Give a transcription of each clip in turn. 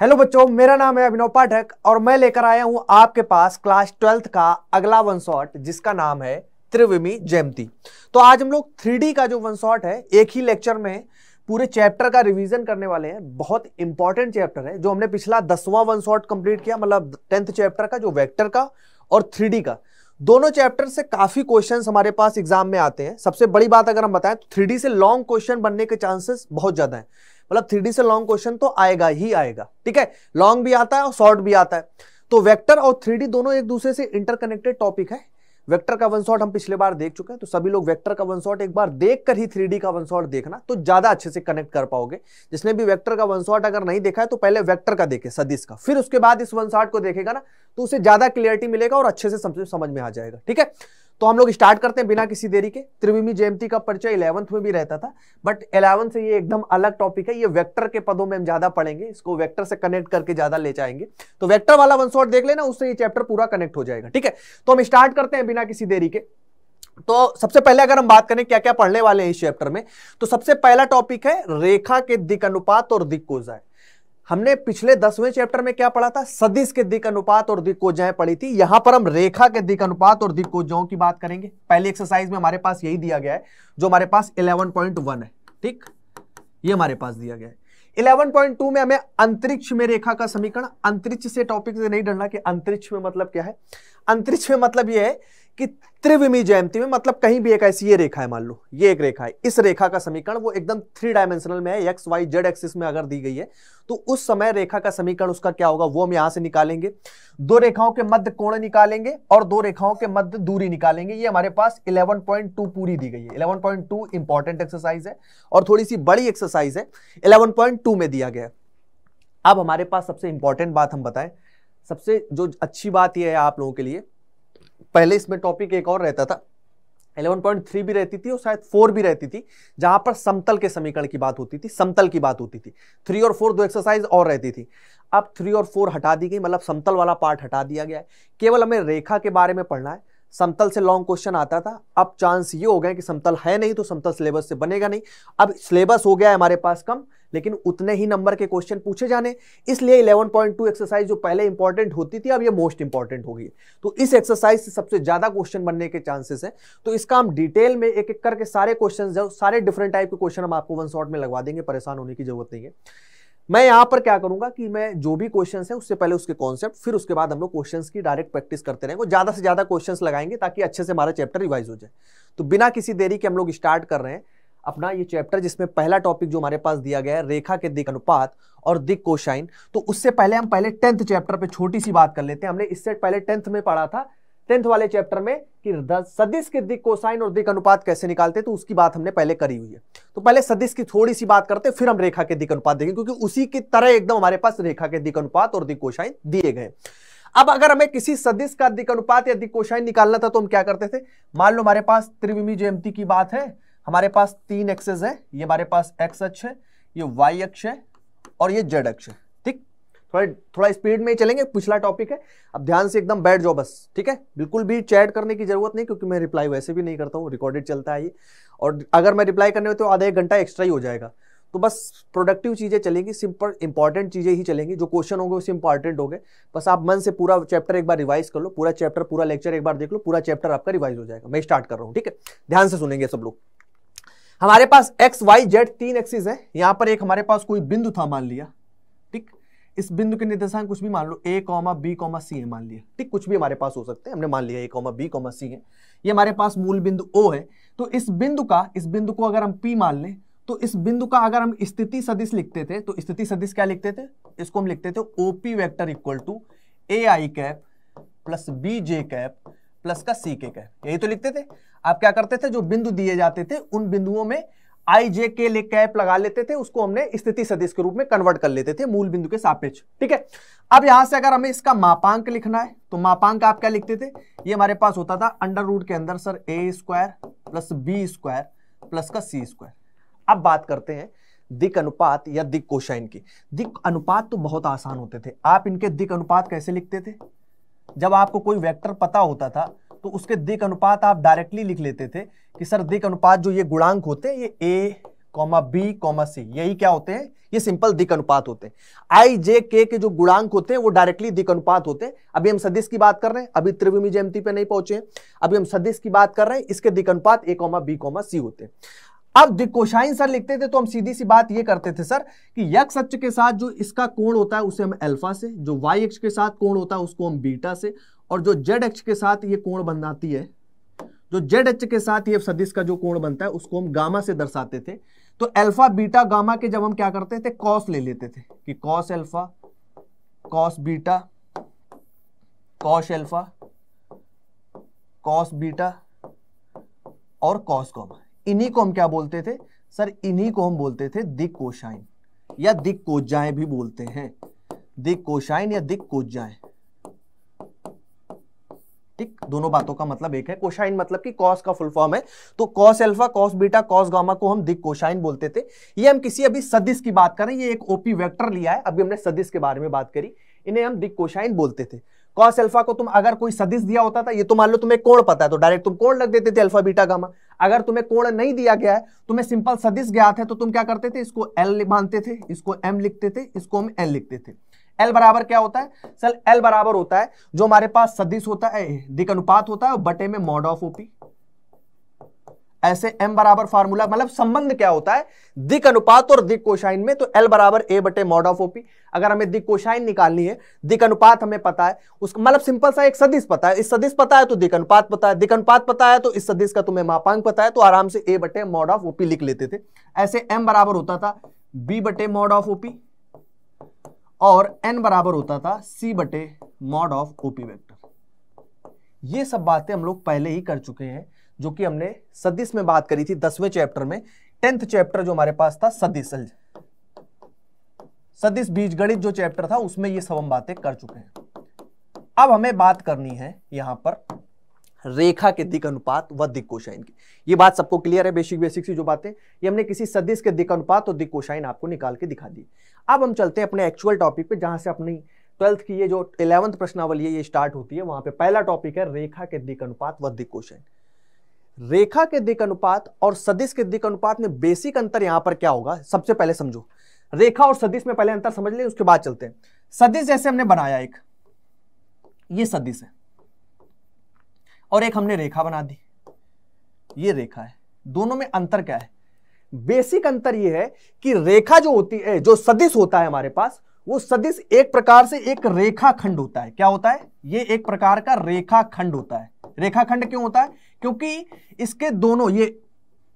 hello बच्चों मेरा नाम है अभिनव पाठक और मैं लेकर आया हूं आपके पास क्लास ट्वेल्थ का अगला वन शॉट जिसका नाम है त्रिविमी जयंती तो आज हम लोग थ्री का जो वन शॉट है एक ही लेक्चर में पूरे चैप्टर का रिवीजन करने वाले हैं बहुत इंपॉर्टेंट चैप्टर है जो हमने पिछला दसवां वन शॉट कंप्लीट किया मतलब टेंथ चैप्टर का जो वैक्टर का और थ्री का दोनों चैप्टर से काफी क्वेश्चन हमारे पास एग्जाम में आते हैं सबसे बड़ी बात अगर हम बताएं तो थ्री से लॉन्ग क्वेश्चन बनने के चांसेस बहुत ज्यादा है मतलब थ्री से लॉन्ग क्वेश्चन तो आएगा ही आएगा ठीक है लॉन्ग भी आता है और शॉर्ट भी आता है तो वेक्टर और थ्री दोनों एक दूसरे से इंटरकनेक्टेड टॉपिक है वेक्टर का वन शॉट हम पिछले बार देख चुके हैं तो सभी लोग वेक्टर का वन शॉट एक बार देखकर ही थ्री का वन शॉट देखना तो ज्यादा अच्छे से कनेक्ट कर पाओगे जिसने भी वेक्टर का वन शॉट अगर नहीं देखा है तो पहले वेक्टर का देखे सदिश का फिर उसके बाद इस वन शॉट को देखेगा ना तो उसे ज्यादा क्लियरिटी मिलेगा और अच्छे से समझ में आ जाएगा ठीक है तो हम लोग स्टार्ट करते हैं बिना किसी देरी के त्रिविमी जयंती का परिचय इलेवंथ में भी रहता था बट इलेवंथ से ये एकदम अलग टॉपिक है ये वेक्टर के पदों में हम ज्यादा पढ़ेंगे इसको वेक्टर से कनेक्ट करके ज्यादा ले जाएंगे तो वेक्टर वाला वन शॉट देख लेना उससे ये चैप्टर पूरा कनेक्ट हो जाएगा ठीक है तो हम स्टार्ट करते हैं बिना किसी देरी के तो सबसे पहले अगर हम बात करें क्या क्या पढ़ने वाले हैं इस चैप्टर में तो सबसे पहला टॉपिक है रेखा के दिक अनुपात और दिक्कोजाए हमने पिछले दसवें चैप्टर में क्या पढ़ा था सदिश के दिक अनुपात और दिक्कोजाएं पढ़ी थी यहां पर हम रेखा के दिक अनुपात और दिक्कोजाओं की बात करेंगे पहली एक्सरसाइज में हमारे पास यही दिया गया है जो हमारे पास 11.1 है ठीक ये हमारे पास दिया गया है 11.2 में हमें अंतरिक्ष में रेखा का समीकरण अंतरिक्ष से टॉपिक से नहीं डरना कि अंतरिक्ष में मतलब क्या है अंतरिक्ष में मतलब यह है कि त्रिविमी जयमती में मतलब कहीं भी एक ऐसी ये रेखा है मान लो ये एक रेखा है इस रेखा का समीकरण वो एकदम थ्री डायमेंशनल में है एक्स वाई जेड एक्सिस में अगर दी गई है तो उस समय रेखा का समीकरण उसका क्या होगा वो हम यहां से निकालेंगे दो रेखाओं के मध्य कोण निकालेंगे और दो रेखाओं के मध्य दूरी निकालेंगे ये हमारे पास इलेवन पूरी दी गई है इलेवन पॉइंट एक्सरसाइज है और थोड़ी सी बड़ी एक्सरसाइज है इलेवन में दिया गया अब हमारे पास सबसे इंपॉर्टेंट बात हम बताएं सबसे जो अच्छी बात यह है आप लोगों के लिए पहले इसमें टॉपिक एक और रहता था 11.3 भी रहती थी और शायद 4 भी रहती थी जहां पर समतल के समीकरण की बात होती थी समतल की बात होती थी थ्री और फोर दो एक्सरसाइज और रहती थी अब थ्री और फोर हटा दी गई मतलब समतल वाला पार्ट हटा दिया गया है केवल हमें रेखा के बारे में पढ़ना है समतल से लॉन्ग क्वेश्चन आता था अब चांस ये हो गया कि समतल है नहीं तो समतल सिलेबस से बनेगा नहीं अब सिलेबस हो गया है हमारे पास कम लेकिन उतने ही नंबर के क्वेश्चन पूछे जाने इसलिए 11.2 एक्सरसाइज जो पहले इंपॉर्टेंट होती थी अब ये मोस्ट इंपॉर्टेंट होगी तो इस एक्सरसाइज से सबसे ज़्यादा क्वेश्चन बनने के चांसेस हैं तो इसका हम डिटेल में एक एक करके सारे क्वेश्चन सारे डिफरेंट टाइप के क्वेश्चन हम आपको वन शॉट में लगवा देंगे परेशान होने की जरूरत नहीं है मैं यहाँ पर क्या करूंगा कि मैं जो भी क्वेश्चन है उससे पहले उसके कॉन्सेप्ट फिर उसके बाद हम लोग क्वेश्चन की डायरेक्ट प्रैक्टिस करते रहेंगे ज्यादा से ज्यादा क्वेश्चन लगाएंगे ताकि अच्छे से हमारा चैप्टर रिवाइज हो जाए तो बिना किसी देरी के हम लोग स्टार्ट कर रहे हैं अपना ये चैप्टर जिसमें पहला टॉपिक जो हमारे पास दिया गया है रेखा के दिक अनुपात और दिक कोशाइन तो उससे पहले हम पहले टेंथ चैप्टर पे छोटी सी बात कर लेते हैं हमने इससे पहले टेंथ में पढ़ा था टेंथ वाले चैप्टर में कि सदिश के दिक कोशाइन और दिक अनुपात कैसे निकालते तो उसकी बात हमने पहले करी हुई है तो पहले सदिश की थोड़ी सी बात करते फिर हम रेखा के दिक अनुपात देखें क्योंकि उसी की तरह एकदम हमारे पास रेखा के दिक अनुपात और दिक कोशाइन दिए गए अब अगर हमें किसी सदिश का दिक अनुपात या दिक कोशाइन निकालना था तो हम क्या करते थे मान लो हमारे पास त्रिविमी जयंती की बात है हमारे पास तीन एक्सेस है ये हमारे पास एक्स अक्ष है ये वाई अक्ष है और ये जेड अक्ष है ठीक थोड़ा थोड़ा स्पीड में ही चलेंगे पिछला टॉपिक है अब ध्यान से एकदम बैठ जाओ बस ठीक है बिल्कुल भी चैट करने की जरूरत नहीं क्योंकि मैं रिप्लाई वैसे भी नहीं करता हूँ रिकॉर्डेड चलता है ये और अगर मैं रिप्लाई करने तो आधा एक घंटा एक्स्ट्रा ही हो जाएगा तो बस प्रोडक्टिव चीज़ें चलेंगी सिंपल इंपॉर्टेंट चीज़ें ही चलेंगी जो क्वेश्चन होंगे उससे इंपॉर्टेंट होंगे बस आप मन से पूरा चैप्टर एक बार रिवाइज कर लो पूरा चैप्टर पूरा लेक्चर एक बार देख लो पूरा चैप्टर आपका रिवाइज हो जाएगा मैं स्टार्ट कर रहा हूँ ठीक है ध्यान से सुनेंगे सब लोग हमारे पास एक्स वाई जेड तीन एक्सिस है यहां पर एक हमारे पास कोई बिंदु था मान लिया ठीक इस बिंदु के निर्देशांक कुछ भी मान लो A comma B comma C है मान लिया ठीक कुछ भी हमारे पास हो सकते हैं हमने मान लिया A comma B comma C है ये हमारे पास मूल बिंदु ओ है तो इस बिंदु का इस बिंदु को अगर हम पी मान लें तो इस बिंदु का अगर हम स्थिति सदिश लिखते थे तो स्थिति सदिश क्या लिखते थे इसको हम लिखते थे OP vector equal to A I cap plus B J cap plus का सी के यही तो लिखते थे आप क्या करते थे जो बिंदु दिए जाते थे उन बिंदुओं में आई जे के ले कैप लगा लेते थे उसको हमने स्थिति सदिश के रूप में कन्वर्ट कर लेते थे मूल बिंदु के सापेक्ष ठीक है अब यहां से अगर हमें इसका मापांक लिखना है तो मापांक आप क्या लिखते थे ये हमारे पास होता था अंडर रूट के अंदर sir A square plus B square plus का सी स्क्वायर अब बात करते हैं दिक अनुपात या दिक कोशाइन की दिक अनुपात तो बहुत आसान होते थे आप इनके दिक अनुपात कैसे लिखते थे जब आपको कोई वेक्टर पता होता था तो उसके दिक अनुपात आप डायरेक्टली लिख लेते थे कि सर दिक अनुपात जो ये गुणांक होते हैं ये A comma B comma C यही क्या होते हैं ये सिंपल दिक अनुपात होते हैं आई जे के के जो गुणांक होते हैं वो डायरेक्टली दिक अनुपात होते हैं अभी हम सदिश की बात कर रहे हैं अभी त्रिभुमी जयंती पे नहीं पहुंचे हैं अभी हम सदिश की बात कर रहे हैं इसके दिक अनुपात A comma B comma C होते हैं अब दिकोशाइन सर लिखते थे तो हम सीधी सी बात ये करते थे सर कि यक्ष अक्ष के साथ जो इसका कोण होता है उसे हम अल्फा से जो वाई अक्ष के साथ कोण होता है उसको हम बीटा से और जो जेड अक्ष के साथ ये कोण बनाती है जो जेड अक्ष के साथ ये सदिश का जो कोण बनता है उसको हम गामा से दर्शाते थे तो अल्फा बीटा गामा के जब हम क्या करते थे कॉस ले लेते थे कि cos alpha cos beta cos alpha cos beta और कॉस गामा इन्हीं को हम क्या बोलते थे सर इन्हीं को हम बोलते थे दिक कोशाइन या दिक कोजाएं भी बोलते हैं दिक कोशाइन या दिक कोजाएं ठीक दोनों बातों का मतलब एक है कोशाइन मतलब कि कॉस का फुल फॉर्म है तो cos alpha cos beta cos gamma को हम दिक कोशाइन बोलते थे ये हम किसी अभी सदिश की बात कर रहे हैं ये एक ओपी वेक्टर लिया है अभी हमने सदिश के बारे में बात करी इन्हें हम दिक कोशाइन बोलते थे कॉस अल्फा को तुम अगर कोई सदिश दिया होता था ये तो मान लो तुम्हें कोण पता है तो डायरेक्ट तुम कोण लग देते थे अल्फा बीटा गामा अगर तुम्हें कोण नहीं दिया गया है तुम्हें सिंपल सदिश ज्ञात है तो तुम क्या करते थे इसको एल मानते थे इसको एम लिखते थे इसको हम एन लिखते थे एल बराबर क्या होता है सर एल बराबर होता है जो हमारे पास सदिश होता है दिक अनुपात होता है बटे में मॉड ऑफ ओपी ऐसे m बराबर फार्मूला मतलब संबंध क्या होता है दिक अनुपात और दिक कोशाइन में तो l बराबर a बटे मॉड ऑफ ओपी अगर हमें दिक कोशाइन निकालनी है दिक अनुपात हमें पता है उसका मतलब सिंपल सा एक सदिश पता है इस सदिश पता है तो दिक अनुपात पता है दिक अनुपात पता है तो इस सदिश का तुम्हें मापांक पता है तो आराम से ए बटे मॉड ऑफ ओपी लिख लेते थे ऐसे एम बराबर होता था बी बटे मॉड ऑफ ओपी और एन बराबर होता था सी बटे मॉड ऑफ ओपी वेक्टर ये सब बातें हम लोग पहले ही कर चुके हैं जो कि हमने सदिश में बात करी थी दसवें चैप्टर में टेंथ चैप्टर जो हमारे पास था सदिश सदिश बीज गणित जो चैप्टर था उसमें ये सब हम बातें कर चुके हैं अब हमें बात करनी है यहां पर रेखा के दिक अनुपात व दिक की ये बात सबको क्लियर है बेसिक बेसिक सी जो बातें ये हमने किसी सदिश के दिक अनुपात और दिक आपको निकाल के दिखा दी अब हम चलते हैं अपने एक्चुअल टॉपिक पे जहां से अपनी ट्वेल्थ की ये जो इलेवंथ प्रश्नावली है ये स्टार्ट होती है वहां पे पहला टॉपिक है रेखा के दिक अनुपात व दिक रेखा के दिक अनुपात और सदिश के दिक अनुपात में बेसिक अंतर यहां पर क्या होगा सबसे पहले समझो रेखा और सदिश में पहले अंतर समझ ले उसके बाद चलते हैं सदिश जैसे हमने बनाया एक ये सदिश है और एक हमने रेखा बना दी ये रेखा है दोनों में अंतर क्या है बेसिक अंतर यह है कि रेखा जो होती है जो सदिश होता है हमारे पास वो सदिश एक प्रकार से एक रेखा खंड होता है क्या होता है ये एक प्रकार का रेखाखंड होता है रेखाखंड क्यों होता है क्योंकि इसके दोनों ये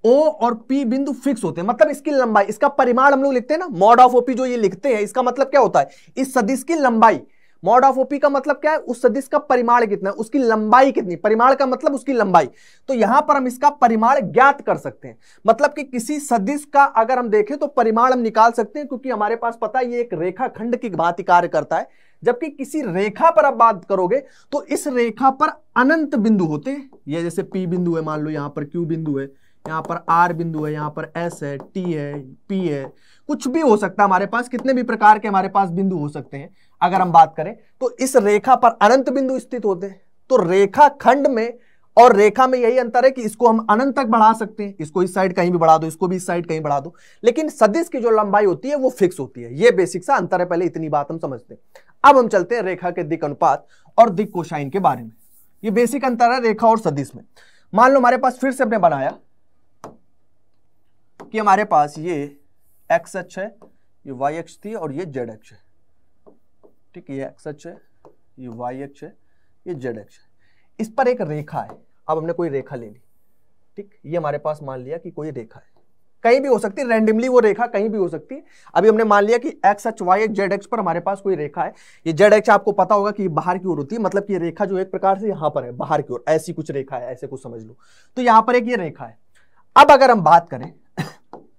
ओ और पी बिंदु फिक्स होते हैं मतलब इसकी लंबाई इसका परिमाण हम लोग लिखते हैं ना मॉड ऑफ ओपी जो ये लिखते हैं इसका मतलब क्या होता है इस सदिश की लंबाई मॉड ऑफ ओपी का मतलब क्या है उस सदिश का परिमाण कितना है उसकी लंबाई कितनी परिमाण का मतलब उसकी लंबाई तो यहां पर हम इसका परिमाण ज्ञात कर सकते हैं मतलब कि किसी सदिश का अगर हम देखें तो परिमाण हम निकाल सकते हैं क्योंकि हमारे पास पता है ये एक रेखा खंड की भांति कार्य करता है जबकि किसी रेखा पर आप बात करोगे तो इस रेखा पर अनंत बिंदु होते हैं ये जैसे पी बिंदु है मान लो यहाँ पर क्यू बिंदु है यहाँ पर आर बिंदु है यहाँ पर एस है टी है पी है कुछ भी हो सकता है हमारे पास कितने भी प्रकार के हमारे पास बिंदु हो सकते हैं अगर हम बात करें तो इस रेखा पर अनंत बिंदु स्थित होते हैं तो रेखा खंड में और रेखा में यही अंतर है कि इसको हम अनंत तक बढ़ा सकते हैं इसको इस साइड कहीं भी बढ़ा दो इसको भी इस साइड कहीं बढ़ा दो लेकिन सदिश की जो लंबाई होती है वो फिक्स होती है ये बेसिक सा अंतर है पहले इतनी बात हम समझते हैं अब हम चलते हैं रेखा के दिक अनुपात और दिक कोशाइन के बारे में ये बेसिक अंतर है रेखा और सदिश में मान लो हमारे पास फिर से हमने बनाया कि हमारे पास ये एक्स अक्ष है ये वाई अक्ष थी और ये जेड अक्ष है ठीक ये एक्स अक्ष है ये वाई अक्ष है ये जेड अक्ष है इस पर एक रेखा है अब हमने कोई रेखा ले ली ठीक ये हमारे पास मान लिया कि कोई रेखा है कहीं भी हो सकती है रैंडमली वो रेखा कहीं भी हो सकती है अभी हमने मान लिया कि X H Y X Z X पर हमारे पास कोई रेखा है ये जेड एक्स आपको पता होगा कि बाहर की ओर होती है मतलब कि ये रेखा जो एक प्रकार से यहां पर है बाहर की ओर ऐसी कुछ रेखा है ऐसे कुछ समझ लो तो यहां पर एक ये रेखा है अब अगर हम बात करें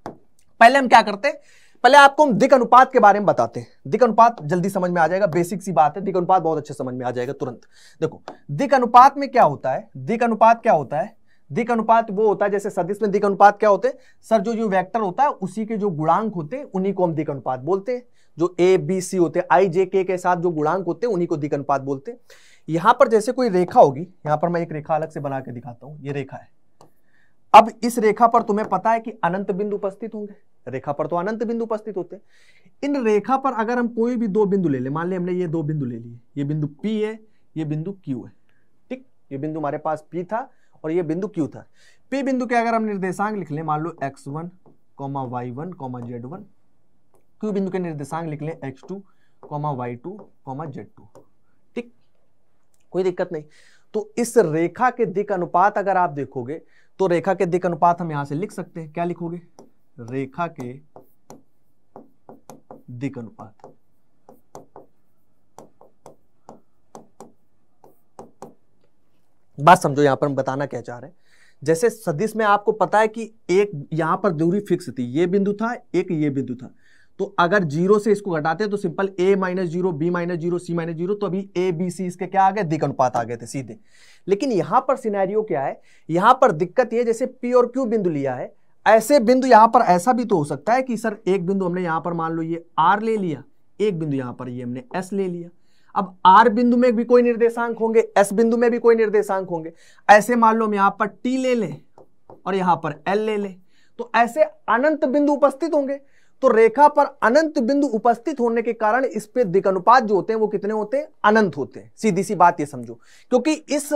पहले हम क्या करते हैं पहले आपको हम दिक अनुपात के बारे में बताते हैं दिक अनुपात जल्दी समझ में आ जाएगा बेसिक सी बात है दिक अनुपात बहुत अच्छे समझ में आ जाएगा तुरंत देखो दिक अनुपात में क्या होता है दिक अनुपात क्या होता है दिक अनुपात वो होता है जैसे सदिश में दिक अनुपात क्या होते हैं सर जो जो वैक्टर होता है उसी के जो गुणांक होते हैं उन्हीं को हम दिक अनुपात बोलते हैं जो ए बी सी होते हैं आई जे के के साथ जो गुणांक होते हैं उन्हीं को दिक अनुपात बोलते हैं यहाँ पर जैसे कोई रेखा होगी यहां पर मैं एक रेखा अलग से बना के दिखाता हूँ ये रेखा है अब इस रेखा पर तुम्हें पता है कि अनंत बिंदु उपस्थित होंगे रेखा पर तो अनंत बिंदु उपस्थित होते हैं इन रेखा पर अगर हम कोई भी दो बिंदु ले ले मान ले हमने ये दो बिंदु ले लिए ये बिंदु P है ये बिंदु Q है ठीक ये बिंदु हमारे पास P था और ये बिंदु Q था P बिंदु के अगर हम निर्देशांक लिख लें मान लो X one comma Y one comma Z one Q बिंदु के निर्देशांक लिख लें X two comma Y two comma Z two ठीक कोई दिक्कत नहीं तो इस रेखा के दिक अनुपात अगर आप देखोगे तो रेखा के दिक अनुपात हम यहां से लिख सकते हैं क्या लिखोगे रेखा के दिक अनुपात बात समझो यहां पर हम बताना क्या चाह रहे हैं जैसे सदिश में आपको पता है कि एक यहां पर दूरी फिक्स थी ये बिंदु था एक ये बिंदु था तो अगर जीरो से इसको घटाते तो simple A minus zero B minus zero C minus zero तो अभी ए बी सी इसके क्या आ गए दिक अनुपात आ गए थे सीधे लेकिन यहां पर सिनेरियो क्या है यहां पर दिक्कत ये जैसे पी और क्यू बिंदु लिया है ऐसे बिंदु यहां पर ऐसा भी तो हो सकता है कि सर एक बिंदु हमने यहां पर मान लो ये आर ले लिया एक बिंदु यहां पर ये हमने एस ले लिया अब आर बिंदु में भी कोई निर्देशांक होंगे एस बिंदु में भी कोई निर्देशांक होंगे ऐसे मान लो हम यहां पर टी ले लें और यहां पर एल ले लें तो ऐसे अनंत बिंदु उपस्थित होंगे तो रेखा पर अनंत बिंदु उपस्थित होने के कारण इस पे अनुपात जो होते हैं वो कितने होते हैं अनंत होते हैं सीधी सी बात ये समझो क्योंकि इस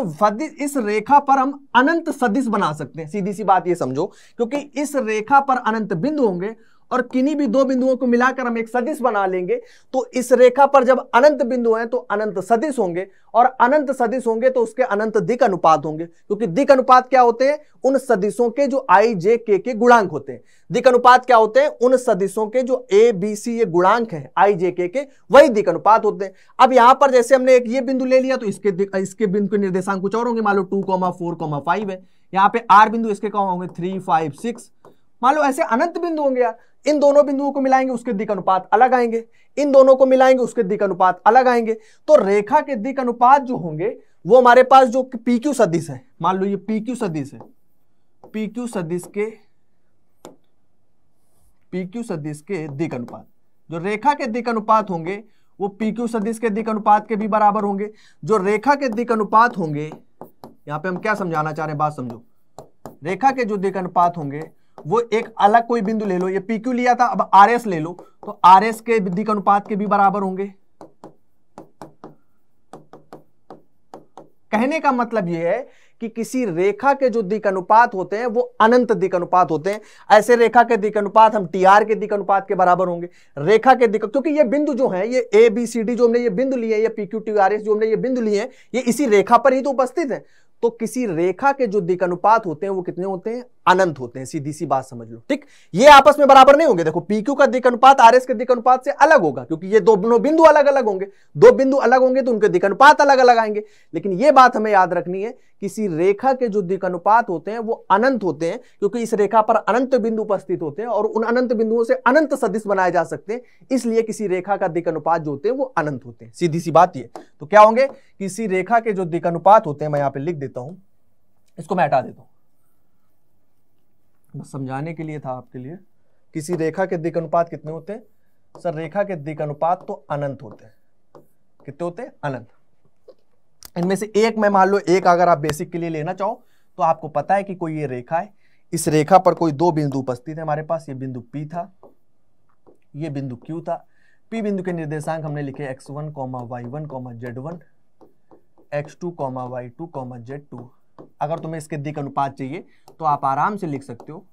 इस रेखा पर हम अनंत सदिश बना सकते हैं सीधी सी बात ये समझो क्योंकि इस रेखा पर अनंत बिंदु होंगे और किन्हीं भी दो बिंदुओं को मिलाकर हम एक सदिश बना लेंगे तो इस रेखा पर जब अनंत बिंदु हैं तो अनंत सदिश होंगे और अनंत सदिश होंगे तो उसके अनंत दिक अनुपात होंगे क्योंकि दिक अनुपात क्या होते हैं उन सदिशों के जो आई जे के के गुणांक होते हैं दिक अनुपात क्या होते हैं उन सदिशों के जो ए बी सी ये गुणांक है आई जे के के वही दिक अनुपात होते हैं अब यहां पर जैसे हमने एक ये बिंदु ले लिया तो इसके इसके बिंदु के निर्देशांक कुछ और होंगे मान लो two comma four comma five है यहाँ पे आर बिंदु इसके कॉमा होंगे थ्री फाइव सिक्स मान लो ऐसे अनंत बिंदु होंगे यार इन दोनों बिंदुओं को मिलाएंगे उसके दिक अनुपात अलग आएंगे इन दोनों को मिलाएंगे उसके दिक अनुपात अलग आएंगे तो रेखा के दिक अनुपात जो होंगे वो हमारे पास जो पी क्यू सदिश है मान लो ये पी क्यू सदिश है पी क्यू सदिश के पी क्यू सदिश के दिक अनुपात जो रेखा के दिक अनुपात होंगे वो पी क्यू सदिश के दिक अनुपात के भी बराबर होंगे जो रेखा के दिक अनुपात होंगे यहां पे हम क्या समझाना चाह रहे हैं बात समझो रेखा के जो दिक अनुपात होंगे वो एक अलग कोई बिंदु ले लो ये PQ लिया था अब RS ले लो तो RS के विद्युत अनुपात के भी बराबर होंगे कहने का मतलब ये है कि किसी रेखा के जो दिक अनुपात होते हैं वो अनंत दिक अनुपात होते हैं ऐसे रेखा के दिक अनुपात हम टी आर के दिक अनुपात के बराबर होंगे रेखा के दिक क्योंकि ये बिंदु जो है ये ए बी सी डी जो हमने ये बिंदु लिए ये P Q T R S जो हमने ये बिंदु लिए हैं ये इसी रेखा पर ही तो उपस्थित है तो किसी रेखा के जो दिक अनुपात होते हैं वो कितने होते हैं अनंत होते हैं सीधी सी बात समझ लो ठीक ये आपस में बराबर नहीं होंगे देखो पी का दिक अनुपात आर के दिक अनुपात से अलग होगा क्योंकि ये दोनों बिंदु अलग अलग होंगे दो बिंदु अलग होंगे तो उनके दिक अनुपात अलग अलग आएंगे लेकिन ये बात हमें याद रखनी है किसी रेखा के जो दिक अनुपात होते हैं वो अनंत होते हैं क्योंकि इस रेखा पर अनंत बिंदु उपस्थित होते हैं और उन अनंत बिंदुओं से अनंत सदिश बनाए जा सकते हैं इसलिए किसी रेखा का दिक अनुपात जो होते हैं वो अनंत होते हैं सीधी सी बात ये तो क्या होंगे किसी रेखा के जो दिक अनुपात होते हैं मैं यहाँ पे लिख देता हूं इसको मैं हटा देता हूं बस समझाने के लिए था आपके लिए किसी रेखा के दिक अनुपात कितने होते हैं सर रेखा के दिक अनुपात तो अनंत होते हैं कितने होते हैं अनंत इनमें से एक में मान लो एक अगर आप बेसिक के लिए लेना चाहो तो आपको पता है कि कोई ये रेखा है इस रेखा पर कोई दो बिंदु उपस्थित है हमारे पास ये बिंदु पी था ये बिंदु क्यू था पी बिंदु के निर्देशांक हमने लिखे X one comma Y one comma Z one X two comma Y two comma Z two अगर तुम्हें इसके दिक अनुपात चाहिए तो आप आराम से लिख सकते हो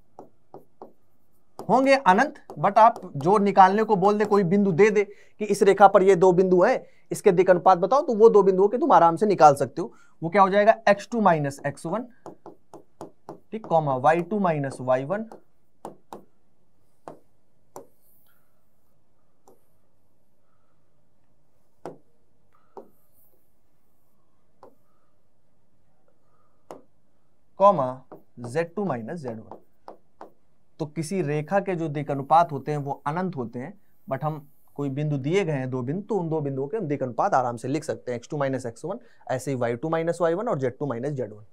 होंगे अनंत बट आप जो निकालने को बोल दे कोई बिंदु दे दे कि इस रेखा पर ये दो बिंदु हैं इसके दिक अनुपात बताओ तो वो दो बिंदुओं के तुम आराम से निकाल सकते हो वो क्या हो जाएगा X two minus x one ठीक comma Y two minus Y one comma Z two minus Z one तो किसी रेखा के जो दिक अनुपात होते हैं वो अनंत होते हैं बट हम कोई बिंदु दिए गए हैं दो बिंदु तो उन दो बिंदुओं के हम दिक अनुपात आराम से लिख सकते हैं X two minus x one ऐसे ही Y two minus Y one और Z two minus Z one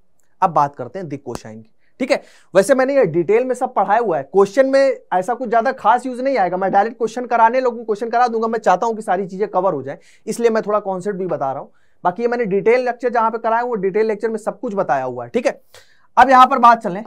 अब बात करते हैं दिक कोशाइन की ठीक है वैसे मैंने ये डिटेल में सब पढ़ाया हुआ है क्वेश्चन में ऐसा कुछ ज्यादा खास यूज नहीं आएगा मैं डायरेक्ट क्वेश्चन कराने लोगों को क्वेश्चन करा दूंगा मैं चाहता हूँ कि सारी चीजें कवर हो जाए इसलिए मैं थोड़ा कॉन्सेप्ट भी बता रहा हूँ बाकी ये मैंने डिटेल लेक्चर जहां पे कराया वो डिटेल लेक्चर में सब कुछ बताया हुआ है ठीक है अब यहां पर बात चलें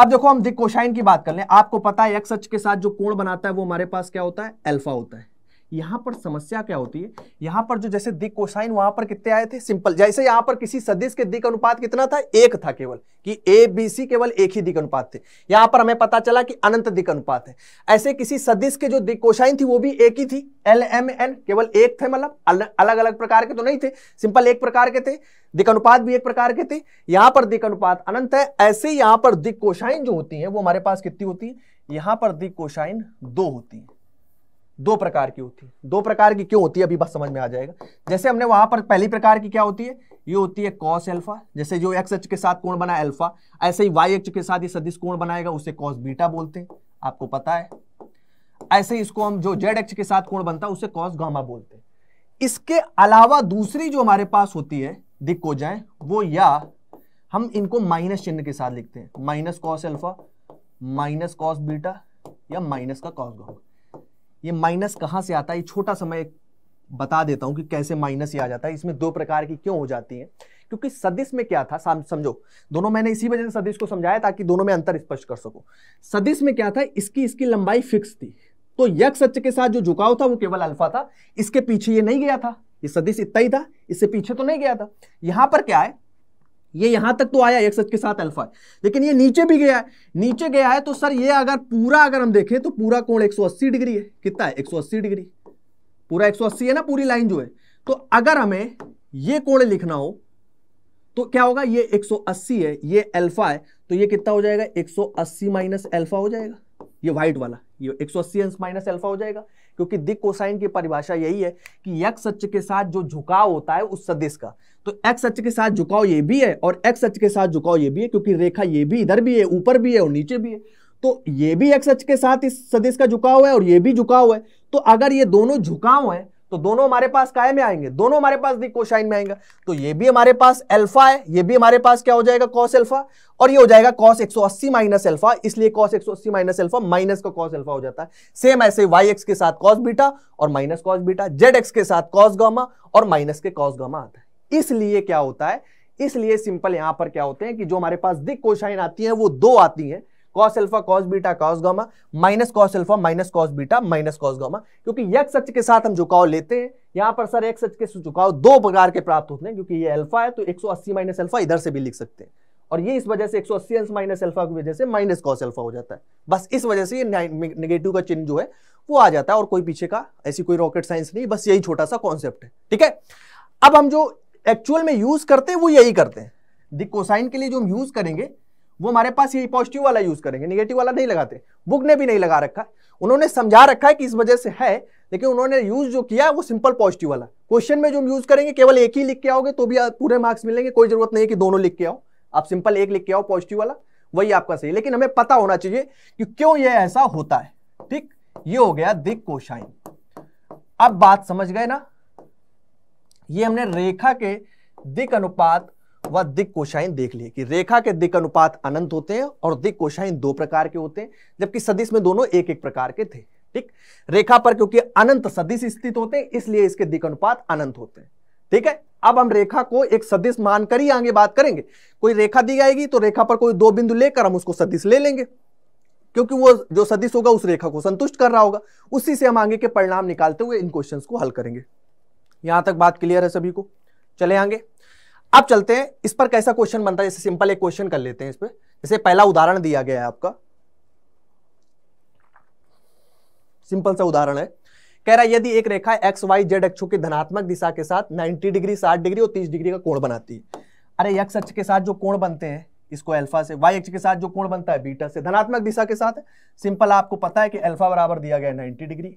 अब देखो हम दिक्कोशाइन की बात कर लें आपको पता है एक्स अच के साथ जो कोण बनाता है वो हमारे पास क्या होता है अल्फा होता है यहाँ पर समस्या क्या होती है यहाँ पर जो जैसे दिक कोसाइन वहां पर कितने आए थे सिंपल जैसे यहाँ पर किसी सदिश के दिक अनुपात कितना था एक था केवल कि ए बी सी केवल एक ही दिक अनुपात थे यहां पर हमें पता चला कि अनंत दिक अनुपात है ऐसे किसी सदिश के जो दिक कोसाइन थी वो भी एक ही थी एल एम एन केवल एक थे मतलब अलग अलग प्रकार के तो नहीं थे सिंपल एक प्रकार के थे दिक अनुपात भी एक प्रकार के थे यहाँ पर दिक अनुपात अनंत है ऐसे यहाँ पर दिक कोसाइन जो होती है वो हमारे पास कितनी होती है यहाँ पर दिक कोसाइन दो होती है दो प्रकार की होती है दो प्रकार की क्यों होती है अभी बस समझ में आ जाएगा जैसे हमने वहां पर पहली प्रकार की क्या होती है ये होती है कॉस एल्फा जैसे जो एक्स एच के साथ कोण बना एल्फा ऐसे ही वाई एच के साथ ये सदिश कोण बनाएगा उसे कॉस बीटा बोलते हैं आपको पता है ऐसे ही इसको हम जो जेड एक्स के साथ कोण बनता है उसे कॉस गामा बोलते हैं इसके अलावा दूसरी जो हमारे पास होती है दिक जाए वो या हम इनको माइनस चिन्ह के साथ लिखते हैं minus cos alpha minus cos beta या माइनस का कॉस गामा ये माइनस कहाँ से आता है ये छोटा सा मैं बता देता हूँ कि कैसे माइनस ये आ जाता है इसमें दो प्रकार की क्यों हो जाती है क्योंकि सदिश में क्या था समझो दोनों मैंने इसी वजह से सदिश को समझाया ताकि दोनों में अंतर स्पष्ट कर सको सदिश में क्या था इसकी इसकी लंबाई फिक्स थी तो यक्ष सच के साथ जो झुकाव था वो केवल अल्फा था इसके पीछे ये नहीं गया था ये सदिश इतना ही था इससे पीछे तो नहीं गया था यहां पर क्या है ये यहां तक तो आया एक्स के साथ अल्फा लेकिन ये नीचे भी गया है नीचे गया है तो सर ये अगर पूरा अगर हम देखें तो पूरा कोण 180 डिग्री है कितना है 180 डिग्री पूरा 180 है ना पूरी लाइन जो है तो अगर हमें ये कोण लिखना हो तो क्या होगा ये 180 है ये अल्फा है तो ये कितना हो जाएगा 180 माइनस अल्फा हो जाएगा ये व्हाइट वाला ये 180 अंश माइनस अल्फा हो जाएगा क्योंकि दिक्कोसाइन की परिभाषा यही है कि यक्ष अक्ष के साथ जो झुकाव होता है उस सदिश का तो एक्स अच के साथ झुकाव ये भी है और एक्स अच के साथ झुकाव ये भी है क्योंकि रेखा ये भी इधर भी है ऊपर भी है और नीचे भी है तो ये भी एक्स अच के साथ इस सदिश का झुकाव है और ये भी झुकाव है तो अगर ये दोनों झुकाव है तो दोनों हमारे पास काय में आएंगे दोनों हमारे पास दी कोशाइन में आएंगे तो ये भी हमारे पास अल्फा है ये भी हमारे पास क्या हो जाएगा कॉस अल्फा और ये हो जाएगा कॉस 180 माइनस एल्फा इसलिए कॉस 180 माइनस एल्फा माइनस का कॉस अल्फा हो जाता है सेम ऐसे वाई एक्स के साथ कॉस बीटा और minus cos beta Z X के साथ कॉस गामा और माइनस के कॉस गामा आता है इसलिए क्या होता है इसलिए सिंपल यहां पर क्या होते हैं कि जो हमारे पास दिक कोशाइन आती है वो दो आती हैं cos alpha cos beta cos gamma minus cos alpha minus cos beta minus cos gamma क्योंकि के साथ हम झुकाव लेते हैं पर सर एक सच के झुकाव दो प्रकार के प्राप्त होते हैं क्योंकि ये अल्फा है तो 180 माइनस अल्फा इधर से भी लिख सकते हैं और ये इस वजह से 180 माइनस अल्फा की वजह से माइनस कॉस अल्फा हो जाता है बस इस वजह से ये का चिन्ह जो है वो आ जाता है और कोई पीछे का ऐसी कोई रॉकेट साइंस नहीं बस यही छोटा सा कॉन्सेप्ट है ठीक है अब हम जो एक्चुअल में यूज करते हैं वो यही करते हैं दी कोसाइन के लिए जो हम यूज करेंगे वो हमारे पास यही पॉजिटिव वाला यूज करेंगे निगेटिव वाला नहीं लगाते बुक ने भी नहीं लगा रखा उन्होंने समझा रखा है कि इस वजह से है लेकिन उन्होंने यूज जो किया वो सिंपल पॉजिटिव वाला क्वेश्चन में जो हम यूज करेंगे केवल एक ही लिख के आओगे तो भी पूरे मार्क्स मिलेंगे कोई जरूरत नहीं है कि दोनों लिख के आओ आप सिंपल एक लिख के आओ पॉजिटिव वाला वही आपका सही लेकिन हमें पता होना चाहिए कि क्यों यह ऐसा होता है ठीक ये हो गया दिक कोशाइन अब बात समझ गए ना ये हमने रेखा के दिक अनुपात व दिक कोशाइन देख लिए कि रेखा के दिक अनुपात अनंत होते हैं और दिक कोशाइन दो प्रकार के होते हैं जबकि सदिश में दोनों एक एक प्रकार के थे ठीक रेखा पर क्योंकि अनंत सदिश स्थित होते हैं इसलिए इसके दिक अनुपात अनंत होते हैं ठीक है अब हम रेखा को एक सदिश मानकर ही आगे बात करेंगे कोई रेखा दी जाएगी तो रेखा पर कोई दो बिंदु लेकर हम उसको सदिश ले लेंगे क्योंकि वो जो सदिश होगा उस रेखा को संतुष्ट कर रहा होगा उसी से हम आगे के परिणाम निकालते हुए इन क्वेश्चंस को हल करेंगे यहां तक बात क्लियर है सभी को चले आगे अब चलते हैं इस पर कैसा क्वेश्चन बनता है जैसे सिंपल एक क्वेश्चन कर लेते हैं इस पर जैसे पहला उदाहरण दिया गया है आपका सिंपल सा उदाहरण है कह रहा है यदि एक रेखा एक्स वाई जेड अक्षों की धनात्मक दिशा के साथ 90 डिग्री 60 डिग्री और 30 डिग्री का कोण बनाती है अरे एक्स अक्ष के साथ जो कोण बनते हैं इसको अल्फा से वाई अक्ष के साथ जो कोण बनता है बीटा से धनात्मक दिशा के साथ सिंपल आपको पता है कि अल्फा बराबर दिया गया है 90 डिग्री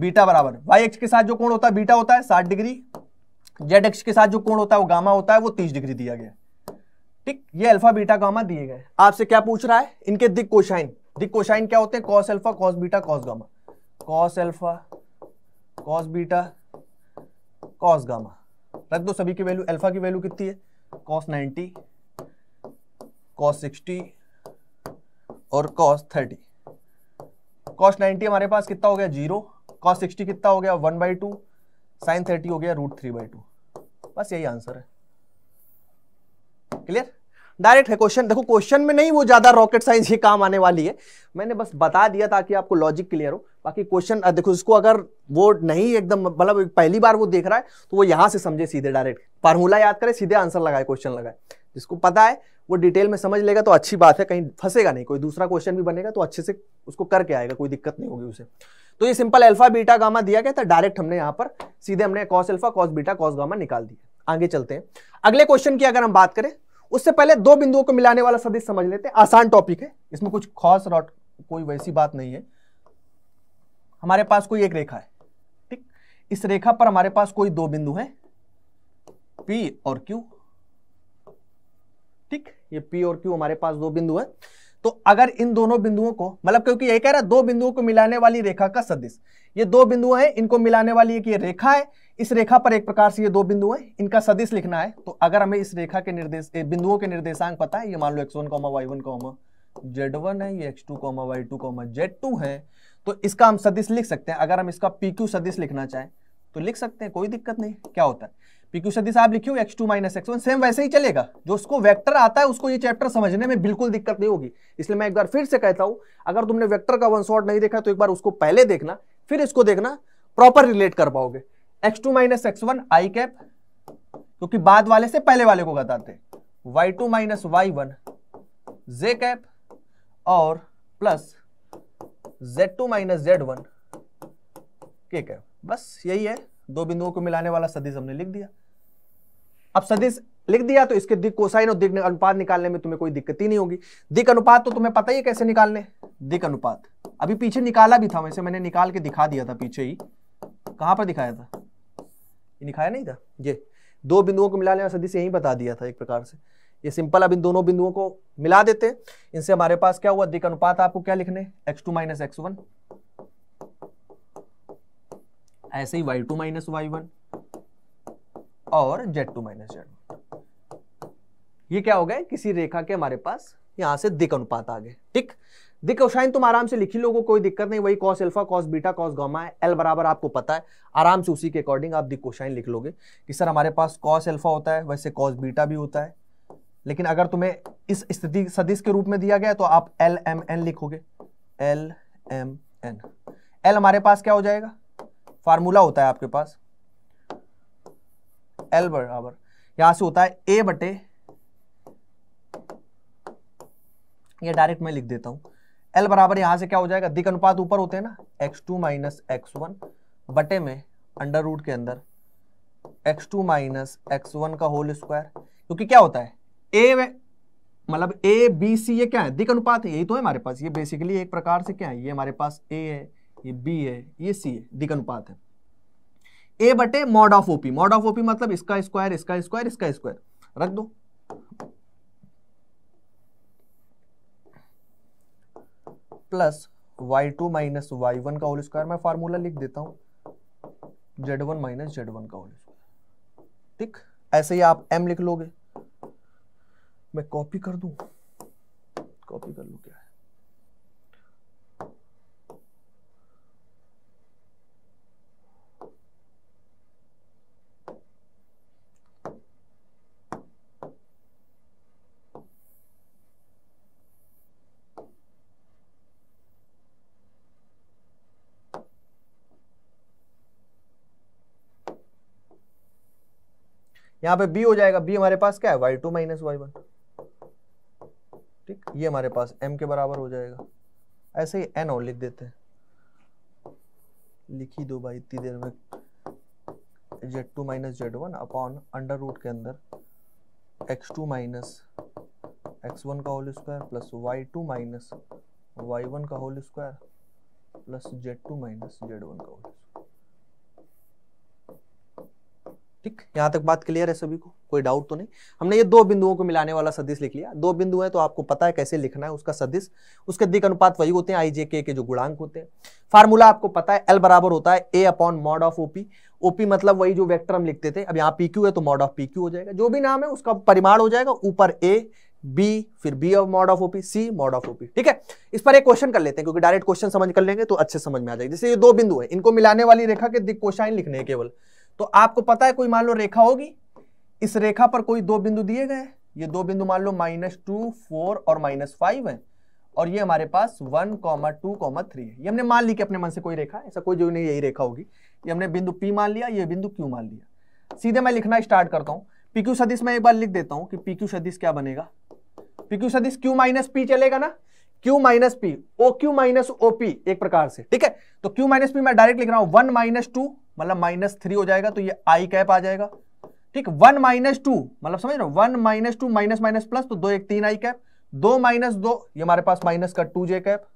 बीटा बराबर वाई एक्स के साथ जो कोण होता है बीटा होता है साठ डिग्री जेड एक्स के साथ जो कोण होता है वो गामा होता है वो तीस डिग्री दिया गया ठीक ये अल्फा बीटा गामा दिए गए आपसे क्या पूछ रहा है इनके दिक कोशाइन दिक कोशाइन क्या होते हैं cos alpha cos beta cos gamma cos alpha cos beta cos gamma रख दो सभी की वैल्यू अल्फा की वैल्यू कितनी है कॉस नाइनटी कॉस सिक्सटी और कॉस थर्टी कॉस नाइन्टी हमारे पास कितना हो गया जीरो कॉस सिक्सटी कितना हो गया one by two sine thirty हो गया रूट थ्री बाई टू बस यही आंसर है क्लियर डायरेक्ट है क्वेश्चन देखो क्वेश्चन में नहीं वो ज्यादा रॉकेट साइंस ही काम आने वाली है मैंने बस बता दिया ताकि आपको लॉजिक क्लियर हो बाकी क्वेश्चन देखो इसको अगर वो नहीं एकदम मतलब पहली बार वो देख रहा है तो वो यहां से समझे सीधे डायरेक्ट फार्मूला याद करे सीधे आंसर लगाए क्वेश्चन लगाए जिसको पता है वो डिटेल में समझ लेगा तो अच्छी बात है कहीं फंसेगा नहीं कोई दूसरा क्वेश्चन भी बनेगा तो अच्छे से उसको करके आएगा कोई दिक्कत नहीं होगी उसे तो ये सिंपल अल्फा बीटा गामा दिया गया था डायरेक्ट हमने यहाँ पर सीधे हमने cos alpha cos beta cos gamma निकाल दिया आगे चलते हैं अगले क्वेश्चन की अगर हम बात करें उससे पहले दो बिंदुओं को मिलाने वाला सदिश समझ लेते हैं आसान टॉपिक है इसमें कुछ खास रॉट कोई वैसी बात नहीं है हमारे पास कोई एक रेखा है ठीक इस रेखा पर हमारे पास कोई दो बिंदु है पी और क्यू ठीक ये पी और क्यू हमारे पास दो बिंदु है तो अगर इन दोनों बिंदुओं को मतलब क्योंकि यही कह रहा है दो बिंदुओं को मिलाने वाली रेखा का सदिश ये दो बिंदु हैं इनको मिलाने वाली एक ये रेखा है इस रेखा पर एक प्रकार से ये दो बिंदु हैं इनका सदिश लिखना है तो अगर हमें इस रेखा के निर्देश बिंदुओं के निर्देशांक पता है ये मान लो X one comma Y one comma Z one है ये X two comma Y two comma Z two है तो इसका हम सदिश लिख सकते हैं अगर हम इसका पी क्यू सदिश लिखना चाहें तो लिख सकते हैं कोई दिक्कत नहीं क्या होता है पीक्यू सदिश आप लिखियो X two minus x one same वैसे ही चलेगा जो उसको वेक्टर आता है उसको ये चैप्टर समझने में बिल्कुल दिक्कत नहीं होगी इसलिए मैं एक बार फिर से कहता हूं अगर तुमने वेक्टर का वन शॉट नहीं देखा तो एक बार उसको पहले देखना फिर इसको देखना प्रॉपर रिलेट कर पाओगे X two minus x one आई कैप क्योंकि बाद वाले से पहले वाले को बताते Y two minus Y one जे कैप और plus Z two minus Z one के कैप बस यही है दो बिंदुओं को मिलाने वाला सदिश हमने लिख दिया अब सदिश लिख दिया तो इसके दिक कोसाइन और दिक अनुपात निकालने में तुम्हें कोई दिक्कत ही नहीं होगी दिक अनुपात तो तुम्हें पता ही है कैसे निकालने दिक अनुपात अभी पीछे निकाला भी था वैसे मैंने निकाल के दिखा दिया था पीछे ही कहां पर दिखाया था ये दिखाया नहीं था ये दो बिंदुओं को मिलाने वाला सदिश यही बता दिया था एक प्रकार से ये सिंपल अब इन दोनों बिंदुओं को मिला देते इनसे हमारे पास क्या हुआ दिक अनुपात आपको क्या लिखने X two minus x one ऐसे ही Y two minus Y one और जेड टू माइनस जेड ये क्या हो गए किसी रेखा के हमारे पास यहां से दिक अनुपात आ गए ठीक दिक कोशाइन तुम आराम से लिखी लोगों कोई दिक्कत नहीं वही cos alpha cos beta cos gamma है एल बराबर आपको पता है आराम से उसी के अकॉर्डिंग आप दिक कोशाइन लिख लोगे कि सर हमारे पास कॉस अल्फा होता है वैसे कॉस बीटा भी होता है लेकिन अगर तुम्हें इस स्थिति सदिश के रूप में दिया गया तो आप एल एम एन लिखोगे एल एम एन एल हमारे पास क्या हो जाएगा फार्मूला होता है आपके पास एल बराबर यहां से होता है ए बटे ये डायरेक्ट मैं लिख देता हूं एल बराबर यहां से क्या हो जाएगा दिक अनुपात ऊपर होते हैं ना X two minus x one बटे में अंडर रूट के अंदर X two minus x one का होल स्क्वायर क्योंकि क्या होता है ए मतलब ए बी सी ये क्या है दिक अनुपात यही तो है हमारे पास ये बेसिकली एक प्रकार से क्या है ये हमारे पास ए है ये बी है ये सी है दिक अनुपात है ए बटे mod of OP mod of OP मतलब इसका स्क्वायर इसका स्क्वायर इसका स्क्वायर रख दो plus Y two minus Y one का होल स्क्वायर मैं फार्मूला लिख देता हूं Z one minus Z one का होल स्क्वायर ठीक ऐसे ही आप एम लिख लोगे मैं कॉपी कर दू कॉपी कर लू क्या है यहां पे b हो जाएगा b हमारे पास क्या है y2 two minus Y one ठीक ये हमारे पास m के बराबर हो जाएगा ऐसे ही n और लिख देते हैं लिखी दो भाई इतनी देर में Z two minus Z one upon under root के अंदर x2 two minus x one का whole square plus y2 two minus Y one का whole square plus Z two minus Z one का होल स्क्वायर ठीक यहां तक बात clear है सभी को कोई डाउट तो नहीं हमने ये दो बिंदुओं को मिलाने वाला सदिश लिख लिया दो बिंदु है तो आपको पता है कैसे लिखना है उसका सदिश उसके दिक अनुपात वही होते हैं आई जे के, के जो गुणांक होते हैं फार्मूला आपको पता है एल बराबर होता है A upon mod of OP OP मतलब वही जो वैक्टर हम लिखते थे अब यहाँ पी है तो मॉड ऑफ पी हो जाएगा जो भी नाम है उसका परिमाण हो जाएगा ऊपर ए बी फिर B of mod of OP C mod of OP ठीक है इस पर एक क्वेश्चन कर लेते हैं क्योंकि डायरेक्ट क्वेश्चन समझ कर लेंगे तो अच्छे समझ में आ जाएगा जैसे ये दो बिंदु है इनको मिलाने वाली रेखा के दिक लिखने केवल तो आपको पता है कोई मान लो रेखा होगी इस रेखा पर कोई दो बिंदु दिए गए ये दो बिंदु मान लो माइनस टू फोर और माइनस फाइव है और ये हमारे पास one comma two comma three है ये हमने मान ली कि अपने मन से कोई रेखा ऐसा कोई जो नहीं यही रेखा होगी ये हमने बिंदु पी मान लिया ये बिंदु क्यू मान लिया सीधे मैं लिखना स्टार्ट करता हूँ क्यू सदिश मैं एक बार लिख देता हूँ कि क्यू सदिश क्या बनेगा क्यू सदिश क्यू माइनस पी चलेगा ना Q minus P O Q minus O P एक प्रकार से ठीक है तो क्यू माइनस पी मैं डायरेक्ट लिख रहा हूँ वन माइनस टू मतलब माइनस थ्री हो जाएगा तो ये आई कैप आ जाएगा ठीक वन माइनस टू मतलब समझ रहे one minus two minus minus plus तो दो एक तीन आई कैप दो माइनस दो ये हमारे पास माइनस का टू जे cap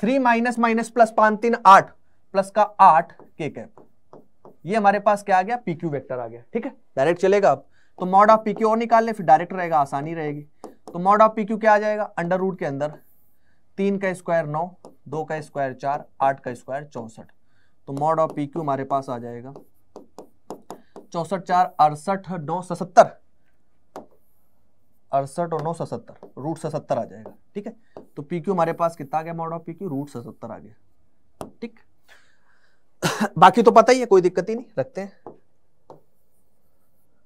three minus minus plus पांच तीन आठ प्लस का आठ के कैप ये हमारे पास क्या आ गया पी क्यू वेक्टर आ गया ठीक है डायरेक्ट चलेगा अब तो मॉड ऑफ पी क्यू और निकाल ले फिर डायरेक्ट रहेगा आसानी रहेगी तो मॉड ऑफ पी क्यू क्या आ जाएगा अंडर रूट के अंदर तीन का स्क्वायर नौ दो का स्क्वायर चार आठ का स्क्वायर चौसठ तो मॉड ऑफ पी क्यू हमारे पास आ जाएगा चौसठ चार अड़सठ नौ सतर अड़सठ और नौ सतर रूट सतर आ जाएगा ठीक है तो पी क्यू हमारे पास कितना आ गया mod of P Q root सतर आ गया ठीक बाकी तो पता ही है कोई दिक्कत ही नहीं रखते हैं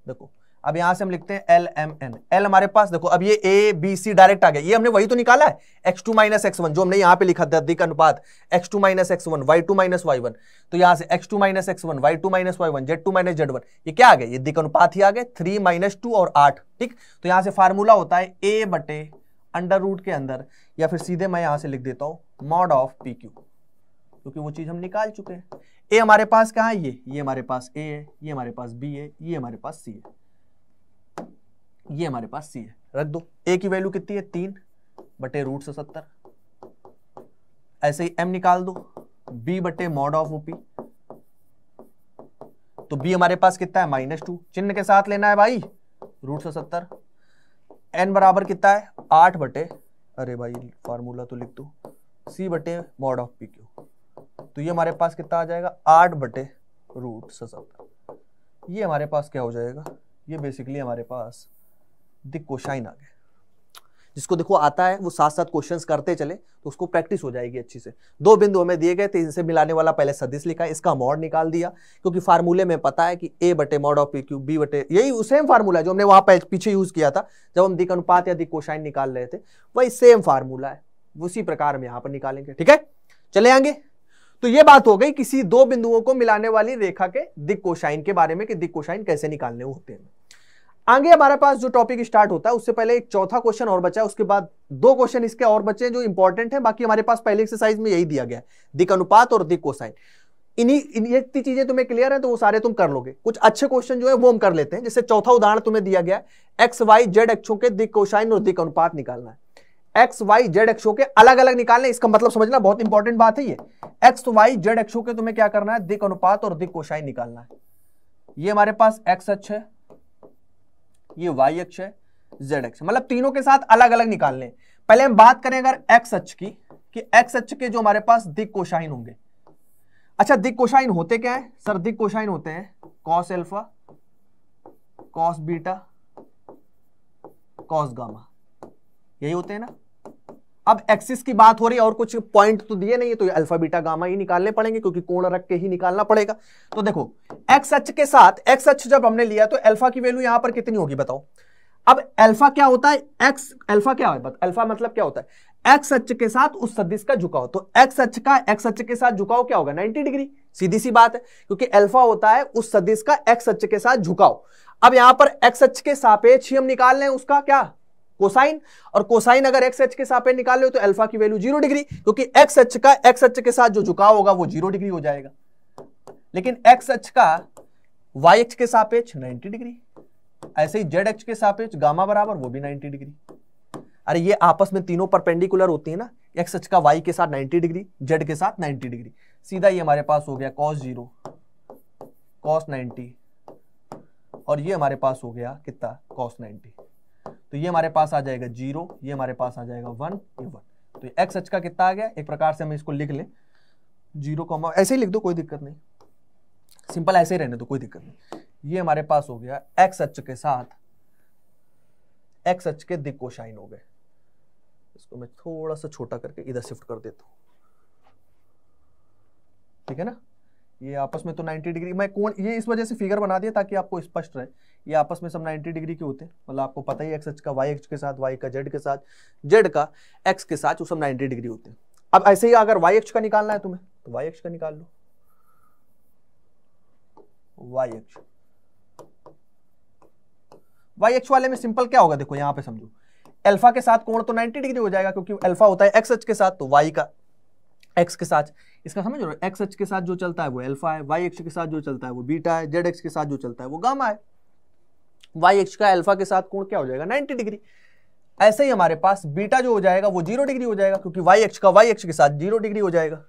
देखो अब यहां से हम लिखते हैं एल एम एन एल हमारे पास देखो अब ये ए बी सी डायरेक्ट आ गया ये हमने वही तो निकाला है X two minus x one जो हमने यहाँ पे लिखा अधिक अनुपात X two minus x one Y two minus Y one तो यहां से X two minus x one Y two minus Y one Z two minus Z one ये क्या आ गया ये दिक अनुपात ही आ गए थ्री माइनस टू और आठ ठीक तो यहाँ से फार्मूला होता है ए बटे अंडर रूट के अंदर या फिर सीधे मैं यहाँ से लिख देता हूँ मॉड ऑफ पी क्यू क्योंकि वो चीज़ हम निकाल चुके हैं ए हमारे पास कहा है ये ये हमारे पास ए है ये हमारे पास बी है ये हमारे पास सी है ये हमारे पास सी है रख दो ए की वैल्यू कितनी है तीन बटे रूट से सत्तर ऐसे ही एम निकाल दो बी बटे मॉड ऑफ ओपी तो बी हमारे पास कितना है माइनस टू चिन्ह के साथ लेना है भाई रूट से सत्तर एन बराबर कितना है आठ बटे अरे भाई फार्मूला तो लिख दो सी बटे मॉड ऑफ पी क्यू तो ये हमारे पास कितना आ जाएगा आठ बटे रूट से सत्तर ये हमारे पास क्या हो जाएगा ये बेसिकली हमारे पास दिकोशाइन आ गया जिसको देखो आता है वो साथ साथ क्वेश्चंस करते चले तो उसको प्रैक्टिस हो जाएगी अच्छी से दो बिंदु हमें दिए गए थे इनसे मिलाने वाला पहले सदिश लिखा इसका मॉड निकाल दिया क्योंकि फार्मूले में पता है कि ए बटे mod of P Q B बटे यही सेम फार्मूला है जो हमने वहाँ पीछे यूज़ किया था जब हम दिक अनुपात या दिक कोशाइन निकाल रहे थे वही सेम फार्मूला है उसी प्रकार हम यहाँ पर निकालेंगे ठीक है चले आएंगे तो ये बात हो गई किसी दो बिंदुओं को मिलाने वाली रेखा के दिक कोशाइन के बारे में कि दिक कोशाइन कैसे निकालने होते हैं आगे हमारे पास जो टॉपिक स्टार्ट होता है उससे पहले एक चौथा क्वेश्चन और बचा है उसके बाद दो क्वेश्चन इसके और बचे हैं जो इंपॉर्टेंट है बाकी हमारे पास पहले एक्सरसाइज में यही दिया गया है दिक अनुपात और दिक कोसाइन इन्हीं ये इतनी चीजें तुम्हें क्लियर है तो वो सारे तुम कर लोगे कुछ अच्छे क्वेश्चन जो है वो हम कर लेते हैं जैसे चौथा उदाहरण तुम्हें दिया गया एक्स वाई जेड अक्षों के दिक कोसाइन और दिक अनुपात निकालना है एक्स वाई जेड एक्सो के अलग अलग निकालने इसका मतलब समझना बहुत इंपॉर्टेंट बात है ये एक्स वाई जेड एक्सो के तुम्हें क्या करना है दिक अनुपात और दिक कोशाइन निकालना है ये हमारे पास एक्स अच्छा है ये वाई अक्ष है जेड अक्ष मतलब तीनों के साथ अलग अलग निकाल लें पहले हम बात करें अगर एक्स अच्छ की कि एक्स अच्छ के जो हमारे पास दिग कोशाइन होंगे अच्छा दिग कोशाइन होते क्या है सर दिग कोशाइन होते हैं cos alpha cos beta cos gamma यही होते हैं ना अब एक्सिस की बात हो रही है और कुछ पॉइंट तो दिए नहीं है तो अल्फा बीटा गामा ही निकालने पड़ेंगे क्योंकि कोण रख के ही निकालना पड़ेगा तो देखो एक्स अच के साथ एक्स अच जब हमने लिया तो एल्फा की वैल्यू यहां पर कितनी होगी बताओ अब एल्फा क्या होता है एक्स एल्फा क्या है अल्फा मतलब क्या होता है एक्स अच के साथ उस सदिश का झुकाव तो एक्स अच का एक्स अच के साथ झुकाव क्या होगा नाइनटी डिग्री सीधी सी बात है क्योंकि एल्फा होता है उस सदिश का एक्स अच के साथ झुकाव अब यहां पर एक्स अच के सापेक्ष हम निकाल लें उसका क्या कोसाइन और कोसाइन अगर एक्स एच के साथ पे निकाल लो तो अल्फा की वैल्यू जीरो डिग्री क्योंकि एक्स एच का एक्स एच के साथ जो झुकाव होगा वो जीरो डिग्री हो जाएगा लेकिन एक्स एच का वाई एच के सापेक्ष 90 डिग्री ऐसे ही जेड एच के सापेक्ष गामा बराबर वो भी 90 डिग्री अरे ये आपस में तीनों परपेंडिकुलर होती है ना एक्स एच का वाई के साथ 90 डिग्री जेड के साथ 90 डिग्री सीधा ये हमारे पास हो गया कॉस जीरो कॉस 90 और ये हमारे पास हो गया कितना कॉस 90 तो ये हमारे पास आ जाएगा जीरो ये हमारे पास आ जाएगा वन ये वन तो एक्स एच का कितना आ गया एक प्रकार से हम इसको लिख लें जीरो कॉमा ऐसे ही लिख दो कोई दिक्कत नहीं सिंपल ऐसे ही रहने दो कोई दिक्कत नहीं ये हमारे पास हो गया एक्स एच के साथ एक्स एच के दिकोशाइन हो गए इसको मैं थोड़ा सा छोटा करके इधर शिफ्ट कर देता हूँ ठीक है ना ये आपस में तो 90 डिग्री मैं कौन ये इस वजह से फिगर बना दिया ताकि आपको स्पष्ट रहे ये आपस में सब 90 डिग्री के होते हैं मतलब आपको पता ही एक्स एच का वाई एक्स के साथ वाई का जेड के साथ जेड का एक्स के साथ वो सब 90 डिग्री होते हैं अब ऐसे ही अगर वाई एक्स का निकालना है तुम्हें तो वाई एक्स का निकाल लो वाई एक्स वाई एक्स वाले में सिंपल क्या होगा देखो यहां पे समझो अल्फा के साथ कोण तो 90 डिग्री हो जाएगा क्योंकि अल्फा होता है एक्स एच के साथ तो वाई का एक्स के साथ इसका समझ रहे हो एक्स एच के साथ जो चलता है वो एल्फा है वाई एक्स के साथ जो चलता है वो बीटा है जेड एक्स के साथ जो चलता है वो गामा है वाई एक्स का अल्फा के साथ कोण क्या हो जाएगा 90 डिग्री ऐसे ही हमारे पास बीटा जो हो जाएगा वो जीरो डिग्री हो जाएगा क्योंकि वाई एक्स का वाई एक्स के साथ जीरो डिग्री हो जाएगा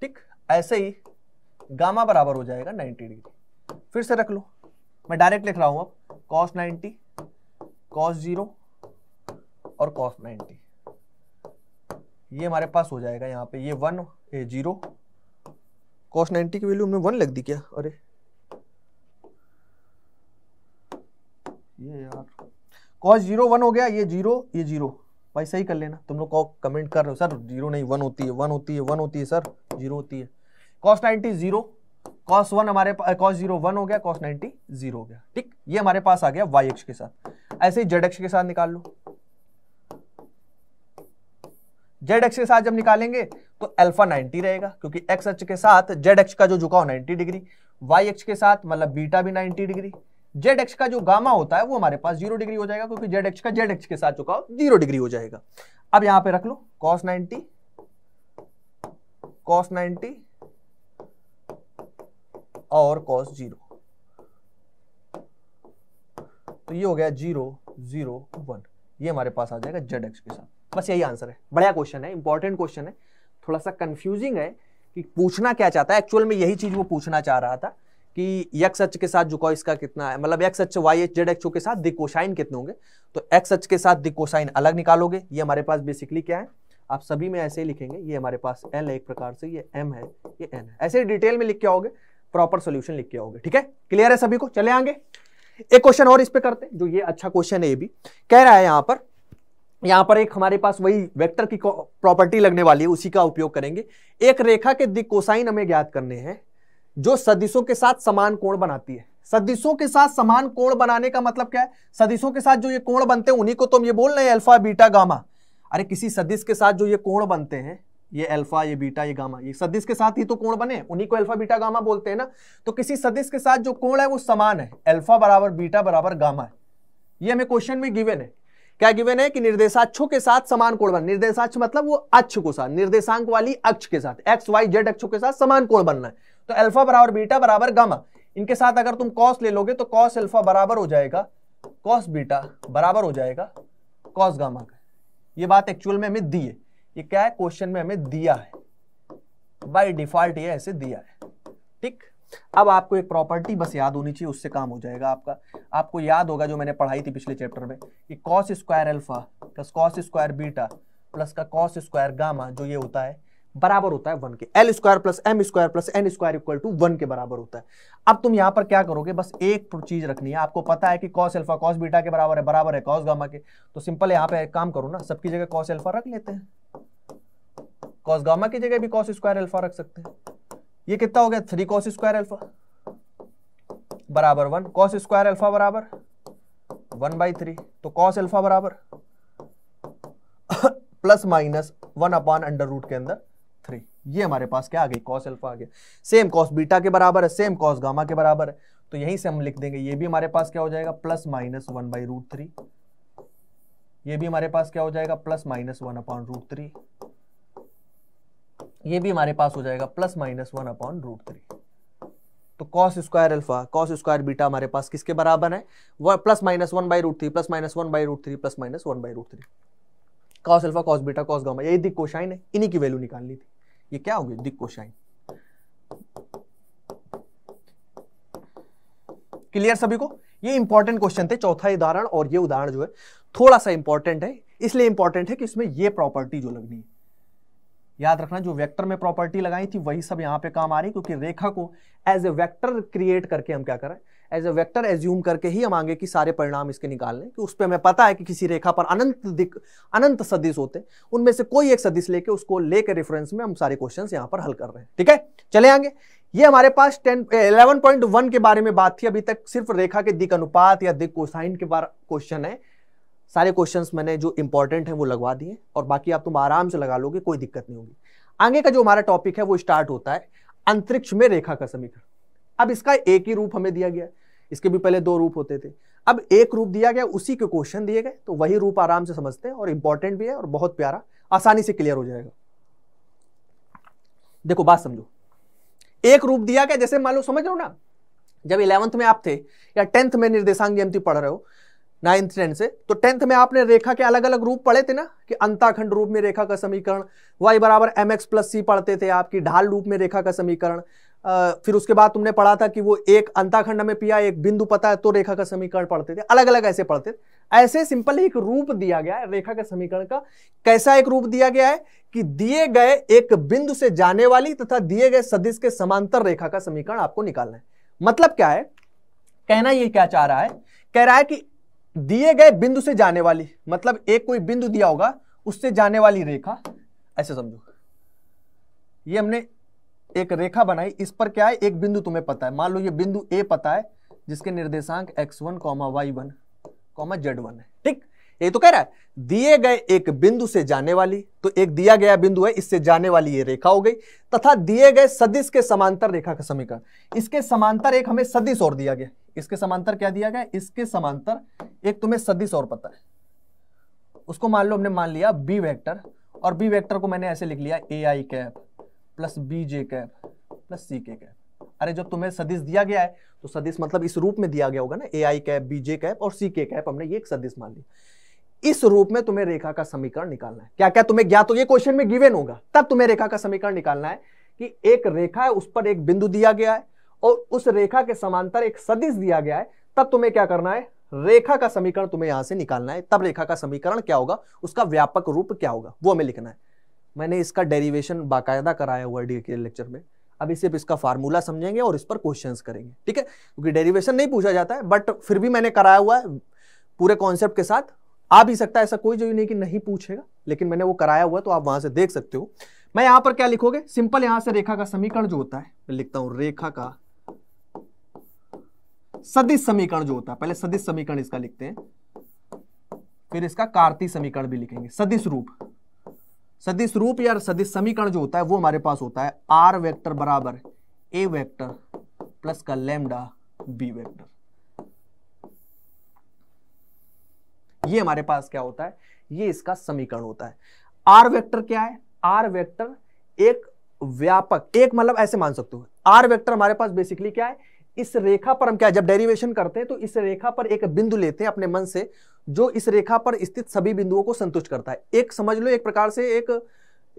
ठीक ऐसे ही गामा बराबर हो जाएगा 90 डिग्री फिर से रख लो मैं डायरेक्ट लिख रहा हूं अब कॉस नाइनटी कॉस जीरो और कॉस नाइनटी ये हमारे पास हो जाएगा यहाँ पे ये वन ये जीरो कॉस नाइनटी की वैल्यू हमने वन लग दी क्या अरे ये यार कॉस जीरो वन हो गया ये जीरो ये जीरो भाई सही कर लेना तुम लोग कमेंट कर रहे हो सर जीरो नहीं वन होती है वन होती है वन होती है सर जीरो होती है cos ninety zero cos one हमारे कॉस जीरो वन हो गया कॉस नाइनटी जीरो हो गया ठीक ये हमारे पास आ गया वाई एक्स के साथ ऐसे ही जेड एक्स के साथ निकाल लो जेड एक्स के साथ जब निकालेंगे तो अल्फा 90 रहेगा क्योंकि एक्स अक्ष के साथ जेड एक्स का जो झुकाव 90 डिग्री वाई एक्स के साथ मतलब बीटा भी 90 डिग्री जेड एक्स का जो गामा होता है वो हमारे पास जीरो डिग्री हो जाएगा क्योंकि जेड एक्स का जेड एक्स के साथ चुकाव जीरो डिग्री हो जाएगा अब यहां पे रख लो कॉस 90 कॉस 90 और कॉस जीरो तो ये हो गया जीरो जीरो वन ये हमारे पास आ जाएगा जेड एक्स के साथ बस यही आंसर है बढ़िया क्वेश्चन है इंपॉर्टेंट क्वेश्चन है थोड़ा सा कंफ्यूजिंग है कि पूछना क्या चाहता है एक्चुअल में यही चीज वो पूछना चाह रहा था कि यक्स एच के साथ जो झुकाव इसका कितना है मतलब X H Y H Z X के साथ दिकोसाइन कितने होंगे तो एक्स एच के साथ दिकोसाइन अलग निकालोगे ये हमारे पास बेसिकली क्या है आप सभी में ऐसे ही लिखेंगे ये हमारे पास एल एक प्रकार से ये एम है ये एन है ऐसे डिटेल में लिख के आओगे प्रॉपर सोल्यूशन लिख के आओगे ठीक है क्लियर है सभी को चले आगे एक क्वेश्चन और इस पर करते जो ये अच्छा क्वेश्चन है ये भी कह रहा है यहाँ पर यहाँ पर एक हमारे पास वही वेक्टर की प्रॉपर्टी लगने वाली है उसी का उपयोग करेंगे एक रेखा के दिकोसाइन हमें ज्ञात करने हैं जो सदिशों के साथ समान कोण बनाती है सदिशों के साथ समान कोण बनाने का मतलब क्या है सदिशों के साथ जो ये कोण बनते हैं उन्हीं को तो हम ये बोल रहे हैं अल्फा बीटा गामा अरे किसी सदिश के साथ जो ये कोण बनते हैं ये अल्फा ये बीटा ये गामा ये सदिश के साथ ही तो कोण बने उन्हीं को अल्फा बीटा गामा बोलते हैं ना तो किसी सदिश के साथ जो कोण है वो समान है अल्फा बराबर बीटा बराबर गामा है ये हमें क्वेश्चन में गिवन है क्या गिवन है कि निर्देशाक्षों के साथ समान कोण बन निर्देशाक्ष मतलब वो अक्ष को साथ निर्देशांक वाली अक्ष के साथ एक्स वाई जेड अक्षों के साथ समान कोण बनना है तो अल्फा बराबर बीटा बराबर गामा इनके साथ अगर तुम कॉस ले लोगे तो कॉस अल्फा बराबर हो जाएगा कॉस बीटा बराबर हो जाएगा कॉस गामा का ये बात एक्चुअल में हमें दी है ये क्या है क्वेश्चन में हमें दिया है बाय डिफॉल्ट ये ऐसे दिया है ठीक अब आपको एक प्रॉपर्टी बस याद होनी चाहिए उससे काम हो जाएगा आपका आपको याद होगा जो मैंने पढ़ाई थी पिछले चैप्टर में कि cos square alpha plus cos square beta plus का कॉस स्क्वायर गामा जो ये होता है बराबर होता है वन के L square plus M square plus N square equal to one के बराबर होता है अब तुम यहां पर क्या करोगे बस एक चीज रखनी है आपको पता है कि कॉस एल्फा कॉस बीटा के बराबर है बराबर है कॉस गामा के तो सिंपल यहां पे एक काम करो ना सबकी जगह कॉस एल्फा रख लेते हैं कॉस गामा की जगह भी कॉस स्क्वायर एल्फा रख सकते हैं ये कितना हो गया थ्री कॉस स्क्वायर एल्फा बराबर वन कॉस स्क्वायर एल्फा बराबर वन बाई थ्री तो कॉस एल्फा बराबर plus minus one upon under root के अंदर ये हमारे पास क्या आ गई कॉस अल्फा आ गया सेम कॉस बीटा के बराबर है सेम कॉस गामा के बराबर है तो यहीं से हम लिख देंगे ये भी हमारे पास क्या हो जाएगा plus minus one by root three ये भी हमारे पास क्या हो जाएगा plus minus one upon root three ये भी हमारे पास हो जाएगा plus minus one upon root three तो cos square alpha cos square beta हमारे पास किसके बराबर है plus minus one by root three plus minus one by root three plus minus one by root three cos alpha cos beta cos gamma यही दिक्कत कोशाइन है इन्हीं की वैल्यू निकालनी थी ये क्या हो गई दिक्कोशाइन क्लियर सभी को ये इंपॉर्टेंट क्वेश्चन थे चौथा उदाहरण और ये उदाहरण जो है थोड़ा सा इंपॉर्टेंट है इसलिए इंपॉर्टेंट है कि इसमें ये प्रॉपर्टी जो लगनी है याद रखना जो वेक्टर में प्रॉपर्टी लगाई थी वही सब यहां पे काम आ रही क्योंकि रेखा को एज ए वेक्टर क्रिएट करके हम क्या कर रहे हैं एज ए वेक्टर एज्यूम करके ही हम आगे की सारे परिणाम इसके निकाल लें कि उस पर हमें पता है कि किसी रेखा पर अनंत दिक अनंत सदिश होते हैं उनमें से कोई एक सदिश लेके उसको लेके रेफरेंस में हम सारे क्वेश्चन यहाँ पर हल कर रहे हैं ठीक है चले आगे ये हमारे पास टेन इलेवन पॉइंट वन के बारे में बात थी अभी तक सिर्फ रेखा के दिक अनुपात या दिक कोसाइन के बारे क्वेश्चन है सारे क्वेश्चन मैंने जो इंपॉर्टेंट हैं वो लगवा दिए और बाकी आप तुम आराम से लगा लोगे कोई दिक्कत नहीं होगी आगे का जो हमारा टॉपिक है वो स्टार्ट होता है अंतरिक्ष में रेखा का समीकरण अब इसका एक ही रूप हमें दिया गया है इसके भी पहले दो रूप होते थे अब एक रूप दिया गया उसी के क्वेश्चन दिए गए तो वही रूप आराम से समझते हैं और इंपॉर्टेंट भी है और बहुत प्यारा आसानी से क्लियर हो जाएगा देखो बात समझो एक रूप दिया गया जैसे मान लो समझ रहे हो ना जब इलेवंथ में आप थे या टेंथ में निर्देशांक जयंती पढ़ रहे हो नाइन्थ टेंथ से तो टेंथ में आपने रेखा के अलग अलग रूप पढ़े थे ना कि अंताखंड रूप में रेखा का समीकरण वाई बराबर एम एक्स प्लस सी पढ़ते थे आपकी ढाल रूप में रेखा का समीकरण फिर उसके बाद तुमने पढ़ा था कि वो एक अंताखंड में पिया एक बिंदु पता है तो रेखा का समीकरण पढ़ते थे अलग अलग ऐसे पढ़ते थे ऐसे सिंपल एक रूप दिया गया है रेखा का समीकरण का कैसा एक रूप दिया गया है कि दिए गए एक बिंदु से जाने वाली तथा दिए गए सदिश के समांतर रेखा का समीकरण आपको निकालना है मतलब क्या है कहना यह क्या चाह रहा है कह रहा है कि दिए गए बिंदु से जाने वाली मतलब एक कोई बिंदु दिया होगा उससे जाने वाली रेखा ऐसे समझो ये हमने एक रेखा बनाई इस पर क्या है एक बिंदु तुम्हें पता है मान लो ये बिंदु ए पता है जिसके निर्देशांक X one comma Y one comma Z one है ठीक ये तो कह रहा है दिए गए एक बिंदु से जाने वाली तो एक दिया गया बिंदु है इससे जाने वाली ये रेखा हो गई तथा दिए गए सदिश के समांतर रेखा का समीकरण इसके समांतर एक हमें सदिश और दिया गया इसके समांतर क्या दिया गया इसके समांतर एक तुम्हें सदिश और पता है उसको मान लो हमने मान लिया बी वेक्टर और बी वेक्टर को मैंने ऐसे लिख लिया A I cap plus B J cap plus C के कैप अरे जब तुम्हें सदिश दिया गया है तो सदिश मतलब इस रूप में दिया गया होगा ना A I cap B J cap और सी के कैप हमने ये एक सदिश मान लिया इस रूप में तुम्हें रेखा का समीकरण निकालना है क्या क्या तुम्हें ज्ञात हो ये क्वेश्चन में गिवेन होगा तब तुम्हें रेखा का समीकरण निकालना है कि एक रेखा है उस पर एक बिंदु दिया गया है और उस रेखा के समांतर एक सदिश दिया गया है तब तुम्हें क्या करना है रेखा का समीकरण तुम्हें यहां से निकालना है तब रेखा का समीकरण क्या होगा उसका व्यापक रूप क्या होगा वो हमें लिखना है मैंने इसका डेरिवेशन बाकायदा कराया हुआ डी के लेक्चर में अभी सिर्फ इसका फार्मूला समझेंगे और इस पर क्वेश्चन करेंगे ठीक है क्योंकि डेरिवेशन नहीं पूछा जाता है बट फिर भी मैंने कराया हुआ है पूरे कॉन्सेप्ट के साथ आ भी सकता है ऐसा कोई जो नहीं कि नहीं पूछेगा लेकिन मैंने वो कराया हुआ है तो आप वहां से देख सकते हो मैं यहां पर क्या लिखोगे सिंपल यहां से रेखा का समीकरण जो होता है मैं लिखता हूं रेखा का सदिश समीकरण जो होता है पहले सदिश समीकरण इसका लिखते हैं फिर इसका कार्तीय समीकरण भी लिखेंगे सदिश रूप सदिश रूप या सदिश समीकरण जो होता है वो हमारे पास होता है आर वेक्टर बराबर ए वेक्टर प्लस का लेमडा बी वेक्टर ये हमारे पास क्या होता है ये इसका समीकरण होता है आर वेक्टर क्या है आर वेक्टर एक व्यापक एक मतलब ऐसे मान सकते हो आर वेक्टर हमारे पास बेसिकली क्या है इस रेखा पर हम क्या जब डेरिवेशन करते हैं तो इस रेखा पर एक बिंदु लेते हैं अपने मन से जो इस रेखा पर स्थित सभी बिंदुओं को संतुष्ट करता है एक समझ लो एक प्रकार से एक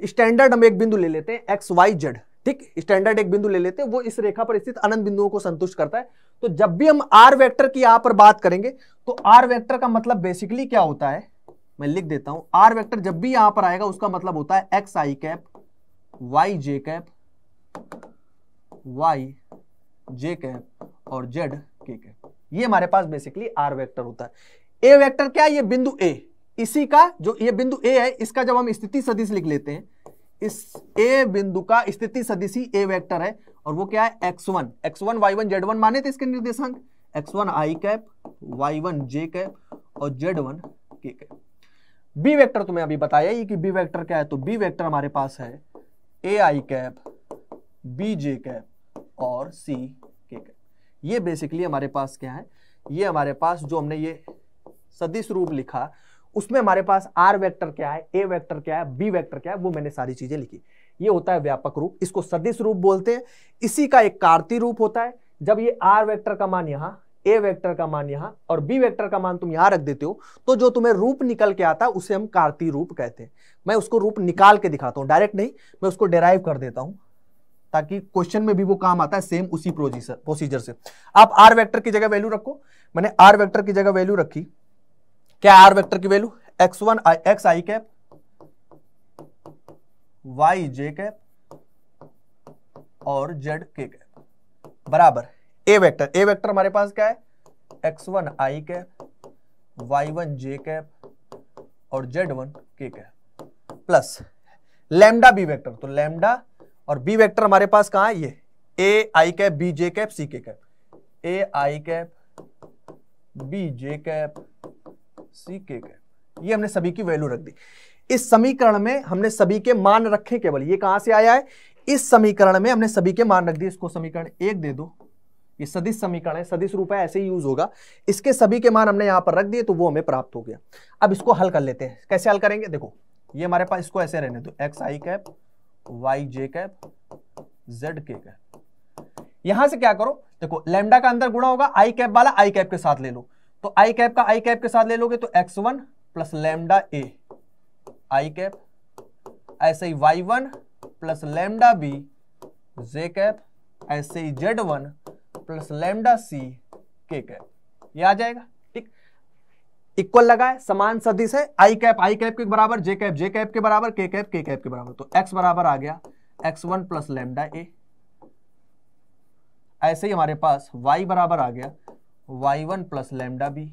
स्टैंडर्ड हम एक बिंदु ले लेते हैं एक्स वाई जेड ठीक स्टैंडर्ड एक बिंदु ले लेते हैं वो इस रेखा पर स्थित अनंत बिंदुओं को संतुष्ट करता है तो जब भी हम आर वैक्टर की यहां पर बात करेंगे तो आर वैक्टर का मतलब बेसिकली क्या होता है मैं लिख देता हूं आर वैक्टर जब भी यहां पर आएगा उसका मतलब होता है एक्स आई कैप वाई जे कैप वाई जे कैप और जेड के कैप ये हमारे पास बेसिकली आर वेक्टर होता है ए वेक्टर क्या है ये बिंदु ए इसी का जो ये बिंदु ए है इसका जब हम स्थिति सदिश लिख लेते हैं इस ए बिंदु का स्थिति सदिश ही ए वेक्टर है और वो क्या है x one X one Y one Z one माने थे इसके निर्देशांक एक्स वन आई कैप वाई वन जे कैप और जेड वन के कैप बी वेक्टर तुम्हें अभी बताया ही कि बी वेक्टर क्या है तो बी वेक्टर हमारे पास है A I cap B J cap और सी के कर ये बेसिकली हमारे पास क्या है ये हमारे पास जो हमने ये सदिश रूप लिखा उसमें हमारे पास आर वेक्टर क्या है ए वेक्टर क्या है बी वेक्टर क्या है वो मैंने सारी चीजें लिखी ये होता है व्यापक रूप इसको सदिश रूप बोलते हैं इसी का एक कार्ती रूप होता है जब ये आर वेक्टर का मान यहाँ ए वेक्टर का मान यहां और बी वेक्टर का मान तुम यहां रख देते हो तो जो तुम्हें रूप निकल के आता है उसे हम कार्ती रूप कहते हैं मैं उसको रूप निकाल के दिखाता हूं डायरेक्ट नहीं मैं उसको डेराइव कर देता हूं ताकि क्वेश्चन में भी वो काम आता है सेम उसी प्रोसीजर प्रोसीजर से आप आर वेक्टर की जगह वैल्यू रखो मैंने आर वेक्टर की जगह वैल्यू रखी क्या आर वेक्टर की वैल्यू एक्स वन एक्स आई कैप वाई जे कैप और जेड के कैप बराबर ए वेक्टर ए वेक्टर हमारे पास क्या है एक्स वन आई कैप वाई वन जे कैप और जेड वन के cap plus lambda B vector तो लेमडा और बी वेक्टर हमारे पास कहाँ है ये a I cap B J cap c के cap a I cap B J cap c के कैप ये हमने सभी की वैल्यू रख दी इस समीकरण में हमने सभी के मान रखे केवल ये कहां से आया है इस समीकरण में हमने सभी के मान रख दिए इसको समीकरण एक दे दो ये सदिश समीकरण है सदिश रूप है ऐसे ही यूज होगा इसके सभी के मान हमने यहां पर रख दिए तो वो हमें प्राप्त हो गया अब इसको हल कर लेते हैं कैसे हल करेंगे देखो ये हमारे पास इसको ऐसे रहने दो एक्स आई कैप वाई जे कैप जेड के कैप यहां से क्या करो देखो लेमडा का अंदर गुणा होगा आई कैप वाला आई कैप के साथ ले लो तो आई कैप का आई कैप के साथ ले लोगे तो x one plus lambda a I cap ऐसे ही y one plus lambda b जे कैप ऐसे ही z one plus lambda c के कैप ये आ जाएगा इक्वल लगा है समान सदिश है आई कैप आई कैप के बराबर जे कैप जे कैप के बराबर के कैप के कैप के बराबर तो एक्स बराबर आ गया x one plus lambda a ऐसे ही हमारे पास वाई बराबर आ गया y one plus lambda b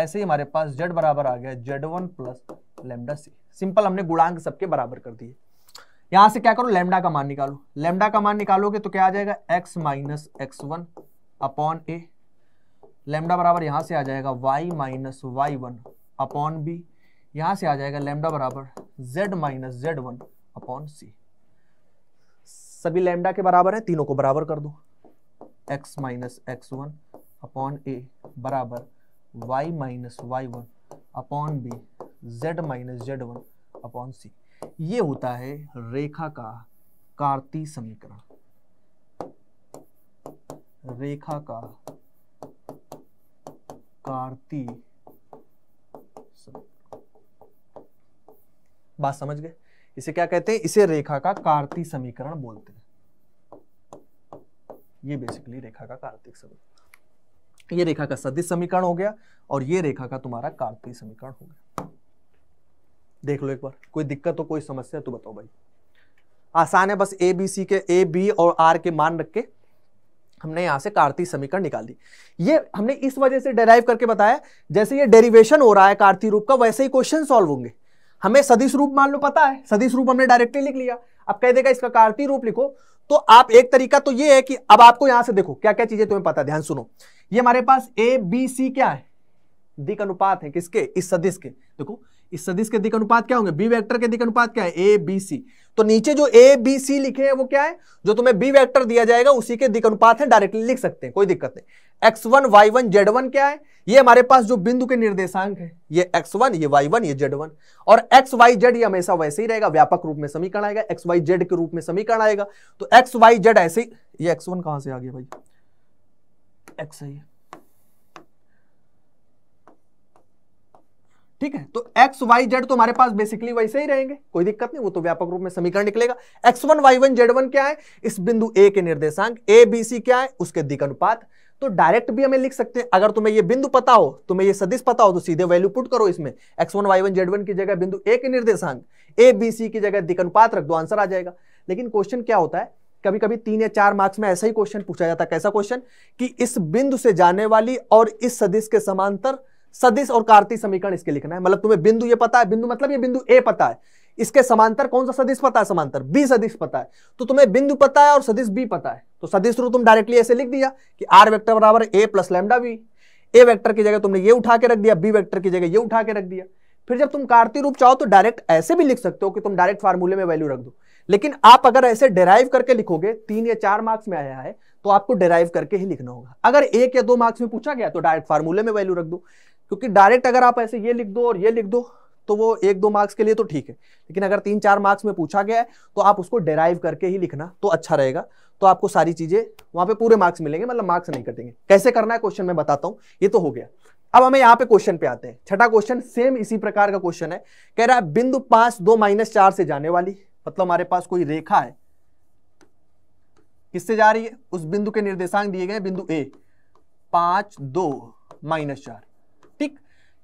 ऐसे ही हमारे पास जेड बराबर आ गया z one plus lambda c simple हमने गुणांक सबके बराबर कर दिए यहां से क्या करो लेमडा का मान निकालो लेमडा का मान निकालोगे तो क्या आ जाएगा x minus x one upon a lambda बराबर यहाँ से आ जाएगा Y minus Y one upon b यहाँ से आ जाएगा लेमडा बराबर Z minus Z one upon c सभी लेमडा के बराबर है तीनों को बराबर कर दो x minus x one upon a बराबर y minus Y one upon b z minus Z one upon c ये होता है रेखा का कार्तीय समीकरण रेखा का कार्ती बात समझ गए इसे क्या कहते हैं इसे रेखा का कार्ती समीकरण बोलते हैं ये बेसिकली रेखा का कार्तिक समीकरण ये रेखा का सदिश समीकरण हो गया और ये रेखा का तुम्हारा कार्तिक समीकरण हो गया देख लो एक बार कोई दिक्कत हो कोई समस्या तो बताओ भाई आसान है बस ए बी सी के ए बी और आर के मान रख के हमने यहां से कार्तीय समीकरण निकाल दी ये हमने इस वजह से डेराइव करके बताया जैसे ये डेरिवेशन हो रहा है कार्तीय रूप का वैसे ही क्वेश्चन सॉल्व होंगे हमें सदिश रूप मान लो पता है सदिश रूप हमने डायरेक्टली लिख लिया अब कह देगा इसका कार्तीय रूप लिखो तो आप एक तरीका तो ये है कि अब आपको यहां से देखो क्या क्या चीजें तुम्हें पता है ध्यान सुनो ये हमारे पास ए बी सी क्या है दिक अनुपात है किसके इस सदिश के देखो इस सदिश के दिक अनुपात क्या होंगे बी वेक्टर के दिक अनुपात क्या है ए बी सी तो नीचे जो ए बी सी लिखे हैं वो क्या है जो तुम्हें बी वेक्टर दिया जाएगा उसी के दिक अनुपात है डायरेक्टली लिख सकते हैं कोई दिक्कत नहीं x one Y one Z one क्या है ये हमारे पास जो बिंदु के निर्देशांक है ये एक्स वन ये वाई वन ये जेड वन और एक्स वाई जेड ये हमेशा वैसे ही रहेगा व्यापक रूप में समीकरण आएगा एक्स वाई जेड के रूप में समीकरण आएगा तो एक्स वाई जेड ऐसे ही ये एक्स वन कहां से आ गया भाई एक्स है ठीक है तो एक्स वाई जेड तो हमारे पास बेसिकली वैसे ही रहेंगे कोई दिक्कत नहीं वो तो व्यापक रूप में समीकरण निकलेगा x one Y one Z one क्या है इस बिंदु ए के निर्देशांक ए बी सी क्या है उसके दिक अनुपात तो डायरेक्ट भी हमें लिख सकते हैं अगर तुम्हें ये बिंदु पता हो तुम्हें ये सदिश पता हो तो सीधे वैल्यू पुट करो इसमें x1 y1 z1 की जगह बिंदु a के निर्देशांक a b c की जगह दिक अनुपात रख दो आंसर आ जाएगा लेकिन क्वेश्चन क्या होता है कभी कभी तीन या चार मार्क्स में ऐसा ही क्वेश्चन पूछा जाता है कैसा क्वेश्चन कि इस बिंदु से जाने वाली और इस सदिश के समांतर सदिश और कार्तिक समीकरण इसके लिखना है मतलब तुम्हें बिंदु ये पता है बिंदु मतलब ये बिंदु ए पता है इसके समांतर कौन सा सदिश पता है समांतर बी सदिश पता है तो तुम्हें बिंदु पता है और सदिश बी पता है तो सदिश रूप तुम डायरेक्टली ऐसे लिख दिया कि आर वेक्टर बराबर a plus lambda b a vector की जगह तुमने ये उठा के रख दिया बी वेक्टर की जगह ये उठा के रख दिया फिर जब तुम कार्तीय रूप चाहो तो डायरेक्ट ऐसे भी लिख सकते हो कि तुम डायरेक्ट फार्मूले में वैल्यू रख दो लेकिन आप अगर ऐसे डेराइव करके लिखोगे तीन या चार मार्क्स में आया है तो आपको डेराइव करके ही लिखना होगा अगर एक या दो मार्क्स में पूछा गया तो डायरेक्ट फार्मूले में वैल्यू रख दो क्योंकि डायरेक्ट अगर आप ऐसे ये लिख दो और ये लिख दो तो वो एक दो मार्क्स के लिए तो ठीक है लेकिन अगर तीन चार मार्क्स में पूछा गया है तो आप उसको डेराइव करके ही लिखना तो अच्छा रहेगा तो आपको सारी चीज़ें वहां पे पूरे मार्क्स मिलेंगे मतलब मार्क्स नहीं कटेंगे कैसे करना है क्वेश्चन मैं बताता हूं ये तो हो गया अब हमें यहाँ पे क्वेश्चन पे आते हैं छठा क्वेश्चन सेम इसी प्रकार का क्वेश्चन है कह रहा है बिंदु पांच दो माइनस चार से जाने वाली मतलब हमारे पास कोई रेखा है किससे जा रही है उस बिंदु के निर्देशांक दिए गए बिंदु ए पांच दो माइनस चार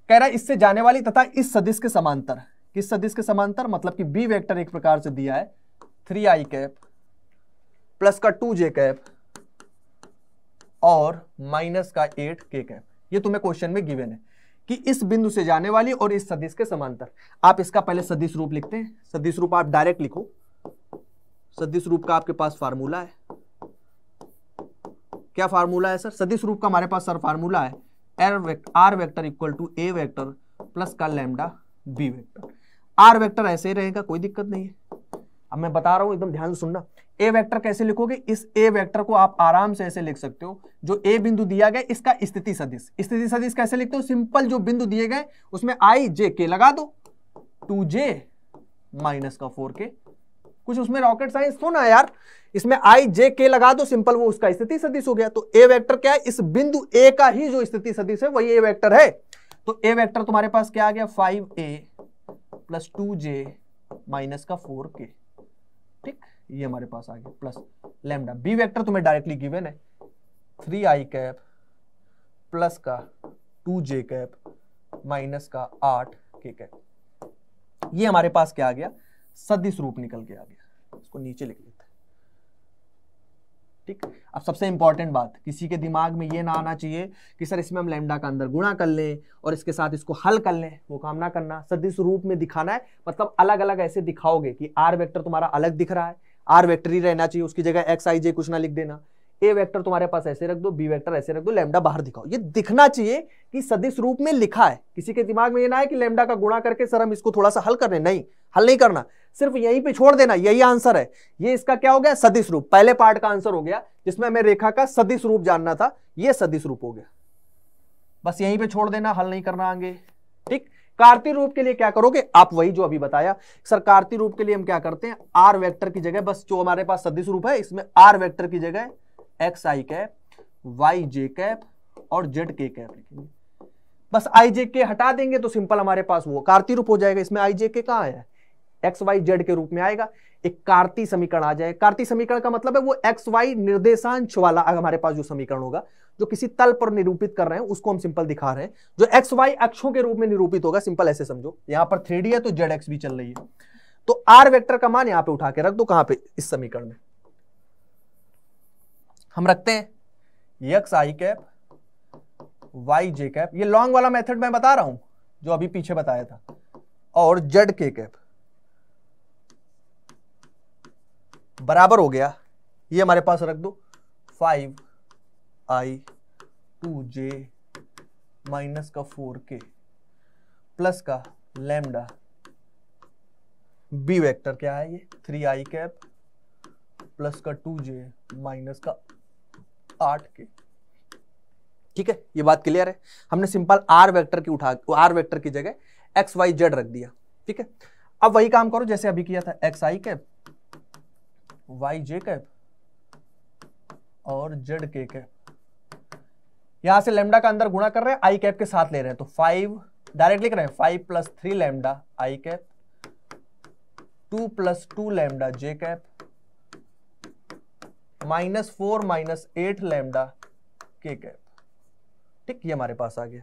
कह रहा है इससे जाने वाली तथा इस सदिश के समांतर किस सदिश के समांतर मतलब कि बी वेक्टर एक प्रकार से दिया है थ्री आई कैप प्लस का टू जे कैप और माइनस का एट के कैप ये तुम्हें क्वेश्चन में गिवेन है कि इस बिंदु से जाने वाली और इस सदिश के समांतर आप इसका पहले सदिश रूप लिखते हैं सदिश रूप आप डायरेक्ट लिखो सदिश रूप का आपके पास फार्मूला है क्या फार्मूला है सर सदिश रूप का हमारे पास सर फार्मूला है uh r vector equal to a vector plus का lambda B vector r vector ऐसे ही रहेगा कोई दिक्कत नहीं है अब मैं बता रहा हूं एकदम ध्यान से सुनना ए वेक्टर कैसे लिखोगे इस ए वेक्टर को आप आराम से ऐसे लिख सकते हो जो ए बिंदु दिया गया इसका स्थिति सदिश स्थिति सदिश कैसे लिखते हो सिंपल जो बिंदु दिए गए उसमें आई जे के लगा दो टू जे माइनस का फोर के कुछ उसमें रॉकेट साइंस सुना यार इसमें आई जे के लगा दो सिंपल वो उसका स्थिति सदिश हो गया तो ए वेक्टर क्या है इस बिंदु ए का ही जो स्थिति सदिश है वही ए वेक्टर है तो ए वेक्टर तुम्हारे पास क्या आ गया five a plus two J minus का फोर के ठीक ये हमारे पास आ गया प्लस लेमडा बी वेक्टर तुम्हें डायरेक्टली गिवेन है थ्री आई कैप प्लस का टू जे कैप माइनस का आठ के कैप ये हमारे पास क्या आ गया सदिश रूप निकल के आ गया इसको नीचे लिख लेते ठीक अब सबसे इंपॉर्टेंट बात किसी के दिमाग में ये ना आना चाहिए कि सर इसमें हम लैमडा का अंदर गुणा कर लें और इसके साथ इसको हल कर लें वो काम ना करना सदिश रूप में दिखाना है मतलब अलग अलग ऐसे दिखाओगे कि आर वेक्टर तुम्हारा अलग दिख रहा है आर वेक्टर ही रहना चाहिए उसकी जगह एक्स आई जे कुछ ना लिख देना ए वेक्टर तुम्हारे पास ऐसे रख दो बी वेक्टर ऐसे रख दो लेमडा बाहर दिखाओ ये दिखना चाहिए कि सदिश रूप में लिखा है किसी के दिमाग में ये ना है कि लेमडा का गुणा करके सर हम इसको थोड़ा सा हल रहे नहीं हल नहीं करना सिर्फ यहीं पे छोड़ देना यही आंसर है ये इसका क्या हो गया सदिश रूप पहले पार्ट का आंसर हो गया जिसमें हमें रेखा का सदिश रूप जानना था ये सदिश रूप हो गया बस यहीं पे छोड़ देना हल नहीं करना आगे ठीक कार्तिक रूप के लिए क्या करोगे आप वही जो अभी बताया सर कार्तिक रूप के लिए हम क्या करते हैं आर वेक्टर की जगह बस जो हमारे पास सदिश रूप है इसमें आर वेक्टर की जगह एक्स आई कैप वाई जे कैप और जेड के कैप लिखेंगे बस आई जे के हटा देंगे तो सिंपल हमारे पास वो कार्ती रूप हो जाएगा इसमें आई जे के कहा आया एक्स वाई जेड के रूप में आएगा एक कार्ती समीकरण आ जाए कार्ती समीकरण का मतलब है वो एक्स वाई निर्देशांश वाला हमारे पास जो समीकरण होगा जो किसी तल पर निरूपित कर रहे हैं उसको हम सिंपल दिखा रहे हैं जो एक्स वाई अक्षों के रूप में निरूपित होगा सिंपल ऐसे समझो यहां पर थ्री है तो जेड एक्स भी चल रही है तो आर वेक्टर का मान यहां पे उठा के रख दो कहां पे इस समीकरण में हम रखते हैं x i cap Y J cap ये लॉन्ग वाला मेथड मैं बता रहा हूं जो अभी पीछे बताया था और जेड के कैप बराबर हो गया ये हमारे पास रख दो five i two J minus का फोर के प्लस का लेमडा बी वेक्टर क्या है ये थ्री आई कैप प्लस का टू जे माइनस का आठ के ठीक है ये बात क्लियर है हमने सिंपल आर वेक्टर की उठा आर वेक्टर की जगह एक्स वाई जेड रख दिया ठीक है अब वही काम करो जैसे अभी किया था एक्स आई कैप वाई जे कैप और जेड के कैप यहां से लेमडा का अंदर गुणा कर रहे हैं आई कैप के साथ ले रहे हैं तो फाइव डायरेक्ट लिख रहे हैं five plus three lambda i cap two plus two lambda j cap minus four minus eight lambda k cap ठीक ये हमारे पास आ गया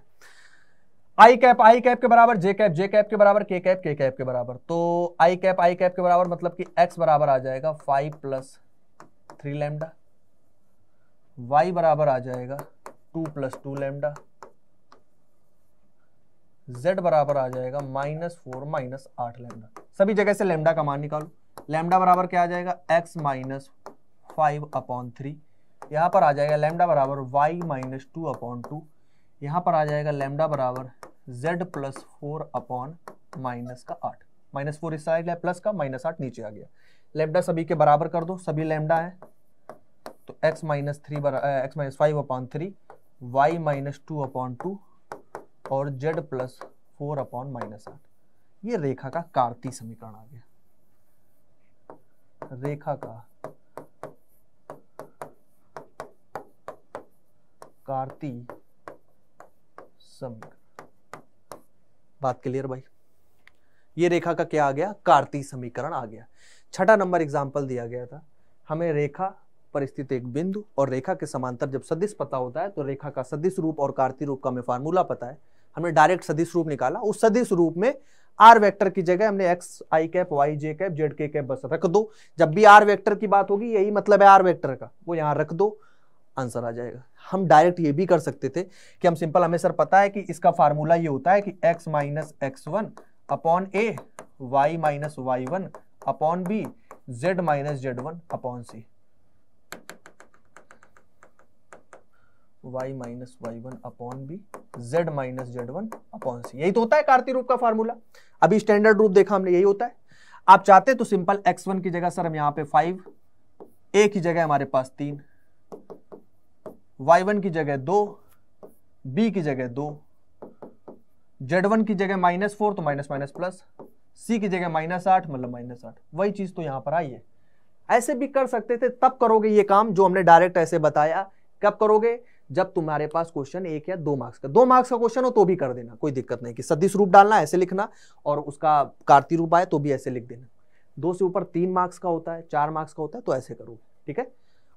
आई कैप आई कैप के बराबर जे कैप जे कैप के बराबर के कैप के कैप के बराबर तो आई कैप आई कैप के बराबर मतलब कि एक्स बराबर आ जाएगा five plus three lambda y बराबर आ जाएगा two plus two lambda z बराबर आ जाएगा माइनस फोर माइनस आठ लेमडा सभी जगह से लेमडा का मान निकालो लेमडा बराबर क्या आ जाएगा x minus five upon three यहाँ पर आ जाएगा लेमडा बराबर y minus two upon two यहाँ पर आ जाएगा लेमडा बराबर z plus four upon minus का आठ माइनस फोर इस साइड है प्लस का माइनस आठ नीचे आ गया लेमडा सभी के बराबर कर दो सभी लेमडा है तो x minus three x minus five upon three y minus two upon two और z plus four upon minus आठ ये रेखा का कार्तीय समीकरण आ गया रेखा का कार्ती बात क्लियर भाई ये रेखा का क्या आ गया कार्ती समीकरण आ गया छठा नंबर एग्जाम्पल दिया गया था हमें रेखा पर स्थित एक बिंदु और रेखा के समांतर जब सदिश पता होता है तो रेखा का सदिश रूप और कार्ती रूप का हमें फार्मूला पता है हमने डायरेक्ट सदिश रूप निकाला उस सदिश रूप में आर वेक्टर की जगह हमने एक्स आई कैप वाई जे कैप जेड के कैप बस रख दो जब भी आर वेक्टर की बात होगी यही मतलब है आर वेक्टर का वो यहाँ रख दो आंसर आ जाएगा हम डायरेक्ट ये भी कर सकते थे कि हम सिंपल हमें सर पता है कि इसका फार्मूला ये होता है कि x minus x one upon a y minus Y one upon b z minus Z one upon c y minus Y one upon b z minus Z one upon c यही तो होता है कार्ती रूप का फार्मूला अभी standard रूप देखा हमने यही होता है आप चाहते तो सिंपल एक्स वन की जगह सर हम यहां पे फाइव ए की जगह हमारे पास तीन वाई वन की जगह दो बी की जगह दो जेड वन की जगह माइनस फोर तो माइनस माइनस प्लस सी की जगह माइनस आठ मतलब माइनस आठ वही चीज तो यहां पर आई है ऐसे भी कर सकते थे तब करोगे ये काम जो हमने डायरेक्ट ऐसे बताया कब करोगे जब तुम्हारे पास क्वेश्चन एक या दो मार्क्स का दो मार्क्स का क्वेश्चन हो तो भी कर देना कोई दिक्कत नहीं कि सदिश रूप डालना ऐसे लिखना और उसका कार्ती रूप आए तो भी ऐसे लिख देना दो से ऊपर तीन मार्क्स का होता है चार मार्क्स का होता है तो ऐसे करोगे ठीक है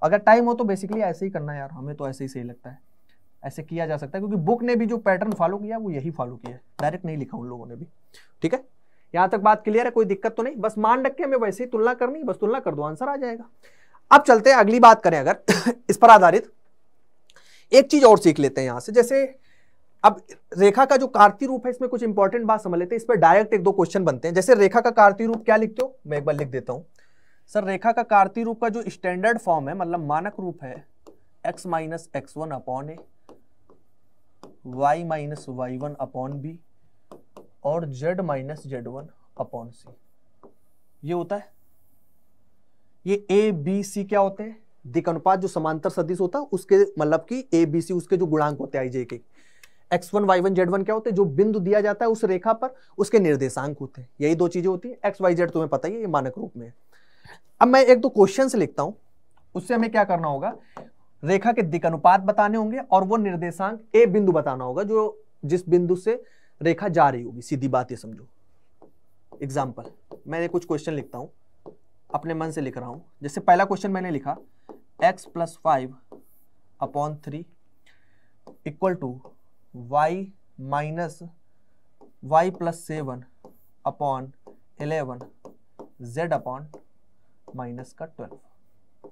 अगर टाइम हो तो बेसिकली ऐसे ही करना यार हमें तो ऐसे ही सही लगता है ऐसे किया जा सकता है क्योंकि बुक ने भी जो पैटर्न फॉलो किया वो यही फॉलो किया डायरेक्ट नहीं लिखा उन लोगों ने भी ठीक है यहाँ तक बात क्लियर है कोई दिक्कत तो नहीं बस मान रख के हमें वैसे ही तुलना करनी बस तुलना कर दो आंसर आ जाएगा अब चलते हैं अगली बात करें अगर इस पर आधारित एक चीज और सीख लेते हैं यहां से जैसे अब रेखा का जो कार्ती रूप है इसमें कुछ इंपॉर्टेंट बात समझ लेते हैं इस पर डायरेक्ट एक दो क्वेश्चन बनते हैं जैसे रेखा का कार्ती रूप क्या लिखते हो मैं एक बार लिख देता हूँ सर रेखा का कार्तीय रूप का जो स्टैंडर्ड फॉर्म है मतलब मानक रूप है x minus x one upon a y minus Y one upon b और z minus Z one upon c ये होता है ये ए बी सी क्या होते हैं दिक अनुपात जो समांतर सदिश होता है उसके मतलब कि ए बी सी उसके जो गुणांक होते हैं i j k x one Y one Z one क्या होते हैं जो बिंदु दिया जाता है उस रेखा पर उसके निर्देशांक होते हैं यही दो चीजें होती है एक्स वाई जेड तुम्हें पता ही है ये मानक रूप में है अब मैं एक दो क्वेश्चन लिखता हूं उससे हमें क्या करना होगा रेखा के दिक अनुपात बताने होंगे और वो निर्देशांक ए बिंदु बताना होगा जो जिस बिंदु से रेखा जा रही होगी सीधी बात ये समझो एग्जाम्पल मैंने कुछ क्वेश्चन लिखता हूँ अपने मन से लिख रहा हूं जैसे पहला क्वेश्चन मैंने लिखा x plus five upon three equal to y minus y plus seven upon eleven z upon minus का ट्वेल्व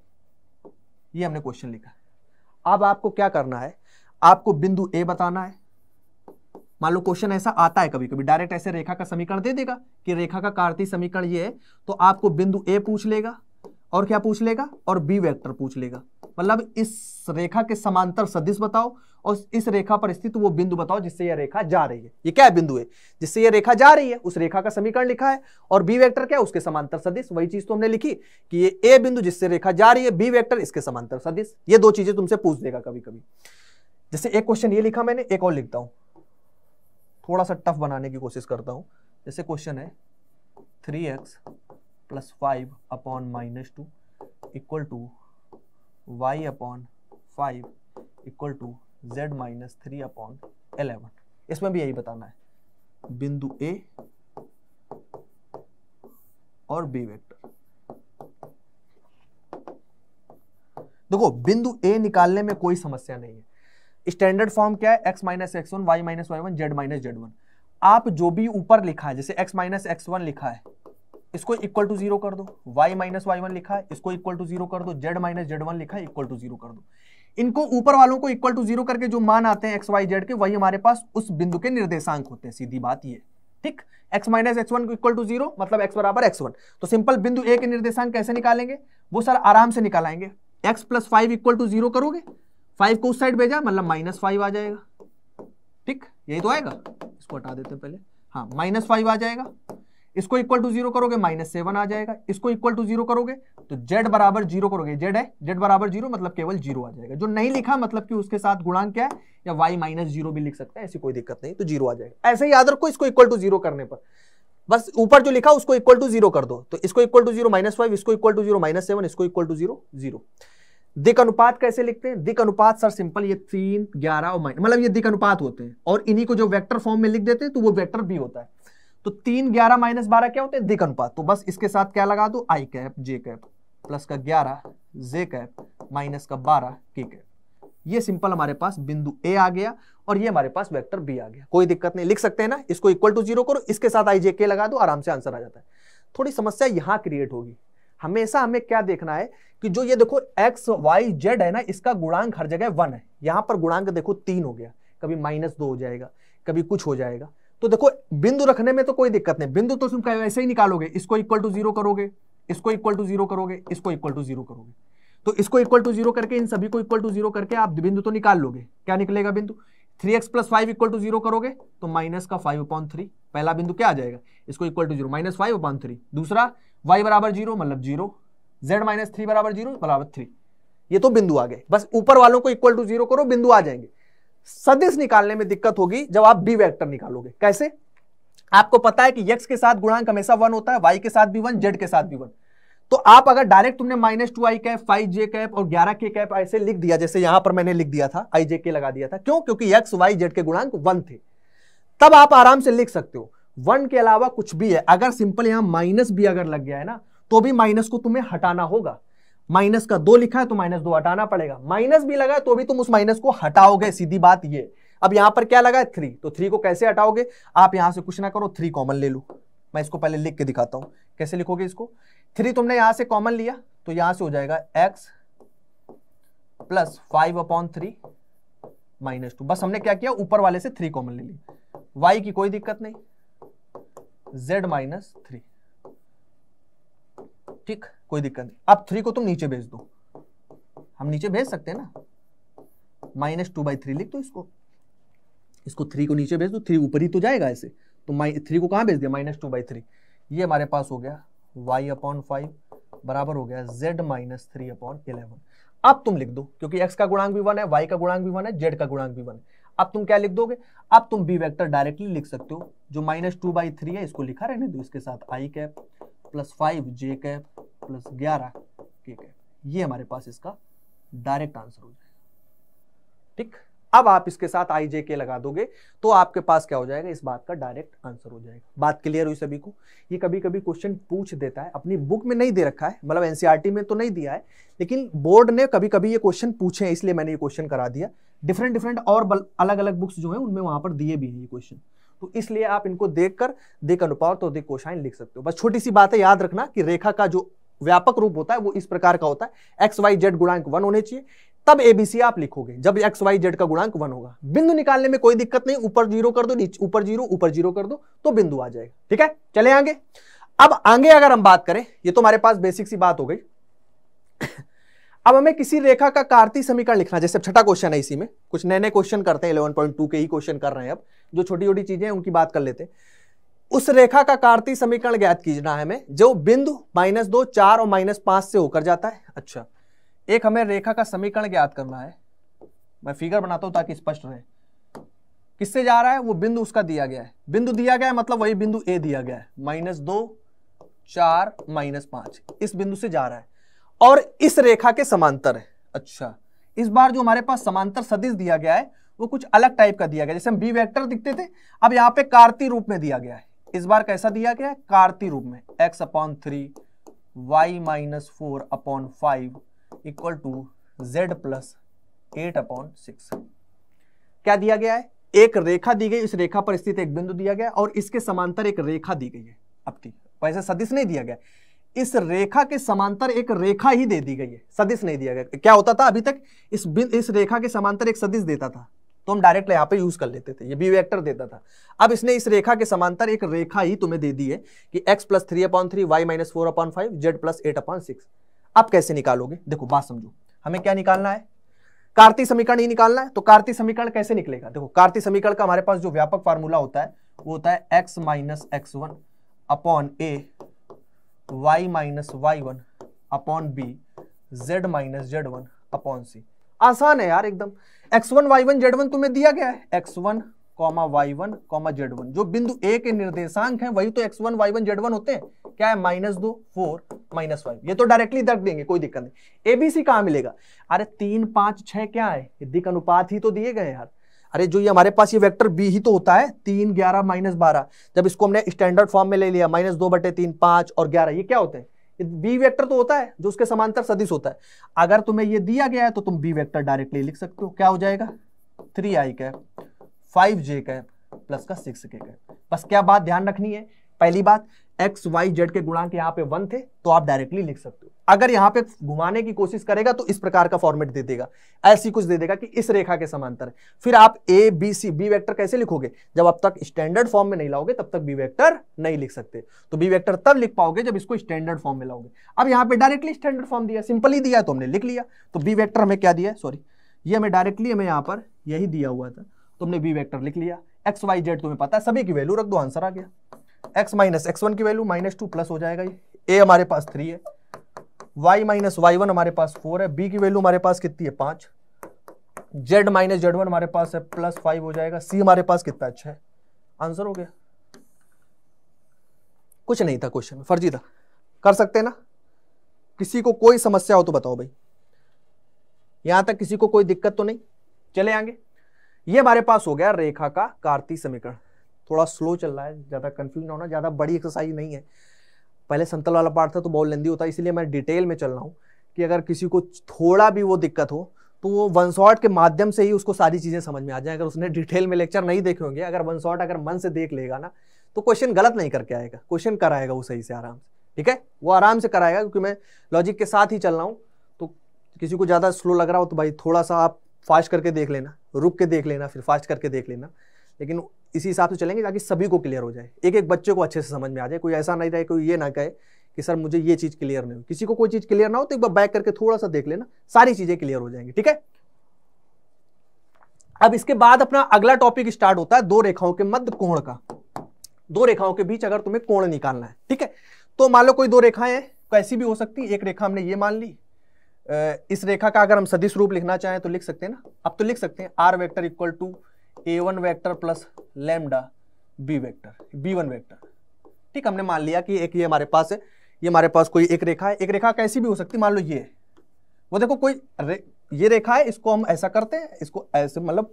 ये हमने क्वेश्चन लिखा अब आपको क्या करना है आपको बिंदु ए बताना है मान लो क्वेश्चन ऐसा आता है कभी कभी डायरेक्ट ऐसे रेखा का समीकरण दे देगा कि रेखा का कार्तीय समीकरण ये है तो आपको बिंदु ए पूछ लेगा और क्या पूछ लेगा और बी वेक्टर पूछ लेगा मतलब इस रेखा के समांतर सदिश बताओ और इस रेखा पर स्थित वो बिंदु बताओ जिससे यह रेखा जा रही है ये क्या बिंदु है जिससे यह रेखा जा रही है उस रेखा का समीकरण लिखा है और बी वेक्टर क्या है उसके समांतर सदिश वही चीज तो हमने लिखी कि ये ए बिंदु जिससे रेखा जा रही है बी वेक्टर इसके समांतर सदिश ये दो चीजें तुमसे पूछ देगा कभी कभी जैसे एक क्वेश्चन ये लिखा मैंने एक और लिखता हूं थोड़ा सा टफ बनाने की कोशिश करता हूं जैसे क्वेश्चन है three x plus five upon minus two equal to y upon five equal to z minus three upon eleven इसमें भी यही बताना है बिंदु ए और बी वेक्टर देखो बिंदु ए निकालने में कोई समस्या नहीं है स्टैंडर्ड फॉर्म क्या है x minus x one y minus Y one z minus Z one आप जो भी ऊपर लिखा है जैसे एक्स माइनस एक्स वन लिखा है इसको इक्वल टू जीरो कर दो y माइनस वाई वन लिखा है इसको इक्वल टू जीरो कर दो z माइनस जेड वन लिखा है इक्वल टू जीरो कर दो इनको ऊपर वालों को इक्वल टू जीरो करके जो मान आते हैं एक्स वाई जेड के वही हमारे पास उस बिंदु के निर्देशांक होते हैं सीधी बात ये ठीक x minus x one equal to zero मतलब x बराबर एक्स वन तो सिंपल बिंदु ए के निर्देशांक कैसे निकालेंगे वो सर आराम से निकालेंगे x plus five equal to zero करोगे फाइव को उस साइड भेजा मतलब माइनस फाइव आ जाएगा ठीक यही तो आएगा इसको हटा देते हैं पहले हाँ माइनस फाइव आ जाएगा इसको इक्वल टू जीरो करोगे माइनस सेवन आ जाएगा इसको इक्वल टू जीरो करोगे तो जेड बराबर जीरो करोगे जेड है जेड बराबर जीरो मतलब केवल जीरो आ जाएगा जो नहीं लिखा मतलब कि उसके साथ गुणांक क्या है या वाई माइनस जीरो भी लिख सकते हैं ऐसी कोई दिक्कत नहीं तो जीरो आ जाएगा ऐसे ही याद रखो इसको इक्वल टू जीरो करने पर बस ऊपर जो लिखा उसको इक्वल टू जीरो कर दो तो इसको equal to zero minus five इसको equal to zero minus seven इसको इक्वल टू जीरो जीरो दिक अनुपात कैसे लिखते हैं दिक अनुपात सर सिंपल ये तीन ग्यारह और माइनस मतलब ये दिक अनुपात होते हैं और इन्हीं को जो वेक्टर फॉर्म में लिख देते हैं तो वो वेक्टर बी होता है तो तीन ग्यारह माइनस बारह क्या होते हैं दिक अनुपात तो बस इसके साथ क्या लगा दो i cap J cap plus का ग्यारह जे कैप माइनस का बारह के कैप ये सिंपल हमारे पास बिंदु ए आ गया और ये हमारे पास वेक्टर बी आ गया कोई दिक्कत नहीं लिख सकते हैं ना इसको इक्वल टू जीरो करो इसके साथ आई जे के लगा दो आराम से आंसर आ जाता है थोड़ी समस्या यहाँ क्रिएट होगी हमेशा हमें क्या देखना है कि जो ये देखो एक्स वाई जेड है ना इसका गुणांक हर जगह वन है यहाँ पर गुणांक देखो तीन हो गया कभी माइनस दो हो जाएगा कभी कुछ हो जाएगा तो देखो बिंदु रखने में तो कोई दिक्कत नहीं बिंदु तो तुम ऐसे ही निकालोगे इसको इक्वल टू जीरो करोगे इसको इक्वल टू जीरो करोगे इसको इक्वल टू जीरो करोगे तो इसको इक्वल टू जीरो करके इन सभी को इक्वल टू जीरो करके आप बिंदु तो निकाल लोगे क्या निकलेगा बिंदु three x plus five equal to zero करोगे तो माइनस का फाइव अपॉन थ्री पहला बिंदु क्या आ जाएगा इसको equal to zero minus five upon three दूसरा वाई बराबर जीरो मतलब जीरो जेड माइनस थ्री बराबर जीरो बराबर थ्री ये तो बिंदु आ गए बस ऊपर वालों को इक्वल टू जीरो करो बिंदु आ जाएंगे सदिश निकालने में दिक्कत होगी जब आप बी वेक्टर निकालोगे कैसे आपको पता है कि यक्स के साथ गुणांक हमेशा वन होता है वाई के साथ भी वन जेड के साथ भी वन तो आप अगर डायरेक्ट तुमने माइनस टू आई कैप फाइव जे कैप और ग्यारह के कैप ऐसे लिख दिया जैसे यहां पर मैंने लिख दिया था आई जे के लगा दिया था क्यों क्योंकि एक्स वाई जेड के गुणांक वन थे तब आप आराम से लिख सकते हो वन के अलावा कुछ भी है अगर सिंपल यहां माइनस भी अगर लग गया है ना तो भी माइनस को तुम्हें हटाना होगा माइनस का दो लिखा है तो माइनस दो हटाना पड़ेगा माइनस भी लगा है तो भी तुम उस माइनस को हटाओगे सीधी बात ये अब यहां पर क्या लगा है थ्री तो थ्री को कैसे हटाओगे आप यहां से कुछ ना करो थ्री कॉमन ले लो मैं इसको पहले लिख के दिखाता हूं कैसे लिखोगे इसको थ्री तुमने यहां से कॉमन लिया तो यहां से हो जाएगा x plus five upon three minus two बस हमने क्या किया ऊपर वाले से थ्री कॉमन ले ली वाई की कोई दिक्कत नहीं जेड माइनस थ्री ठीक कोई दिक्कत नहीं अब थ्री को तुम नीचे भेज दो हम नीचे भेज सकते हैं ना माइनस टू बाई थ्री लिख दो इसको इसको थ्री को नीचे भेज दो थ्री ऊपर ही तो जाएगा ऐसे तो माइ थ्री को कहाँ भेज दिया माइनस टू बाई थ्री ये हमारे पास हो गया वाई अपॉन फाइव बराबर हो गया z minus three upon eleven अब तुम लिख दो क्योंकि एक्स का गुणांक भी वन है वाई का गुणांक भी वन है जेड का गुणांक भी वन है अब तुम क्या लिख दोगे अब तुम बी वेक्टर डायरेक्टली लिख सकते हो जो माइनस टू बाई थ्री है इसको लिखा रहने दो इसके साथ आई कैप प्लस फाइव जे कैप प्लस ग्यारह के कैप ये हमारे पास इसका डायरेक्ट आंसर हो जाएगा ठीक अब आप इसके साथ आई जे के लगा दोगे तो आपके पास क्या हो जाएगा इस बात का डायरेक्ट आंसर हो जाएगा बात क्लियर हुई सभी को ये कभी कभी क्वेश्चन पूछ देता है अपनी बुक में नहीं दे रखा है मतलब एनसीईआरटी e में तो नहीं दिया है लेकिन बोर्ड ने कभी कभी ये क्वेश्चन पूछे हैं इसलिए मैंने ये क्वेश्चन करा दिया डिफरेंट डिफरेंट और अलग अलग बुक्स जो है उनमें वहां पर दिए भी हैं ये क्वेश्चन तो इसलिए आप इनको देख कर देख अनुपात और देख कोशाइन लिख सकते हो बस छोटी सी बात है याद रखना कि रेखा का जो व्यापक रूप होता है वो इस प्रकार का होता है एक्स वाई जेड गुणांक वन होने चाहिए तब एबीसी आप लिखोगे जब एक्स वाई जेड का गुणांक वन होगा बिंदु निकालने में कोई दिक्कत नहीं ऊपर जीरो कर दो नीचे ऊपर जीरो ऊपर जीरो कर दो तो बिंदु आ जाएगा ठीक है चले आगे अब आगे अगर हम बात करें ये तो हमारे पास बेसिक सी बात हो गई अब हमें किसी रेखा का कार्तीय समीकरण लिखना जैसे छठा क्वेश्चन है इसी में कुछ नए नए क्वेश्चन करते हैं 11.2 के ही क्वेश्चन कर रहे हैं अब जो छोटी छोटी चीजें हैं उनकी बात कर लेते हैं उस रेखा का कार्तीय समीकरण ज्ञात कीजना है हमें जो बिंदु माइनस दो चार और माइनस पांच से होकर जाता है अच्छा एक हमें रेखा का समीकरण ज्ञात करना है मैं फिगर बनाता हूं ताकि स्पष्ट रहे किससे जा रहा है वो बिंदु उसका दिया गया है बिंदु दिया गया है मतलब वही बिंदु ए दिया गया है माइनस दो चार माइनस पांच इस बिंदु से जा रहा है और इस रेखा के समांतर है अच्छा इस बार जो हमारे पास समांतर सदिश दिया गया है वो कुछ अलग टाइप का दिया गया जैसे हम बी वेक्टर दिखते थे अब यहाँ पे कार्ती रूप में दिया गया है इस बार कैसा दिया गया है कार्ती रूप में x upon three y minus four upon five equal to z plus eight upon six क्या दिया गया है एक रेखा दी गई इस रेखा पर स्थित एक बिंदु दिया गया और इसके समांतर एक रेखा दी गई है अब ठीक वैसे सदिश नहीं दिया गया इस रेखा के समांतर एक रेखा ही दे दी गई है सदिश नहीं दिया गया क्या होता था अभी तक इस इस रेखा के समांतर एक सदिश देता था तो हम डायरेक्ट यहां पे यूज कर लेते थे ये बी वेक्टर देता था अब इसने इस रेखा के समांतर एक रेखा ही तुम्हें दे दी है कि x plus three upon three y minus four upon five z plus eight upon six आप कैसे निकालोगे देखो बात समझो हमें क्या निकालना है कार्ती समीकरण ही निकालना है तो कार्ती समीकरण कैसे निकलेगा देखो कार्ती समीकरण का हमारे पास जो व्यापक फार्मूला होता है वो होता है x minus x one upon a y minus Y one upon b z minus Z one upon c आसान है यार एकदम x one Y one Z one तुम्हें दिया गया है x one comma Y one comma Z one जो बिंदु ए के निर्देशांक हैं वही तो x one Y one Z one होते हैं क्या है माइनस दो फोर माइनस फाइव ये तो डायरेक्टली रख देंगे कोई दिक्कत नहीं एबीसी कहाँ मिलेगा अरे तीन पांच छह क्या है दिक अनुपात ही तो दिए गए यार अरे जो ये हमारे पास ये वेक्टर बी ही तो होता है तीन ग्यारह माइनस बारह जब इसको हमने स्टैंडर्ड फॉर्म में ले लिया माइनस दो बटे तीन पांच और ग्यारह ये क्या होते हैं बी वेक्टर तो होता है जो उसके समांतर सदिश होता है अगर तुम्हें ये दिया गया है तो तुम बी वेक्टर डायरेक्टली लिख सकते हो क्या हो जाएगा थ्री आई कैप फाइव जे कैप प्लस का सिक्स के कैप बस क्या बात ध्यान रखनी है पहली बात एक्स वाई जेड के गुणांक यहाँ पे वन थे तो आप डायरेक्टली लिख सकते हो अगर यहाँ पे घुमाने की कोशिश करेगा तो इस प्रकार का फॉर्मेट दे देगा ऐसी कुछ दे देगा कि इस रेखा के समांतर फिर आप a B c b vector कैसे लिखोगे जब अब तक स्टैंडर्ड फॉर्म में नहीं लाओगे तब तक बी वेक्टर नहीं लिख सकते तो बी वेक्टर तब लिख पाओगे जब इसको स्टैंडर्ड फॉर्म में लाओगे अब यहाँ पे डायरेक्टली स्टैंडर्ड फॉर्म दिया सिंपली दिया तो हमने लिख लिया तो बी वैक्टर हमें क्या दिया सॉरी ये हमें डायरेक्टली हमें यहाँ पर यही दिया हुआ था तुमने बी वैक्टर लिख लिया एक्स वाई जेड तुम्हें पता है सभी की वैल्यू रख दो आंसर आ गया एक्स माइनस एक्स वन की वैल्यू माइनस टू प्लस हो जाएगा ये ए हमारे पास थ्री है वाई माइनस वाई वन हमारे पास फोर है बी की वैल्यू हमारे पास कितनी है पांच जेड माइनस जेड वन हमारे पास है प्लस फाइव हो जाएगा सी हमारे पास कितना अच्छा है आंसर हो गया कुछ नहीं था क्वेश्चन फर्जी था कर सकते ना किसी को कोई समस्या हो तो बताओ भाई यहां तक किसी को कोई दिक्कत तो नहीं चले आगे ये हमारे पास हो गया रेखा का कार्तीय समीकरण थोड़ा स्लो चल रहा है ज़्यादा कन्फ्यूज ना होना ज़्यादा बड़ी एक्सरसाइज नहीं है पहले संतल वाला पार्ट था तो बहुत लेंदी होता है इसलिए मैं डिटेल में चल रहा हूँ कि अगर किसी को थोड़ा भी वो दिक्कत हो तो वो वन शॉट के माध्यम से ही उसको सारी चीज़ें समझ में आ जाए अगर उसने डिटेल में लेक्चर नहीं देखे होंगे अगर वन शॉट अगर मन से देख लेगा ना तो क्वेश्चन गलत नहीं करके आएगा क्वेश्चन कराएगा वो सही से आराम से ठीक है वो आराम से कराएगा क्योंकि मैं लॉजिक के साथ ही चल रहा हूँ तो किसी को ज़्यादा स्लो लग रहा हो तो भाई थोड़ा सा आप फास्ट करके देख लेना रुक के देख लेना फिर फास्ट करके देख लेना लेकिन इसी हिसाब से चलेंगे ताकि सभी को क्लियर हो जाए एक एक बच्चे को अच्छे से समझ में आ जाए कोई ऐसा नहीं रहे कोई ये ना कहे कि सर मुझे ये चीज़ क्लियर नहीं हो किसी को कोई चीज़ क्लियर ना हो तो एक बार बैक करके थोड़ा सा देख लेना सारी चीज़ें क्लियर हो जाएंगी ठीक है अब इसके बाद अपना अगला टॉपिक स्टार्ट होता है दो रेखाओं के मध्य कोण का दो रेखाओं के बीच अगर तुम्हें कोण निकालना है ठीक है तो मान लो कोई दो रेखाएं हैं कैसी भी हो सकती है एक रेखा हमने ये मान ली इस रेखा का अगर हम सदिश रूप लिखना चाहें तो लिख सकते हैं ना अब तो लिख सकते हैं r vector equal to A one vector plus lambda B vector B one vector ठीक हमने मान लिया कि एक ये हमारे पास है ये हमारे पास कोई एक रेखा है एक रेखा कैसी भी हो सकती मान लो ये वो देखो कोई रे, ये रेखा है इसको हम ऐसा करते हैं इसको ऐसे मतलब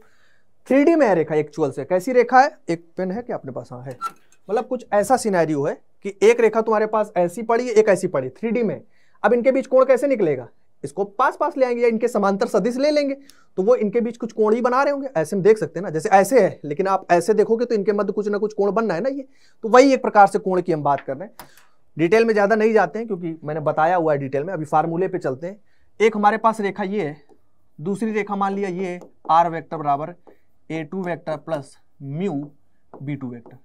थ्री में है रेखा एक्चुअल से कैसी रेखा है एक पेन है क्या अपने पास हाँ है मतलब कुछ ऐसा सीनारी है कि एक रेखा तुम्हारे पास ऐसी पड़ी है एक ऐसी पड़ी थ्री में अब इनके बीच कोण कैसे निकलेगा इसको पास पास ले आएंगे या इनके समांतर सदिश ले लेंगे तो वो इनके बीच कुछ कोण ही बना रहे होंगे ऐसे हम देख सकते हैं ना जैसे ऐसे है लेकिन आप ऐसे देखोगे तो इनके मध्य कुछ ना कुछ कोण बनना है ना ये तो वही एक प्रकार से कोण की हम बात कर रहे हैं डिटेल में ज़्यादा नहीं जाते हैं क्योंकि मैंने बताया हुआ है डिटेल में अभी फार्मूले पे चलते हैं एक हमारे पास रेखा ये है दूसरी रेखा मान लिया ये आर वेक्टर बराबर a two vector plus mu B two vector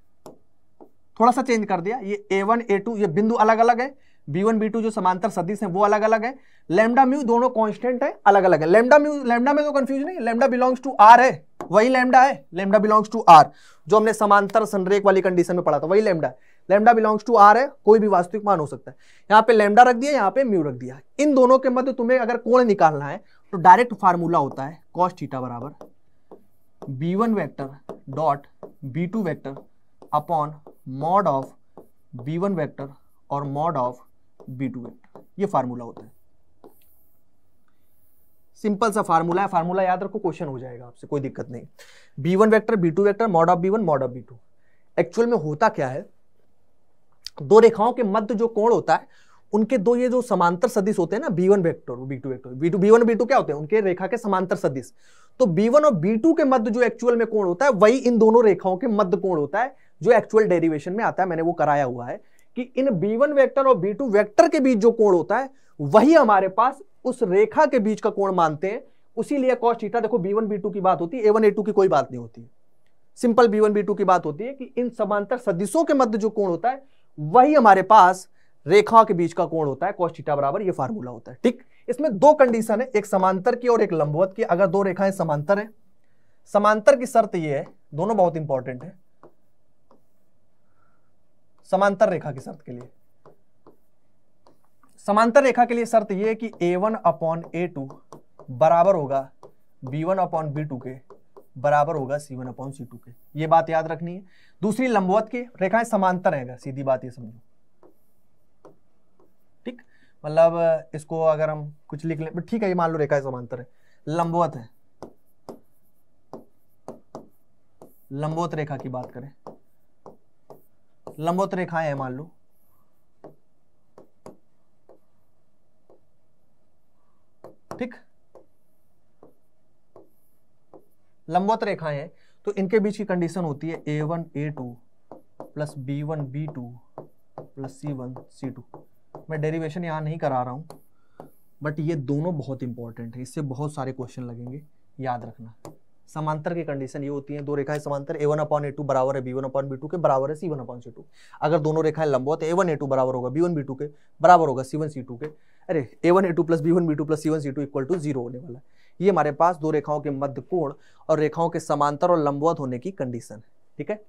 थोड़ा सा चेंज कर दिया ये ए वन ए टू ये बिंदु अलग अलग है बी वन बी टू जो समांतर सदिश है वो अलग अलग है लेमडा म्यू दोनों कॉन्स्टेंट है अलग अलग है लेमडा म्यू लेमडा में तो कंफ्यूज नहीं लेमडा बिलोंग्स टू आर है वही लेमडा है लेमडा बिलोंग्स टू आर जो हमने समांतर संरेख वाली कंडीशन में पढ़ा था वही लेमडा है लेमडा बिलोंग्स टू आर है कोई भी वास्तविक मान हो सकता है यहाँ पे लेमडा रख दिया यहाँ पे म्यू रख दिया इन दोनों के मध्य तुम्हें अगर कोण निकालना है तो डायरेक्ट फार्मूला होता है कॉस थीटा बराबर B one vector dot B two vector upon mod of B one vector और मॉड ऑफ बी टू है ये फार्मूला होता है सिंपल सा फार्मूला है फार्मूला याद रखो क्वेश्चन हो जाएगा आपसे कोई दिक्कत नहीं B one vector B two vector mod of B one mod of B two actual में होता क्या है दो रेखाओं के मध्य जो कोण होता है उनके दो ये जो समांतर सदिश होते हैं ना B one vector B two vector B two B one B two क्या होते हैं उनके रेखा के समांतर सदिश तो बी वन और बी टू के मध्य जो एक्चुअल में कोण होता है वही इन दोनों रेखाओं के मध्य कोण होता है जो एक्चुअल डेरिवेशन में आता है मैंने वो कराया हुआ है कि इन बी वन वैक्टर और बी टू वैक्टर के बीच जो कोण होता है वही हमारे पास उस रेखा के बीच का कोण मानते हैं उसीलिए कॉस्ट थीटा देखो बी वन बी टू की बात होती है ए वन ए टू की कोई बात नहीं होती simple B one B two की बात होती है कि इन समांतर सदिशों के मध्य जो कोण होता है वही हमारे पास रेखाओं के बीच का कोण होता है कॉस्टिटा बराबर ये फार्मूला होता है ठीक इसमें दो कंडीशन है एक समांतर की और एक लंबवत की अगर दो रेखाएं समांतर है समांतर की शर्त यह है दोनों बहुत इंपॉर्टेंट है समांतर रेखा की शर्त के लिए समांतर रेखा के लिए शर्त यह है कि A one upon A two बराबर होगा B one upon B two के बराबर होगा C one upon C two के ये बात याद रखनी है दूसरी लंबवत की रेखाएं समांतर है सीधी बात ये समझो ठीक मतलब इसको अगर हम कुछ लिख लें ठीक है ये मान लो रेखाएं समांतर है लंबवत है लंबवत रेखा की बात करें लंबोत रेखाएं हैं मान लो ठीक लंबोत रेखाएं हैं तो इनके बीच की कंडीशन होती है A one A two plus B one B two plus C one C two मैं डेरिवेशन यहाँ नहीं करा रहा हूँ बट ये दोनों बहुत इंपॉर्टेंट है इससे बहुत सारे क्वेश्चन लगेंगे याद रखना समांतर की कंडीशन ये होती है दो रेखाएं समांतर A one upon A two बराबर है B one upon B two के बराबर है C one upon C two अगर दोनों रेखाएं लंबा तो ए वन ए टू बराबर होगा बी वन बी टू के बराबर होगा सी वन सी टू के अरे A one A two plus B one B two plus C one C two equal to zero होने वाला है ये हमारे पास दो रेखाओं के मध्य कोण और रेखाओं के समांतर और लंबवत होने की कंडीशन है ठीक है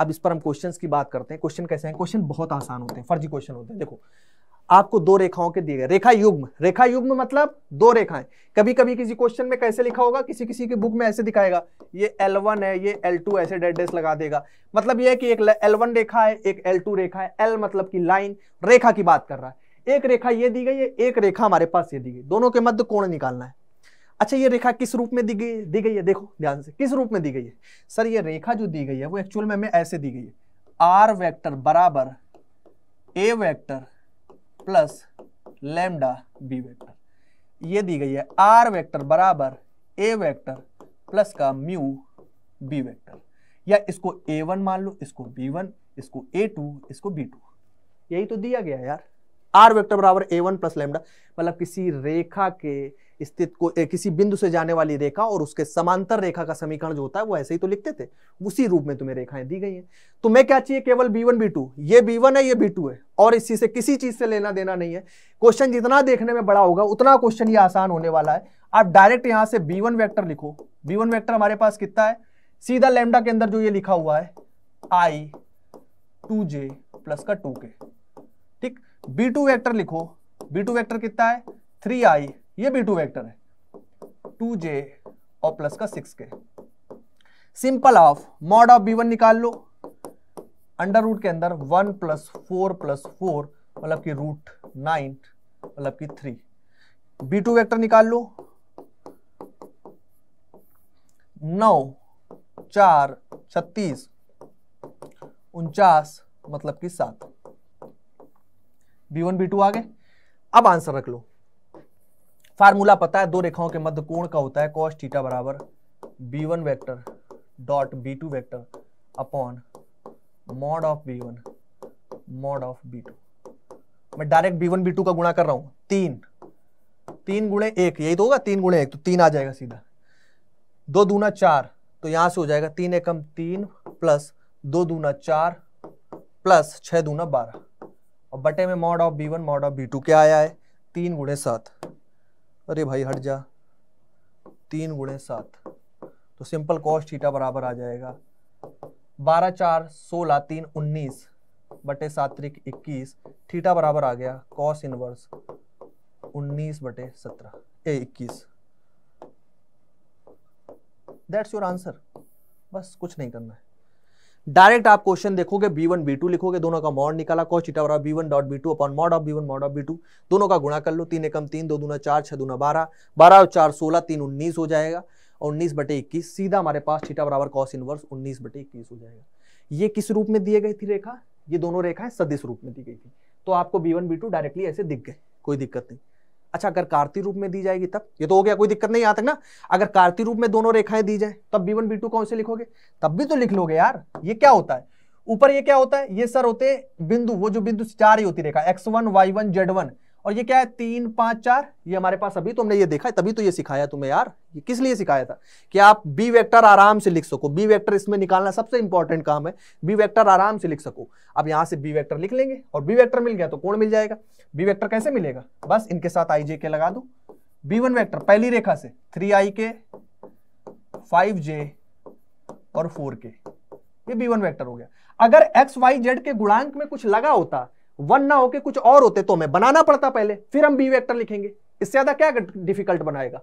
अब इस पर हम क्वेश्चंस की बात करते हैं क्वेश्चन कैसे हैं क्वेश्चन बहुत आसान होते हैं फर्जी क्वेश्चन होते हैं देखो आपको दो रेखाओं के दिए गए रेखा युग्म रेखा युग्म मतलब दो रेखाएं कभी कभी किसी क्वेश्चन में कैसे लिखा होगा किसी किसी की बुक में ऐसे दिखाएगा ये L1 है ये L2 ऐसे डेड डेस लगा देगा मतलब ये है कि एक L1 रेखा है एक L2 रेखा है L मतलब की लाइन रेखा की बात कर रहा है एक रेखा ये दी गई है एक रेखा हमारे पास ये दी गई दोनों के मध्य कोण निकालना है अच्छा ये रेखा किस रूप में दी गई दी गई है देखो ध्यान से किस रूप में दी गई है सर ये रेखा जो दी गई है वो एक्चुअल में हमें ऐसे दी गई है आर वेक्टर बराबर ए vector plus lambda B vector ये दी गई है आर वेक्टर बराबर ए वेक्टर प्लस का म्यू बी वेक्टर या इसको ए वन मान लो इसको बी वन इसको ए टू इसको बी टू यही तो दिया गया यार आर वेक्टर बराबर ए वन प्लस लेमडा मतलब किसी रेखा के स्थित को ए, किसी बिंदु से जाने वाली रेखा और उसके समांतर रेखा का समीकरण जो होता है वो ऐसे ही तो लिखते थे उसी रूप में तुम्हें रेखाएं दी गई हैं तो मैं क्या चाहिए केवल बी वन बी टू ये बी वन है ये बी टू है और इसी से किसी चीज से लेना देना नहीं है क्वेश्चन जितना देखने में बड़ा होगा उतना क्वेश्चन ये आसान होने वाला है आप डायरेक्ट यहाँ से बी वन वैक्टर लिखो बी वन वैक्टर हमारे पास कितना है सीधा लेमडा के अंदर जो ये लिखा हुआ है आई टू जे प्लस का टू के ठीक बी टू वैक्टर लिखो बी टू वैक्टर कितना है थ्री आई ये बी टू वैक्टर है टू जे और प्लस का six K simple of mod of B one निकाल लो अंडर रूट के अंदर one plus four plus four मतलब कि रूट नाइन मतलब कि थ्री बी टू वैक्टर निकाल लो नौ चार छत्तीस उनचास मतलब कि सात बी वन बी टू आ गए अब आंसर रख लो फार्मूला पता है दो रेखाओं के मध्य कोण का होता है कॉस थीटा बराबर B one vector dot B two vector upon mod of B one mod of B two मैं direct B one B two का गुणा कर रहा हूं तीन तीन गुणे एक यही तो होगा तीन गुणे एक तो तीन आ जाएगा सीधा दो दूना चार तो यहां से हो जाएगा तीन एकम तीन प्लस दो दूना चार प्लस छह दूना बारह और बटे में mod of B one mod of B two क्या आया है तीन गुणे सात अरे भाई हट जा तीन गुणे सात तो सिंपल कॉस्ट थीटा बराबर आ जाएगा बारह चार सोलह तीन उन्नीस बटे सात्रिक इक्कीस थीटा बराबर आ गया कॉस इनवर्स उन्नीस बटे सत्रह ए इक्कीस दैट्स योर आंसर बस कुछ नहीं करना है डायरेक्ट आप क्वेश्चन देखोगे बी वन बी टू लिखोगे दोनों का मॉड निकाला कॉस चिटा बराबर B one dot B two upon mod of B one mod of B two दोनों का गुणा कर लो तीन एकम तीन दो दूना चार छह दूना बारह बारह और चार सोलह तीन उन्नीस हो जाएगा और उन्नीस बटे इक्कीस सीधा हमारे पास चिटा बराबर कॉस इनवर्स उन्नीस बटे इक्कीस हो जाएगा ये किस रूप में दी गई थी रेखा ये दोनों रेखाएं सदिश रूप में दी गई थी तो आपको B one B two directly ऐसे दिख गए कोई दिक्कत नहीं अच्छा अगर कार्तिक रूप में दी जाएगी तब ये तो हो गया कोई दिक्कत नहीं यहां तक ना अगर कार्तिक रूप में दोनों रेखाएं दी जाए तब बी वन बी टू कौन से लिखोगे तब भी तो लिख लोगे यार ये क्या होता है ऊपर ये क्या होता है ये सर होते हैं बिंदु वो जो बिंदु चार ही होती रेखा X one Y one Z one और ये क्या है तीन पांच चार ये हमारे पास अभी तुमने ये देखा है तभी तो ये सिखाया तुम्हें यार ये किस लिए सिखाया था कि आप बी वेक्टर आराम से लिख सको बी वेक्टर इसमें निकालना सबसे इंपॉर्टेंट काम है बी वेक्टर आराम से लिख सको अब यहां से बी वेक्टर लिख लेंगे और बी वेक्टर मिल गया तो कौन मिल जाएगा बी वेक्टर कैसे मिलेगा बस इनके साथ आई जे के लगा दो बी वन वैक्टर पहली रेखा से थ्री आई के फाइव जे और फोर के ये बी वन वैक्टर हो गया अगर एक्स वाई जेड के गुणांक में कुछ लगा होता वन ना होके कुछ और होते तो हमें बनाना पड़ता पहले फिर हम बी वेक्टर लिखेंगे इससे ज्यादा क्या डिफिकल्ट बनाएगा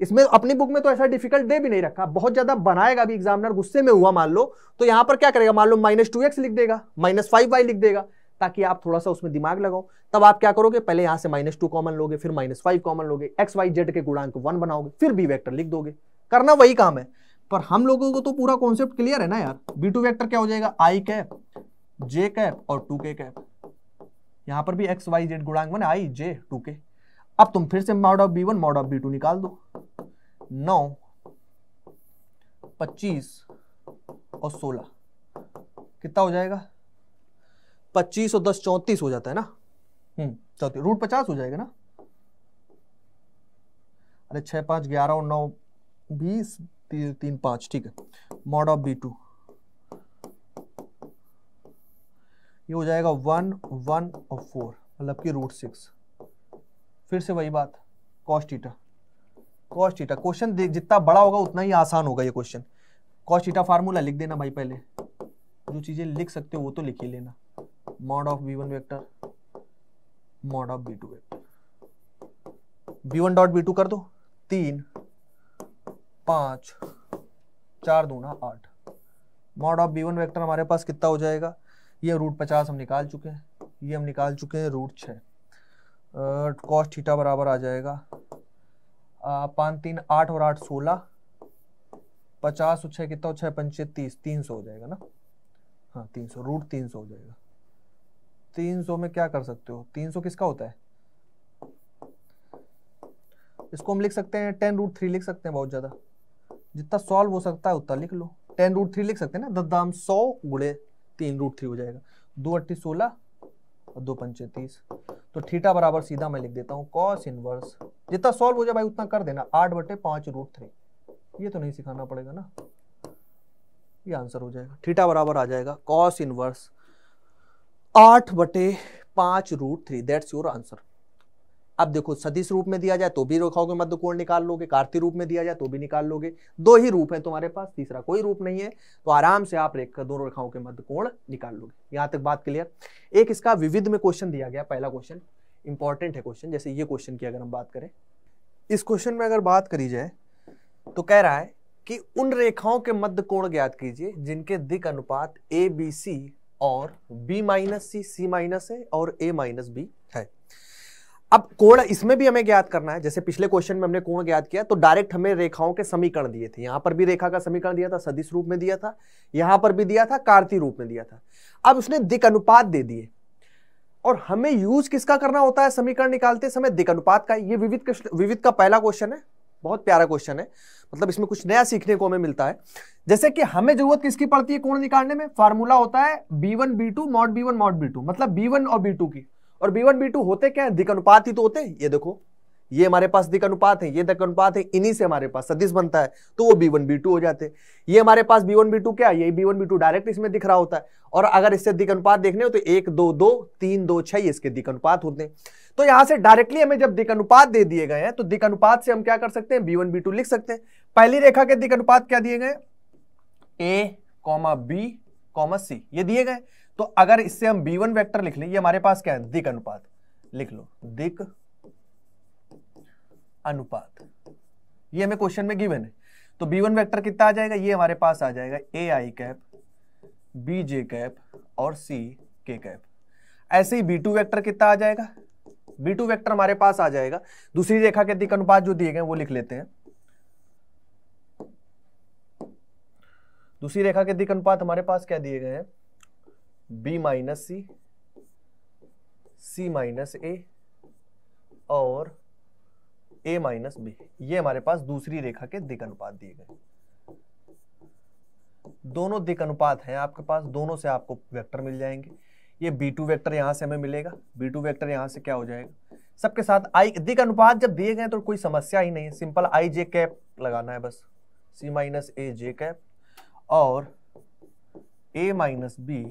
इसमें अपनी बुक में तो ऐसा डिफिकल्ट दे भी नहीं रखा बहुत ज्यादा बनाएगा भी एग्जामिनर गुस्से में हुआ मान लो तो यहां पर क्या करेगा मान लो माइनस टू एक्स लिख देगा माइनस फाइव वाई लिख देगा ताकि आप थोड़ा सा उसमें दिमाग लगाओ तब आप क्या करोगे पहले यहां से माइनस टू कॉमन लोगे फिर माइनस फाइव कॉमन लोगे एक्स वाई जेड के गुणांक वन बनाओगे फिर बी वैक्टर लिख दोगे करना वही काम है पर हम लोगों को तो पूरा कॉन्सेप्ट क्लियर है ना यार बी टू वैक्टर क्या हो जाएगा आई कैप जे कैप और टू के कैप यहाँ पर भी एक्स वाई जेड गुणांक बने आई जे टू के अब तुम फिर से mod of B one mod of B two निकाल दो नौ पच्चीस और सोलह कितना हो जाएगा पच्चीस और दस चौंतीस हो जाता है ना हम्म चौतीस रूट पचास हो जाएगा ना अरे छह पांच ग्यारह और नौ बीस तीन पांच ठीक है मॉड ऑफ बी टू ये हो जाएगा वन वन और फोर मतलब कि रूट सिक्स फिर से वही बात कॉस्टीटा कॉस्टीटा क्वेश्चन जितना बड़ा होगा उतना ही आसान होगा ये क्वेश्चन कॉस्टीटा फार्मूला लिख देना भाई पहले जो चीज़ें लिख सकते हो वो तो लिख ही लेना mod of B one vector mod of B two vector B one dot B two कर दो तीन पांच चार दूना आठ mod of B one vector हमारे पास कितना हो जाएगा ये रूट पचास हम निकाल चुके हैं ये हम निकाल चुके हैं रूट छः कॉस ठीठा बराबर आ जाएगा पाँच तीन आठ और आठ सोलह पचास और छः कितना छः पंचे तीस तीन सौ हो जाएगा ना हाँ तीन सौ रूट तीन सौ हो जाएगा तीन सौ में क्या कर सकते हो तीन सौ किसका होता है इसको हम लिख सकते हैं टेन रूट थ्री लिख सकते हैं बहुत ज़्यादा जितना सॉल्व हो सकता है उतना लिख लो टेन रूट थ्री लिख सकते हैं ना द दाम सौ गुड़े तीन रूट थ्री हो जाएगा दो अट्ठी सोलह और दो पंचे तीस तो थीटा बराबर सीधा मैं लिख देता हूँ कॉस इनवर्स जितना सॉल्व हो जाए भाई उतना कर देना आठ बटे पाँच रूट थ्री ये तो नहीं सिखाना पड़ेगा ना ये आंसर हो जाएगा थीटा बराबर आ जाएगा कॉस इनवर्स आठ बटे पाँच root three that's your answer अब देखो सदिश रूप में दिया जाए तो भी रखोगे मध्य कोण निकाल लोगे कार्तिक रूप में दिया जाए तो भी निकाल लोगे दो ही रूप है तुम्हारे पास तीसरा कोई रूप नहीं है तो आराम से आप कर दोनों रेखाओं के मध्य कोण निकाल लोगे यहाँ तक बात क्लियर एक इसका विविध में क्वेश्चन दिया गया पहला क्वेश्चन इंपॉर्टेंट है क्वेश्चन जैसे ये क्वेश्चन की अगर हम बात करें इस क्वेश्चन में अगर बात करी जाए तो कह रहा है कि उन रेखाओं के मध्य कोण ज्ञात कीजिए जिनके दिक अनुपात ए बी सी और B minus C C minus है और ए माइनस बी है अब कोण इसमें भी हमें ज्ञात करना है जैसे पिछले क्वेश्चन में हमने कोण ज्ञात किया तो डायरेक्ट हमें रेखाओं के समीकरण दिए थे यहाँ पर भी रेखा का समीकरण दिया था सदिश रूप में दिया था यहाँ पर भी दिया था कार्ती रूप में दिया था अब उसने दिक अनुपात दे दिए और हमें यूज किसका करना होता है समीकरण निकालते समय दिक अनुपात का ये विविध विविध का पहला क्वेश्चन है बहुत प्यारा क्वेश्चन है मतलब इसमें कुछ नया सीखने को हमें मिलता है जैसे कि हमें जरूरत किसकी पड़ती है कोण निकालने में फार्मूला होता है B one B two mod B one mod B two मतलब बी वन और बी टू की और बी वन बी टू होते क्या है दिक अनुपात ही तो होते हैं ये देखो ये हमारे पास दिक अनुपात है ये दिक अनुपात है इन्हीं से हमारे पास सदिश बनता है तो वो बी वन बी टू हो जाते हैं ये हमारे पास बी वन बी टू क्या ये B one B two direct इसमें दिख रहा होता है और अगर इससे दिक अनुपात देखने हो तो एक दो दो तीन दो छह इसके दिक अनुपात होते हैं तो यहां से डायरेक्टली हमें जब दिक अनुपात दे दिए गए हैं तो दिक अनुपात से हम क्या कर सकते हैं बी वन बी टू लिख सकते हैं पहली रेखा के दिक अनुपात क्या दिए गए A comma B comma C ये दिए गए तो अगर इससे हम बी वन वैक्टर लिख लें ये हमारे पास क्या है दिक अनुपात लिख लो दिक अनुपात ये हमें क्वेश्चन में गिवन है तो बी वन वैक्टर कितना आ जाएगा ये हमारे पास आ जाएगा A I cap B J cap और सी के कैप ऐसे ही बी टू वैक्टर कितना आ जाएगा बी वेक्टर हमारे पास आ जाएगा दूसरी रेखा के दिक अनुपात जो दिए गए वो लिख लेते हैं दूसरी रेखा के दिक अनुपात हमारे पास क्या दिए गए हैं B minus C C minus A और ए माइनस बी ये हमारे पास दूसरी रेखा के दिक अनुपात दिए गए दोनों दिक अनुपात हैं आपके पास दोनों से आपको वेक्टर मिल जाएंगे ये बी टू वैक्टर यहां से हमें मिलेगा बी टू वैक्टर यहां से क्या हो जाएगा सबके साथ आई दिक अनुपात जब दिए गए तो कोई समस्या ही नहीं है सिंपल आई जे कैप लगाना है बस सी माइनस ए जे कैप और ए माइनस बी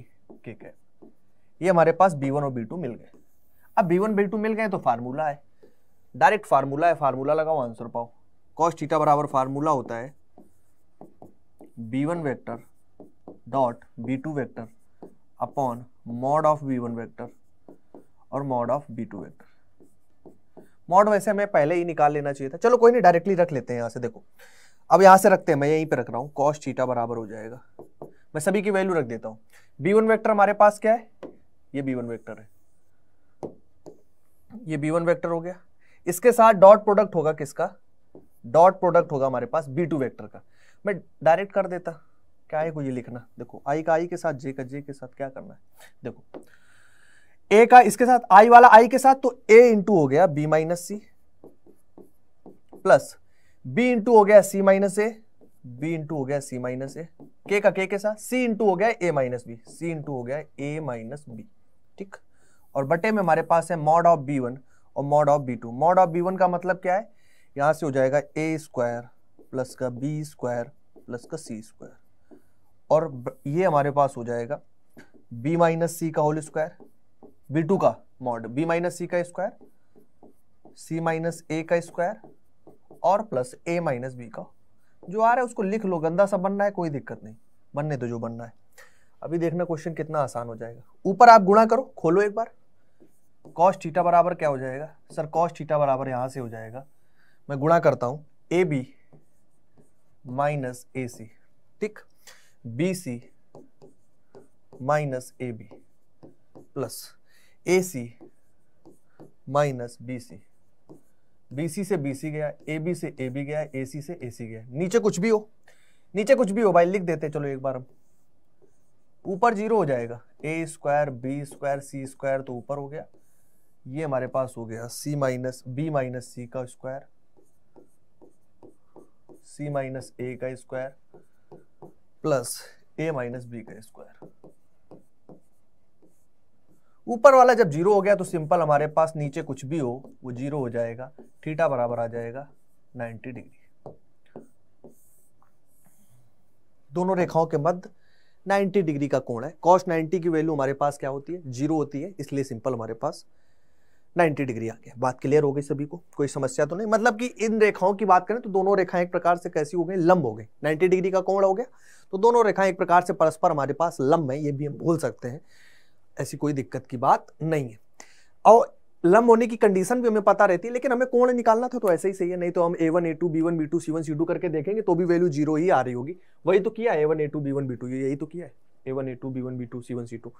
ठीक है ये हमारे पास बी वन और बी टू मिल गए अब बी वन बी टू मिल गए तो फार्मूला है डायरेक्ट फार्मूला है फार्मूला लगाओ आंसर पाओ कॉस थीटा बराबर फार्मूला होता है B one vector dot B two vector upon mod of B one vector और mod of B two vector mod वैसे हमें पहले ही निकाल लेना चाहिए था चलो कोई नहीं डायरेक्टली रख लेते हैं यहाँ से देखो अब यहाँ से रखते हैं मैं यहीं पे रख रहा हूँ कॉस चीटा बराबर हो जाएगा मैं सभी की वैल्यू रख देता हूं बी वन वैक्टर हमारे पास क्या है ये बी वन वैक्टर है ये बी वन हो गया इसके साथ डॉट प्रोडक्ट होगा किसका डॉट प्रोडक्ट होगा हमारे पास बी टू वैक्टर का मैं डायरेक्ट कर देता क्या है को ये लिखना देखो आई का आई के साथ जे का जे के साथ क्या करना है देखो ए का इसके साथ आई वाला आई के साथ तो ए इंटू हो गया B minus C plus B into हो गया C minus A b into हो गया c माइनस ए के का के के साथ सी इंटू हो गया a minus B C into हो गया a माइनस बी ठीक और बटे में हमारे पास है मॉड ऑफ b1 और mod of b2 two mod of B का मतलब क्या है यहां से हो जाएगा ए स्क्वायर प्लस का बी स्क्वायर प्लस का सी स्क्वायर और ये हमारे पास हो जाएगा b माइनस सी का होल स्क्वायर b2 का मॉड b माइनस सी का स्क्वायर c माइनस ए का स्क्वायर और प्लस a माइनस बी का जो आ रहा है उसको लिख लो गंदा सा बन रहा है कोई दिक्कत नहीं बनने तो जो बन रहा है अभी देखना क्वेश्चन कितना आसान हो जाएगा ऊपर आप गुणा करो खोलो एक बार कॉस ठीटा बराबर क्या हो जाएगा सर कॉस ठीटा बराबर यहाँ से हो जाएगा मैं गुणा करता हूँ A B minus A C ठीक B C minus A B plus A C minus B C BC से बीसी गया ए बी से ए बी गया एसी से ए सी गया नीचे कुछ भी हो नीचे कुछ भी हो भाई लिख देते चलो एक बार हम ऊपर जीरो हो जाएगा A square B square C square तो ऊपर हो गया ये हमारे पास हो गया C minus B minus C का स्क्वायर सी माइनस ए का square plus A minus B का स्क्वायर ऊपर वाला जब जीरो हो गया तो सिंपल हमारे पास नीचे कुछ भी हो वो जीरो हो जाएगा थीटा बराबर आ जाएगा 90 डिग्री दोनों रेखाओं के मध्य 90 डिग्री का कोण है कॉस 90 की वैल्यू हमारे पास क्या होती है जीरो होती है इसलिए सिंपल हमारे पास 90 डिग्री आ गया बात क्लियर हो गई सभी को कोई समस्या तो नहीं मतलब कि इन रेखाओं की बात करें तो दोनों रेखाएं एक प्रकार से कैसी हो गई लंब हो गई 90 डिग्री का कोण हो गया तो दोनों रेखाएं एक प्रकार से परस्पर हमारे पास लंब है ये भी हम बोल सकते हैं ऐसी कोई दिक्कत की बात नहीं है और लम होने की कंडीशन भी हमें पता रहती है लेकिन हमें कोण निकालना था तो ऐसे ही सही है नहीं तो हम A one A two B one B two C one C two करके देखेंगे तो भी वैल्यू जीरो ही आ रही होगी वही तो किया A one A two B one B two यही तो किया है A one A two B one B two C one C two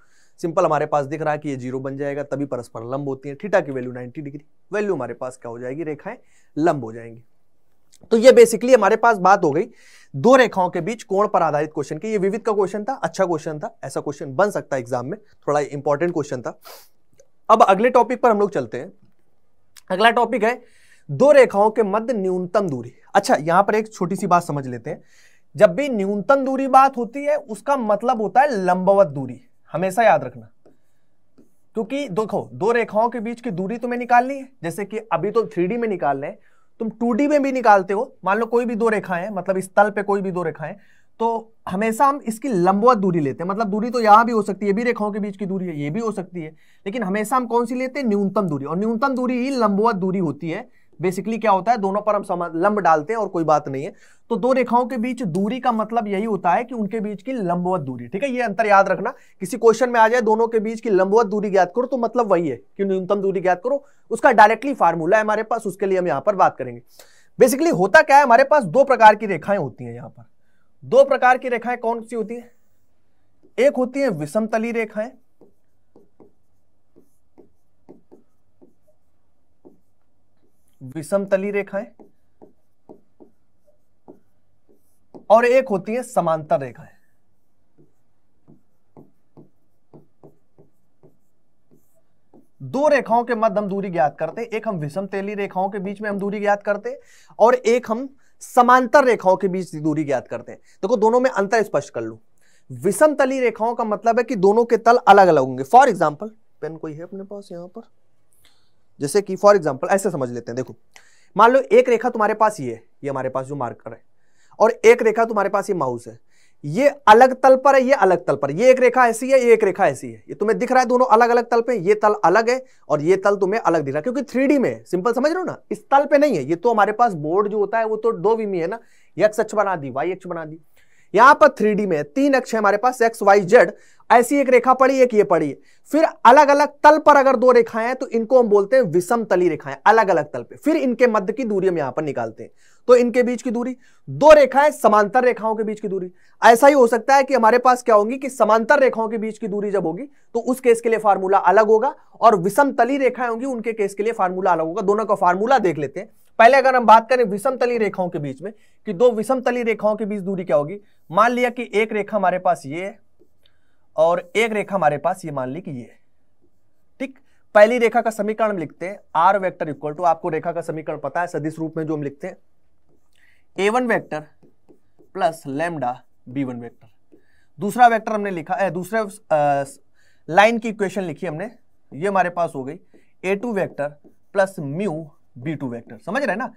simple हमारे पास दिख रहा है कि ये जीरो बन जाएगा तभी परस्पर लंब होती है ठीटा की वैल्यू नाइन्टी डिग्री वैल्यू हमारे पास क्या हो जाएगी रेखाएं लंब हो जाएंगी तो ये बेसिकली हमारे पास बात हो गई दो रेखाओं के बीच कोण पर आधारित क्वेश्चन के ये विविध का क्वेश्चन था अच्छा क्वेश्चन था ऐसा क्वेश्चन बन सकता है एग्जाम में थोड़ा इंपॉर्टेंट क्वेश्चन था अब अगले टॉपिक पर हम लोग चलते हैं अगला टॉपिक है दो रेखाओं के मध्य न्यूनतम दूरी अच्छा यहां पर एक छोटी सी बात समझ लेते हैं जब भी न्यूनतम दूरी बात होती है उसका मतलब होता है लंबवत दूरी हमेशा याद रखना क्योंकि देखो दो रेखाओं के बीच की दूरी तुम्हें निकालनी है जैसे कि अभी तो थ्री में निकाल रहे हैं तुम टू में भी निकालते हो मान लो कोई भी दो रेखाएं मतलब इस तल पे कोई भी दो रेखाएं तो हमेशा हम इसकी लंबवत दूरी लेते हैं मतलब दूरी तो यहां भी हो सकती है ये भी रेखाओं के बीच की दूरी है ये भी हो सकती है लेकिन हमेशा हम कौन सी लेते हैं न्यूनतम दूरी और न्यूनतम दूरी ही लंबवत दूरी होती है बेसिकली क्या होता है दोनों पर हम लंब डालते हैं और कोई बात नहीं है तो दो रेखाओं के बीच दूरी का मतलब यही होता है कि उनके बीच की लंबवत दूरी ठीक है ये अंतर याद रखना किसी क्वेश्चन में आ जाए दोनों के बीच की लंबवत दूरी ज्ञात करो तो मतलब वही है कि न्यूनतम दूरी ज्ञात करो उसका डायरेक्टली फार्मूला है हमारे पास उसके लिए हम यहाँ पर बात करेंगे बेसिकली होता क्या है हमारे पास दो प्रकार की रेखाएं होती है यहाँ पर दो प्रकार की रेखाएं कौन सी होती है एक होती है विषमतली रेखाएं विषम तली रेखाएं और एक होती है समांतर रेखाएं दो रेखाओं के मध्य हम दूरी ज्ञात करते एक हम विषम तेली रेखाओं के बीच में हम दूरी ज्ञात करते और एक हम समांतर रेखाओं के बीच दूरी ज्ञात करते हैं देखो दोनों में अंतर स्पष्ट कर लू विषम तली रेखाओं का मतलब है कि दोनों के तल अलग अलग होंगे फॉर एग्जाम्पल पेन कोई है अपने पास यहां पर जैसे कि फॉर एग्जाम्पल ऐसे समझ लेते हैं देखो मान लो एक रेखा तुम्हारे पास ये है ये हमारे पास जो मार्कर है और एक रेखा तुम्हारे पास ये माउस है ये अलग तल पर है ये अलग तल पर ये एक रेखा ऐसी है ये एक रेखा ऐसी है ये तुम्हें दिख रहा है दोनों अलग अलग तल पे ये तल अलग है और ये तल तुम्हें अलग दिख रहा है क्योंकि थ्री में सिंपल समझ रहे हो ना इस तल पे नहीं है ये तो हमारे पास बोर्ड जो होता है वो तो दो वी में है ना ये अक्ष बना दी वाई अक्ष बना दी यहां पर थ्री में तीन अक्ष हमारे पास एक्स वाई जेड ऐसी एक रेखा पड़ी एक ये पड़ी फिर अलग अलग तल पर अगर दो रेखाएं हैं तो इनको हम बोलते हैं विषम तली रेखाएं अलग अलग तल पे फिर इनके मध्य की दूरी हम यहां पर निकालते हैं तो इनके बीच की दूरी दो रेखाएं समांतर रेखाओं के बीच की दूरी ऐसा ही हो सकता है कि हमारे पास क्या होगी कि समांतर रेखाओं के बीच की दूरी जब होगी तो उस केस के लिए फार्मूला अलग होगा और विषम तली रेखाएं होंगी उनके केस के लिए फार्मूला अलग होगा दोनों का फार्मूला देख लेते हैं पहले अगर हम बात करें विषम तली रेखाओं के बीच में कि दो विषम तली रेखाओं के बीच दूरी क्या होगी मान लिया कि एक रेखा हमारे पास ये है और एक रेखा हमारे पास ये मान ली कि ये है ठीक पहली रेखा का समीकरण लिखते हैं आर वेक्टर इक्वल टू आपको रेखा का समीकरण पता है सदिश रूप में जो हम लिखते हैं A one vector plus lambda B one vector दूसरा वेक्टर हमने लिखा है दूसरे लाइन की इक्वेशन लिखी हमने ये हमारे पास हो गई A two vector plus mu B two vector समझ रहे ना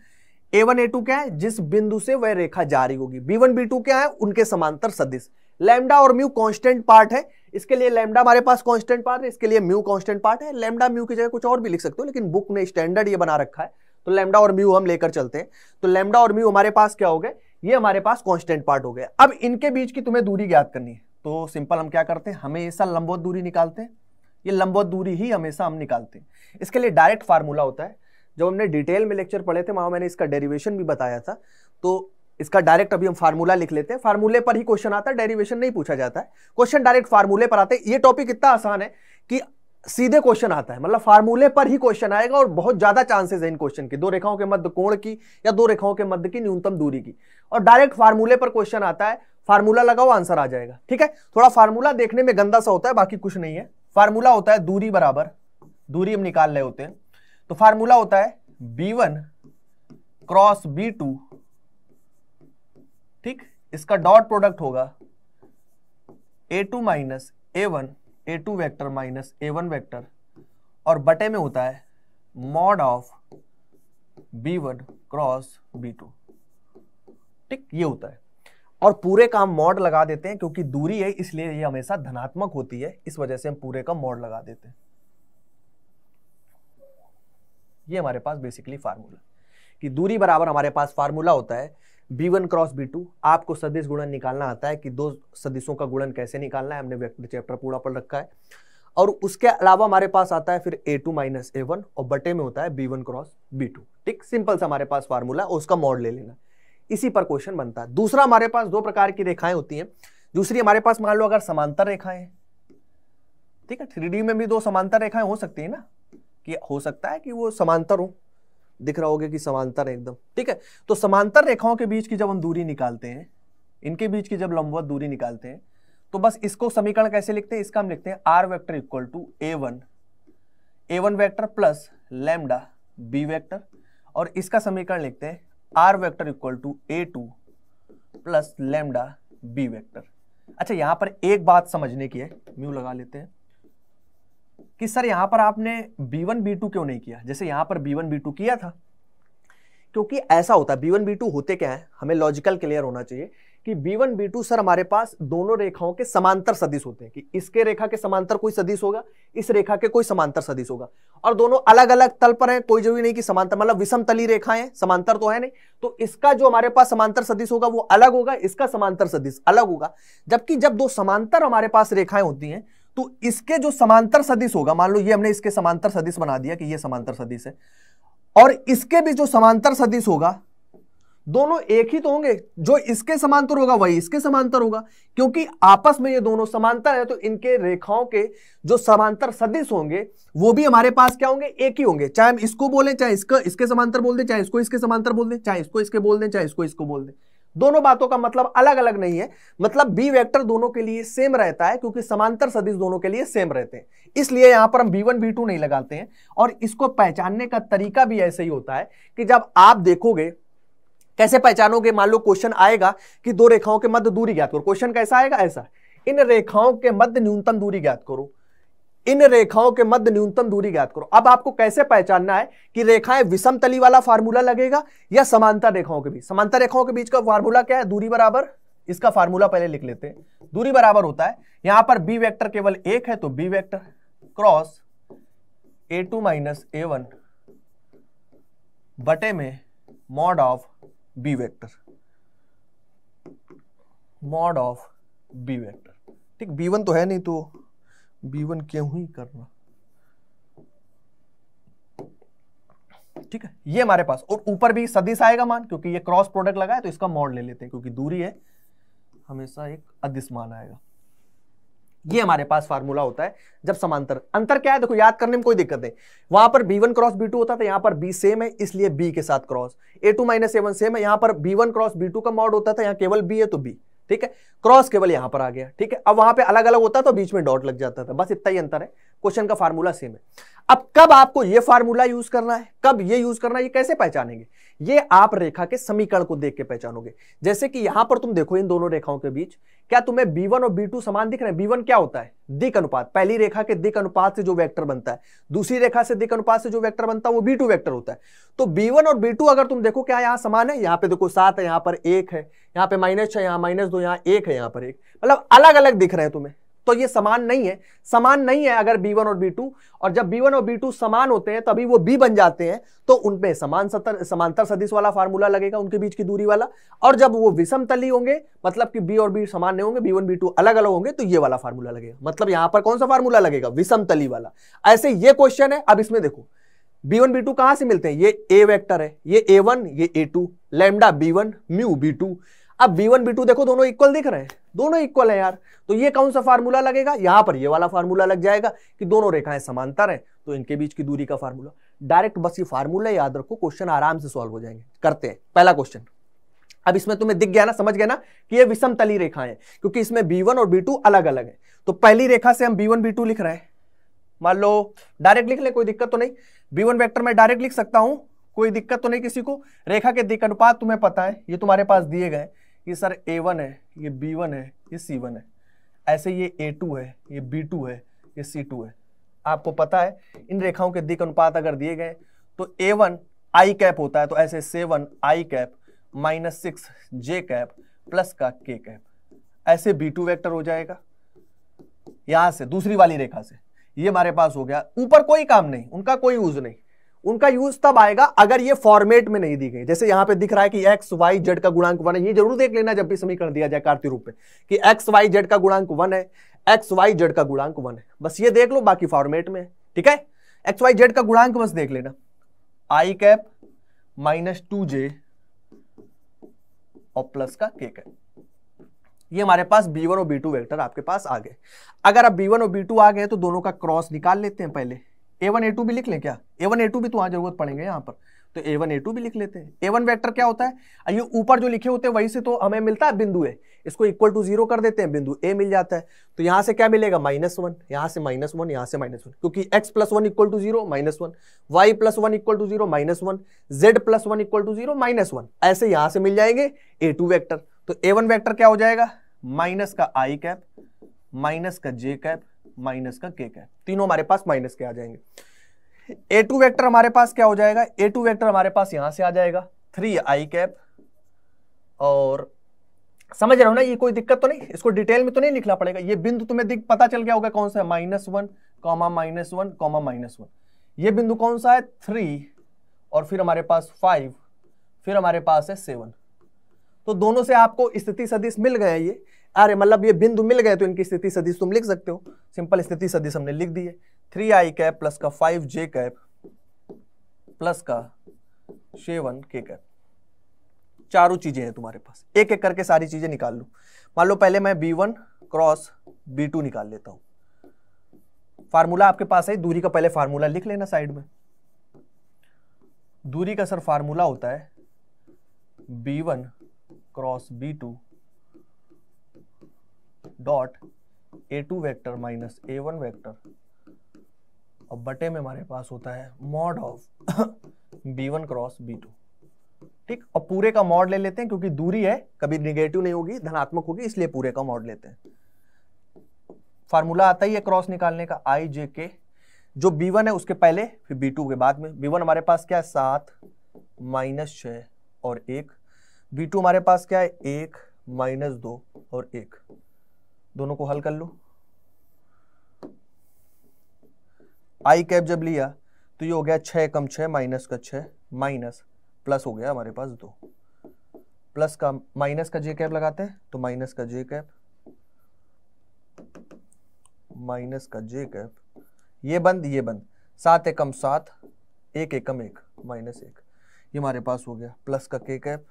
ए वन ए टू क्या है जिस बिंदु से वह रेखा जारी होगी बी वन बी टू क्या है उनके समांतर सदिश लैमडा और म्यू कांस्टेंट पार्ट है इसके लिए लैमडा हमारे पास कांस्टेंट पार्ट है इसके लिए म्यू कांस्टेंट पार्ट है लैमडा म्यू की जगह कुछ और भी लिख सकते हो लेकिन बुक ने स्टैंडर्ड ये बना रखा है तो लैमडा और म्यू हम लेकर चलते हैं तो लैमडा और म्यू हमारे पास क्या हो गए ये हमारे पास कॉन्स्टेंट पार्ट हो गया अब इनके बीच की तुम्हें दूरी ज्ञात करनी है तो सिंपल हम क्या करते हैं हमेशा लंबोत दूरी निकालते हैं ये लंबोत दूरी ही हमेशा हम निकालते हैं इसके लिए डायरेक्ट फार्मूला होता है जब हमने डिटेल में लेक्चर पढ़े थे वहाँ मैंने इसका डेरिवेशन भी बताया था तो इसका डायरेक्ट अभी हम फार्मूला लिख लेते हैं फार्मूले पर ही क्वेश्चन आता है डेरिवेशन नहीं पूछा जाता है क्वेश्चन डायरेक्ट फार्मूले पर आते हैं ये टॉपिक इतना आसान है कि सीधे क्वेश्चन आता है मतलब फार्मूले पर ही क्वेश्चन आएगा और बहुत ज्यादा चांसेस है इन क्वेश्चन के दो रेखाओं के मध्य कोण की या दो रेखाओं के मध्य की न्यूनतम दूरी की और डायरेक्ट फार्मूले पर क्वेश्चन आता है फार्मूला लगाओ आंसर आ जाएगा ठीक है थोड़ा फार्मूला देखने में गंदा सा होता है बाकी कुछ नहीं है फार्मूला होता है दूरी बराबर दूरी हम निकाल रहे होते हैं तो फार्मूला होता है B one cross B two ठीक इसका डॉट प्रोडक्ट होगा A two minus A one A two vector minus A one vector और बटे में होता है mod of B one cross B two ठीक ये होता है और पूरे का हम मॉड लगा देते हैं क्योंकि दूरी है इसलिए ये हमेशा धनात्मक होती है इस वजह से हम पूरे का मॉड लगा देते हैं ये हमारे पास बेसिकली फार्मूला कि दूरी बराबर हमारे पास फार्मूला होता है B one cross B two आपको सदिश गुणन निकालना आता है कि दो सदिशों का गुणन कैसे निकालना है हमने व्यक्ति चैप्टर पूरा पढ़ रखा है और उसके अलावा हमारे पास आता है फिर A two minus A one और बटे में होता है B one cross B two ठीक सिंपल सा हमारे पास फार्मूला है उसका मॉड ले लेना इसी पर क्वेश्चन बनता है दूसरा हमारे पास दो प्रकार की रेखाएं होती हैं दूसरी हमारे पास मान लो अगर समांतर रेखाएं ठीक है थ्री में भी दो समांतर रेखाएं हो सकती है ना कि हो सकता है कि वो समांतर हो दिख रहा होगा कि समांतर एकदम ठीक है तो समांतर रेखाओं के बीच की जब हम दूरी निकालते हैं इनके बीच की जब लंबवत दूरी निकालते हैं तो बस इसको समीकरण कैसे लिखते हैं इसका हम लिखते हैं R vector equal to A one A one vector plus lambda B vector और इसका समीकरण लिखते हैं R vector equal to A two plus lambda B vector अच्छा यहां पर एक बात समझने की है म्यू लगा लेते हैं कि सर यहां पर आपने बी वन बी टू क्यों नहीं किया जैसे यहाँ पर बी वन बी टू किया था क्योंकि ऐसा होता है बी वन बी टू होते क्या है हमें लॉजिकल क्लियर होना चाहिए कि B one B two sir हमारे पास दोनों रेखाओं के समांतर सदिश होते हैं कि इसके रेखा के समांतर कोई सदिश होगा इस रेखा के कोई समांतर सदिश होगा और दोनों अलग अलग तल पर हैं कोई जरूरी नहीं कि समांतर मतलब विषम तली रेखाएं हैं समांतर तो है नहीं तो इसका जो हमारे पास समांतर सदिश होगा वो अलग होगा इसका समांतर सदिश अलग होगा जबकि जब दो समांतर हमारे पास रेखाएं होती हैं तो इसके जो समांतर सदिश होगा मान लो ये हमने इसके समांतर सदिश बना दिया कि ये समांतर सदिश है और इसके भी जो समांतर सदिश होगा दोनों एक ही तो होंगे जो इसके समांतर होगा वही इसके समांतर होगा क्योंकि आपस में ये दोनों समांतर है तो इनके रेखाओं के जो समांतर सदिश होंगे वो भी हमारे पास क्या होंगे एक ही होंगे चाहे हम इसको बोले चाहे इसका इसके समांतर बोल दें चाहे इसको इसके समांतर बोल दें चाहे इसको इसके बोल दें चाहे इसको इसको बोल दें दोनों बातों का मतलब अलग अलग नहीं है मतलब बी वेक्टर दोनों के लिए सेम रहता है क्योंकि समांतर सदिश दोनों के लिए सेम रहते हैं इसलिए यहां पर हम बी वन बी टू नहीं लगाते हैं और इसको पहचानने का तरीका भी ऐसे ही होता है कि जब आप देखोगे कैसे पहचानोगे मान लो क्वेश्चन आएगा कि दो रेखाओं के मध्य दूरी ज्ञात करो क्वेश्चन कैसा आएगा ऐसा इन रेखाओं के मध्य न्यूनतम दूरी ज्ञात करो इन रेखाओं के मध्य न्यूनतम दूरी ज्ञात करो अब आपको कैसे पहचानना है कि रेखाएं विषम तली वाला फार्मूला लगेगा या समांतर रेखाओं के बीच समांतर रेखाओं के बीच का फार्मूला क्या है दूरी बराबर इसका फार्मूला पहले लिख लेते हैं दूरी बराबर होता है यहां पर बी वैक्टर केवल एक है तो B vector cross A two minus A one बटे में mod of B vector mod of B vector ठीक बी वन तो है नहीं तो बी वन क्यों ही करना ठीक है ये हमारे पास और ऊपर भी सदिश आएगा मान क्योंकि ये क्रॉस प्रोडक्ट लगा है तो इसका मॉड ले लेते हैं क्योंकि दूरी है हमेशा एक अदिश मान आएगा ये हमारे पास फार्मूला होता है जब समांतर अंतर क्या है देखो याद करने में कोई दिक्कत नहीं वहां पर B one cross B two होता था यहां पर बी सेम है इसलिए बी के साथ cross A two minus A one same है यहां पर B one cross B two का मॉड होता था यहां केवल बी है तो बी ठीक है क्रॉस केबल यहां पर आ गया ठीक है अब वहां पे अलग अलग होता तो बीच में डॉट लग जाता था बस इतना ही अंतर है क्वेश्चन का फार्मूला सेम है अब कब आपको ये फार्मूला यूज करना है कब ये यूज करना है ये कैसे पहचानेंगे ये आप रेखा के समीकरण को देख के पहचानोगे जैसे कि यहां पर तुम देखो इन दोनों रेखाओं के बीच क्या तुम्हें B1 और B2 समान दिख रहे हैं B1 क्या होता है दिक अनुपात पहली रेखा के दिक अनुपात से जो वैक्टर बनता है दूसरी रेखा से दिक अनुपात से जो वैक्टर बनता है वो B2 वेक्टर होता है तो B1 और B2 अगर तुम देखो क्या यहाँ समान है यहाँ पे देखो सात है यहाँ पर एक है यहाँ पे माइनस छह यहाँ माइनस दो यहाँ एक है यहाँ पर एक मतलब अलग अलग दिख रहे हैं तुम्हें तो ये समान नहीं है समान नहीं है अगर B1 और B2 और जब B1 और B2 समान होते हैं तभी वो B बन जाते हैं तो उनपे समान सतर समांतर सदिश वाला फार्मूला लगेगा उनके बीच की दूरी वाला और जब वो विषम तली होंगे मतलब कि B और B समान नहीं होंगे B1 B2 अलग अलग होंगे तो ये वाला फार्मूला लगेगा मतलब यहां पर कौन सा फार्मूला लगेगा विषम तली वाला ऐसे ये क्वेश्चन है अब इसमें देखो बी वन कहां से मिलते हैं ये ए वेक्टर है ये ए ये A two lambda mu B अब बी वन बी टू देखो दोनों इक्वल दिख रहे हैं दोनों इक्वल है यार तो ये कौन सा फार्मूला लगेगा यहां पर ये वाला फार्मूला लग जाएगा कि दोनों रेखाएं समांतर हैं तो इनके बीच की दूरी का फार्मूला डायरेक्ट बस ये फार्मूला याद रखो क्वेश्चन आराम से सॉल्व हो जाएंगे करते हैं पहला क्वेश्चन अब इसमें तुम्हें दिख गया ना समझ गया ना कि ये विषम तली रेखाएं हैं क्योंकि इसमें वन और टू अलग अलग है तो पहली रेखा से हम बी टू लिख रहे हैं मान लो डायरेक्ट लिख ले कोई दिक्कत तो नहीं वन वेक्टर में डायरेक्ट लिख सकता हूं कोई दिक्कत तो नहीं किसी को रेखा के दिक अनुपात तुम्हें पता है ये तुम्हारे पास दिए गए ये सर ए वन है ये बी वन है ये सी वन है ऐसे ये ए टू है ये बी टू है ये सी टू है आपको पता है इन रेखाओं के दिक अनुपात अगर दिए गए तो ए वन आई कैप होता है तो ऐसे seven I cap minus six J cap plus का के कैप ऐसे बी टू वैक्टर हो जाएगा यहां से दूसरी वाली रेखा से ये हमारे पास हो गया ऊपर कोई काम नहीं उनका कोई यूज नहीं उनका यूज तब आएगा अगर ये फॉर्मेट में नहीं दी गई जैसे यहां पे दिख रहा है कि एक्स वाई जेड का गुणांक वन है ये जरूर देख लेना जब भी समीकरण दिया जाए कार्तिक रूप में कि एक्स वाई जेड का गुणांक वन है एक्स वाई जेड का गुणांक वन है बस ये देख लो बाकी फॉर्मेट में ठीक है एक्स वाई जेड का गुणांक बस देख लेना I cap minus two J और प्लस का के कैप ये हमारे पास बी वन और बी टू वैक्टर आपके पास आ गए अगर आप बी वन और बी टू आ गए तो दोनों का क्रॉस निकाल लेते हैं पहले ए वन ए टू भी लिख लें क्या ए वन ए टू भी तो वहां जरूरत पड़ेंगे यहाँ पर तो ए वन ए टू भी लिख लेते हैं ए वन वैक्टर क्या होता है ये ऊपर जो लिखे होते हैं वही से तो हमें मिलता है बिंदु ए इसको इक्वल टू जीरो कर देते हैं बिंदु ए मिल जाता है तो यहाँ से क्या मिलेगा माइनस वन यहाँ से माइनस वन यहाँ से माइनस वन क्योंकि X plus one equal to zero minus one Y plus one equal to zero minus one Z plus one equal to zero minus one ऐसे यहाँ से मिल जाएंगे ए टू वैक्टर तो ए वन वैक्टर क्या हो जाएगा minus का आई कैप माइनस का जे कैप माइनस का के कैप तीनों हमारे पास माइनस के आ जाएंगे ए टू वैक्टर हमारे पास क्या हो जाएगा ए टू वैक्टर हमारे पास यहां से आ जाएगा थ्री आई कैप और समझ रहे हो ना ये कोई दिक्कत तो नहीं इसको डिटेल में तो नहीं लिखना पड़ेगा ये बिंदु तुम्हें दिख पता चल गया होगा कौन सा है minus one comma minus one comma minus one ये बिंदु कौन सा है थ्री और फिर हमारे पास फाइव फिर हमारे पास है सेवन तो दोनों से आपको स्थिति सदिश मिल गया ये अरे मतलब ये बिंदु मिल गए तो इनकी स्थिति सदिश तुम लिख सकते हो सिंपल स्थिति सदिश हमने लिख दी है थ्री आई कैप प्लस का फाइव जे कैप प्लस का सेवन के कैप चारों चीजें हैं तुम्हारे पास एक एक करके सारी चीजें निकाल लू मान लो पहले मैं B one cross B two निकाल लेता हूं फार्मूला आपके पास है दूरी का पहले फार्मूला लिख लेना साइड में दूरी का सर फार्मूला होता है B one cross B two dot A two vector minus A one vector और बटे में हमारे पास होता है mod of B one cross B two ठीक और पूरे का मॉड ले लेते हैं क्योंकि दूरी है कभी निगेटिव नहीं होगी धनात्मक होगी इसलिए पूरे का मॉड लेते हैं फार्मूला आता ही है क्रॉस निकालने का आई जे के जो बी वन है उसके पहले फिर बी टू के बाद में बी वन हमारे पास क्या है सात माइनस छ और एक बी टू हमारे पास क्या है एक माइनस दो और एक दोनों को हल कर लो आई कैप जब लिया तो ये हो गया छ कम छ माइनस का छ माइनस प्लस हो गया हमारे पास दो प्लस का माइनस का जे कैप लगाते हैं तो माइनस का जे कैप माइनस का जे कैप ये बंद ये बंद सात एकम सात एक एकम एक माइनस एक ये हमारे पास हो गया प्लस का के कैप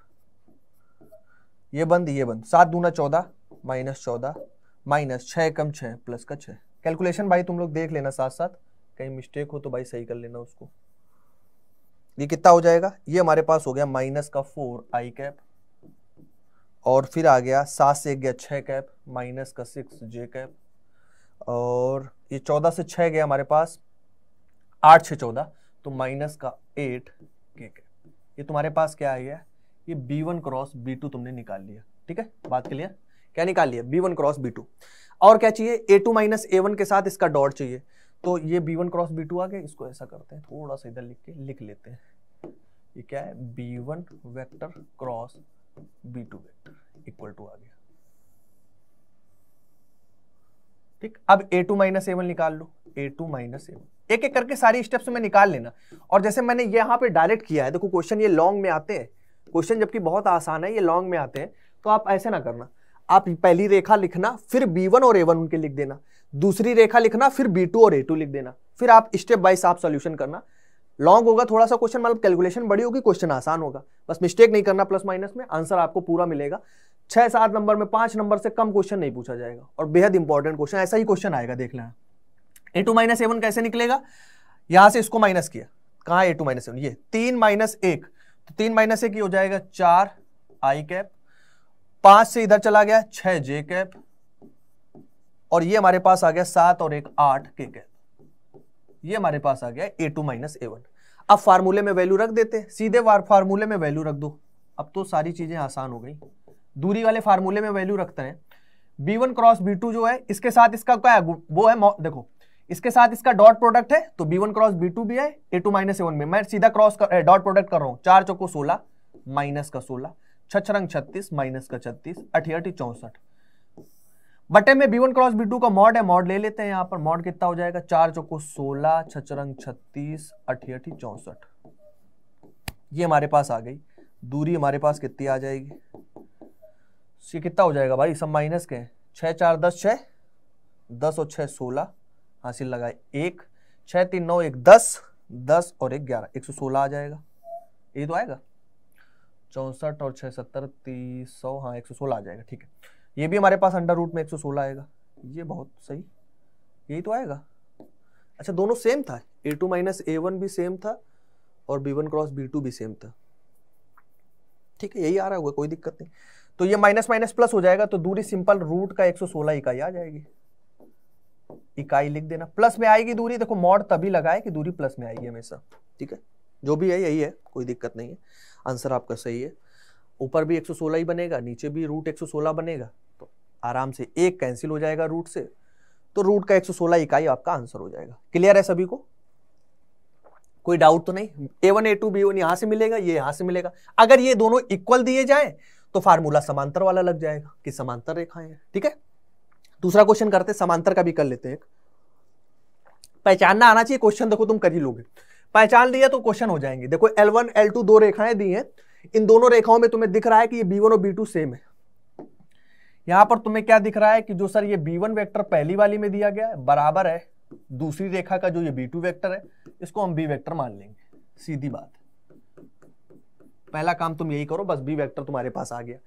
ये बंद ये बंद सात दूना चौदह माइनस चौदह माइनस छः कम छः प्लस का छः कैलकुलेशन भाई तुम लोग देख लेना साथ साथ कहीं मिस्टेक हो तो भाई सही कर लेना उसको ये कितना हो जाएगा ये हमारे पास हो गया माइनस का फोर आई कैप और फिर आ गया सात से एक गया छः कैप माइनस का सिक्स जे कैप और ये चौदह से छः गया हमारे पास आठ से चौदह तो माइनस का एट के कैप ये तुम्हारे पास क्या आ गया ये B one cross B two तुमने निकाल लिया ठीक है बात के लिए क्या निकाल लिया B one cross B two और क्या चाहिए A two minus A one के साथ इसका डॉट चाहिए तो ये B one cross B two आ गया इसको ऐसा करते हैं थोड़ा सा इधर लिख के लिख लेते हैं ये क्या है B one vector cross B two vector equal to आ गया ठीक अब ए टू माइनस एवन निकाल लो ए टू माइनस एवन एक एक करके सारी स्टेप्स में निकाल लेना और जैसे मैंने यहाँ पे डायरेक्ट किया है देखो क्वेश्चन ये लॉन्ग में आते हैं क्वेश्चन जबकि बहुत आसान है ये लॉन्ग में आते हैं तो आप ऐसे ना करना आप पहली रेखा लिखना फिर बी वन और ए वन उनके लिख देना दूसरी रेखा लिखना फिर बी टू और ए टू लिख देना फिर आप स्टेप बाई आप सॉल्यूशन करना लॉन्ग होगा थोड़ा सा क्वेश्चन मतलब कैलकुलेशन बड़ी होगी क्वेश्चन आसान होगा बस मिस्टेक नहीं करना प्लस माइनस में आंसर आपको पूरा मिलेगा छह सात नंबर में पांच नंबर से कम क्वेश्चन नहीं पूछा जाएगा और बेहद इंपॉर्टेंट क्वेश्चन ऐसा ही क्वेश्चन आएगा देख लेना ए टू माइनस एवन कैसे निकलेगा यहां से इसको माइनस किया कहा ए टू माइनस एवन ये तीन माइनस एक तो तीन माइनस एक ही हो जाएगा चार आई कैप पांच से इधर चला गया छह जे कैप और ये हमारे पास आ गया सात और एक आठ के कैप ये हमारे पास आ गया A two minus A one अब फार्मूले में वैल्यू रख देते सीधे फार्मूले में वैल्यू रख दो अब तो सारी चीजें आसान हो गई दूरी वाले फार्मूले में वैल्यू रखते हैं B one cross B two जो है इसके साथ इसका क्या है वो है देखो इसके साथ इसका डॉट प्रोडक्ट है तो B one cross B two भी है A two minus A one में मैं सीधा क्रॉस डॉट प्रोडक्ट कर रहा हूं चार चौको सोलह माइनस का सोलह छछरंग छत्तीस माइनस का छत्तीस अठी अठी चौसठ बटे में B one cross B two का मॉड है मॉड ले लेते हैं यहां पर मॉड कितना हो जाएगा चार चौको सोलह छचरंग छत्तीस अठी अठी चौसठ ये हमारे पास आ गई दूरी हमारे पास कितनी आ जाएगी ये कितना हो जाएगा भाई सब माइनस के छः चार दस छः दस और छः सोलह हासिल लगाए एक छः तीन नौ एक दस दस और एक ग्यारह एक सौ सोलह आ जाएगा ये तो आएगा चौंसठ और छः सत्तर तीस सौ हाँ एक सौ सोलह आ जाएगा ठीक है ये भी हमारे पास अंडर रूट में एक सौ सोलह आएगा ये बहुत सही यही तो आएगा अच्छा दोनों सेम था A two minus A one भी सेम था और B one cross B two भी सेम था ठीक है यही आ रहा होगा कोई दिक्कत नहीं तो ये माइनस माइनस प्लस हो जाएगा तो दूरी सिंपल रूट का सोलह इकाई आ जाएगी इकाई लिख देना प्लस में आएगी दूरी देखो मॉड तभी लगाए कि दूरी प्लस में आएगी हमेशा ठीक है जो भी है यही है कोई दिक्कत नहीं है आंसर आपका सही है ऊपर भी 116 ही बनेगा नीचे भी रूट 116 बनेगा तो आराम से एक कैंसिल हो जाएगा रूट से तो रूट का 116 इकाई आपका आंसर हो जाएगा क्लियर है सभी को कोई डाउट तो नहीं A one A two B one यहां से मिलेगा ये यहां से मिलेगा अगर ये दोनों इक्वल दिए जाए तो फार्मूला समांतर वाला लग जाएगा कि समांतर रेखाएं हैं ठीक है दूसरा क्वेश्चन करते समांतर का भी कर लेते हैं पहचानना आना चाहिए क्वेश्चन देखो तुम कर ही लोगे पहचान लिया तो क्वेश्चन हो जाएंगे देखो एल वन एल टू दो रेखाएं दी हैं इन दोनों रेखाओं में तुम्हें दिख रहा है कि ये बी वन और बी टू सेम है यहां पर तुम्हें क्या दिख रहा है कि जो सर ये बी वन वैक्टर पहली वाली में दिया गया है बराबर है दूसरी रेखा का जो ये बी टू वैक्टर है इसको हम बी वेक्टर मान लेंगे सीधी बात पहला काम तुम यही करो बस बी वैक्टर तुम्हारे पास आ गया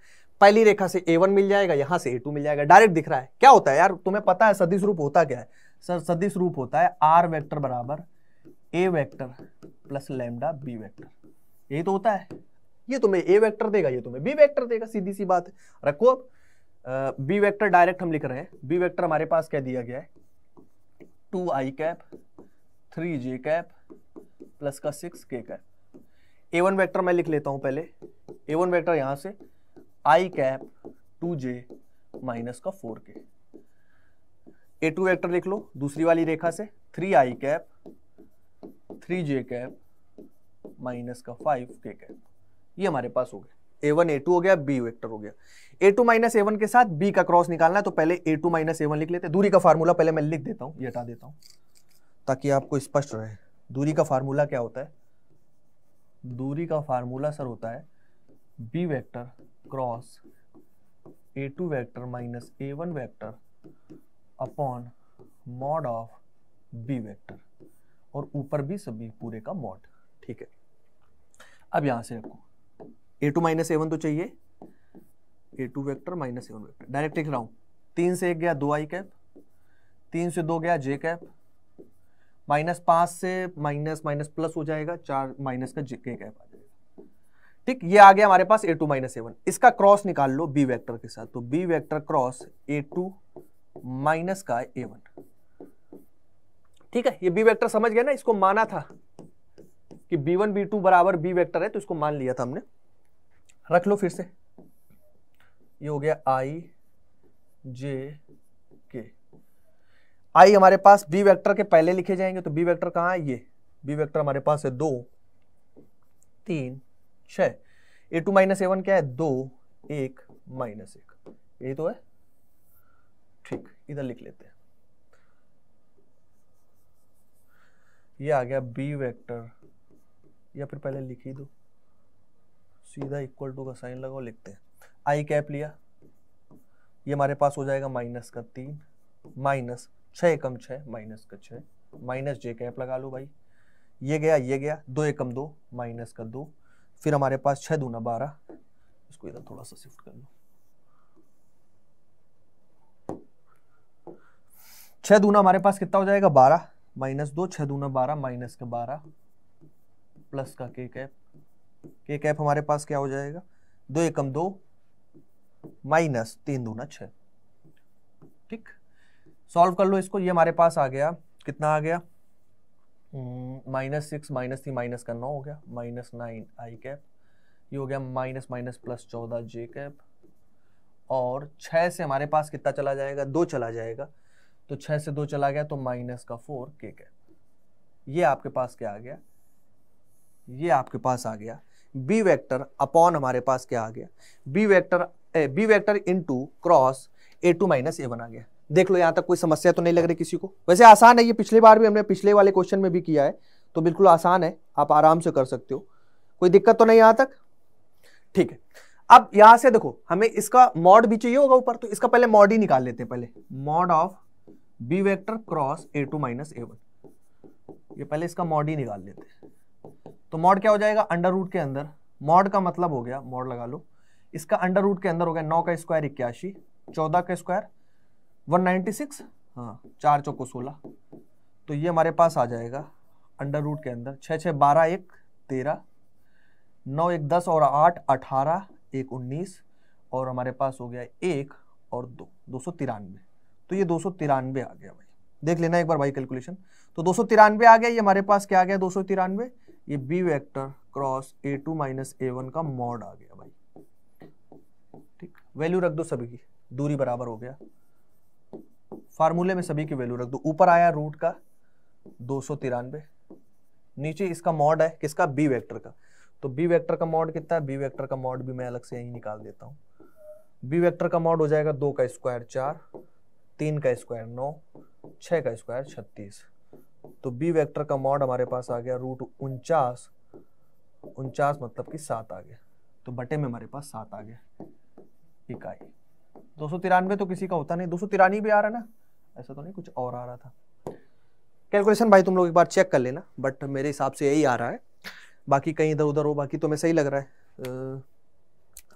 पहली रेखा से ए वन मिल जाएगा यहां से ए टू मिल जाएगा डायरेक्ट दिख रहा है क्या होता है यार तुम्हें पता है सदिश रूप होता क्या है सर सदिश रूप होता है आर वेक्टर बराबर ए vector plus lambda B vector यही तो होता है ये तुम्हें ए वेक्टर देगा ये तुम्हें बी वेक्टर देगा सीधी सी बात रखो अब बी वेक्टर डायरेक्ट हम लिख रहे हैं बी वेक्टर हमारे पास क्या दिया गया है टू आई cap three J cap plus का सिक्स के कैप ए वन वैक्टर मैं लिख लेता हूं पहले ए वन वैक्टर यहां से I cap two J minus का four K A two vector लिख लो दूसरी वाली रेखा से थ्री आई cap three J cap minus का फाइव के कैप ये हमारे पास हो गया ए वन ए टू हो गया बी वेक्टर हो गया A two minus A one के साथ बी का क्रॉस निकालना है तो पहले A two minus A one लिख लेते हैं दूरी का फार्मूला पहले मैं लिख देता हूँ ये हटा देता हूँ ताकि आपको स्पष्ट रहे दूरी का फार्मूला क्या होता है दूरी का फार्मूला सर होता है B vector cross A two vector minus A one vector upon mod of B vector और ऊपर भी सभी पूरे का मॉड ठीक है अब यहां से रखो ए टू माइनस एवन तो चाहिए A two vector minus A one vector direct लिख रहा हूं तीन से एक गया दो आई कैप तीन से दो गया जे कैप माइनस पांच से माइनस माइनस प्लस हो जाएगा चार माइनस का जे कैप आ जाएगा ठीक ये आ गया हमारे पास ए टू माइनस एवन इसका क्रॉस निकाल लो बी वैक्टर के साथ तो B vector cross A two minus का एवन ठीक है ये बी वेक्टर समझ गया ना इसको माना था कि बी वन बी टू बराबर बी वेक्टर है तो इसको मान लिया था हमने रख लो फिर से ये हो गया आई जे के आई हमारे पास बी वेक्टर के पहले लिखे जाएंगे तो बी वेक्टर कहां है ये बी वेक्टर हमारे पास है दो तीन छ A two minus A one क्या है दो एक माइनस एक यही तो है ठीक इधर लिख लेते हैं ये आ गया बी वेक्टर या फिर पहले लिख ही दो सीधा इक्वल टू का साइन लगाओ लिखते हैं आई कैप लिया ये हमारे पास हो जाएगा माइनस का तीन माइनस छः एकम छः माइनस का छः माइनस जे कैप लगा लो भाई ये गया ये गया दो एकम दो माइनस का दो फिर हमारे पास छः दूना बारह इसको इधर थोड़ा सा शिफ्ट कर लो छः दूना हमारे पास कितना हो जाएगा बारह माइनस दो छः दूना बारह माइनस का बारह प्लस का के कैप के कैप हमारे पास क्या हो जाएगा दो एकम दो माइनस तीन दूना छ ठीक सॉल्व कर लो इसको ये हमारे पास आ गया कितना आ गया हम्म, माइनस सिक्स माइनस थी माइनस का नौ हो गया माइनस नाइन आई कैप ये हो गया माइनस माइनस प्लस चौदह जे कैप और छः से हमारे पास कितना चला जाएगा दो चला जाएगा तो छः से दो चला गया तो माइनस का फोर के गया ये आपके पास क्या आ गया ये आपके पास आ गया बी वेक्टर अपॉन हमारे पास क्या आ गया B vector B vector into cross A two minus A one आ गया देख लो यहाँ तक कोई समस्या तो नहीं लग रही किसी को वैसे आसान है ये पिछले बार भी हमने पिछले वाले क्वेश्चन में भी किया है तो बिल्कुल आसान है आप आराम से कर सकते हो कोई दिक्कत तो नहीं यहाँ तक ठीक है अब यहां से देखो हमें इसका मॉड भी चाहिए होगा ऊपर तो इसका पहले मॉड ही निकाल लेते हैं पहले mod of B vector cross A two minus A one ये पहले इसका मॉड ही निकाल लेते हैं तो मॉड क्या हो जाएगा अंडर रूट के अंदर मॉड का मतलब हो गया मॉड लगा लो इसका अंडर रूट के अंदर हो गया नौ का स्क्वायर इक्यासी चौदह का स्क्वायर वन नाइन्टी सिक्स हाँ चार चौको सोलह तो ये हमारे पास आ जाएगा अंडर रूट के अंदर छः छः बारह एक तेरह नौ एक दस और आठ अठारह एक उन्नीस और हमारे पास हो गया एक और दो दो सौ तिरानवे तो ये दो आ गया भाई देख लेना एक बार भाई कैलकुलेशन तो दो आ गया ये हमारे पास क्या आ गया दो ये B vector cross A two minus A one का मॉड आ गया भाई ठीक वैल्यू रख दो सभी की दूरी बराबर हो गया फार्मूले में सभी की वैल्यू रख दो ऊपर आया रूट का दो नीचे इसका मॉड है किसका बी वेक्टर का तो बी वेक्टर का मॉड कितना है बी वेक्टर का मॉड भी मैं अलग से यही निकाल देता हूँ बी वेक्टर का मॉड हो जाएगा दो का स्क्वायर चार तीन का स्क्वायर नौ छः का स्क्वायर छत्तीस तो बी वेक्टर का मॉड हमारे पास आ गया रूट उनचास उनचास मतलब कि सात आ गया तो बटे में हमारे पास सात आ गया इकाई दो सौ तिरानवे तो किसी का होता नहीं दो सौ तिरानवे आ रहा ना ऐसा तो नहीं कुछ और आ रहा था कैलकुलेशन भाई तुम लोग एक बार चेक कर लेना बट मेरे हिसाब से यही आ रहा है बाकी कहीं इधर उधर हो बाकी तो मैं सही लग रहा है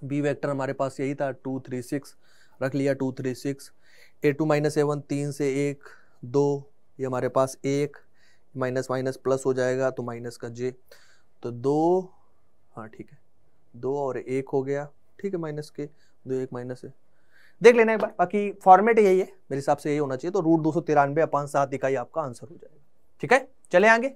बी वेक्टर हमारे पास यही था टू थ्री सिक्स रख लिया two three six A two minus A one तीन से एक दो ये हमारे पास एक माइनस माइनस प्लस हो जाएगा तो माइनस का जे तो दो हाँ ठीक है दो और एक हो गया ठीक है माइनस के दो एक माइनस है देख लेना एक बार बाकी फॉर्मेट यही है मेरे हिसाब से यही होना चाहिए तो रूट दो सौ तिरानवे पाँच सात इकाई आपका आंसर हो जाएगा ठीक है चले आगे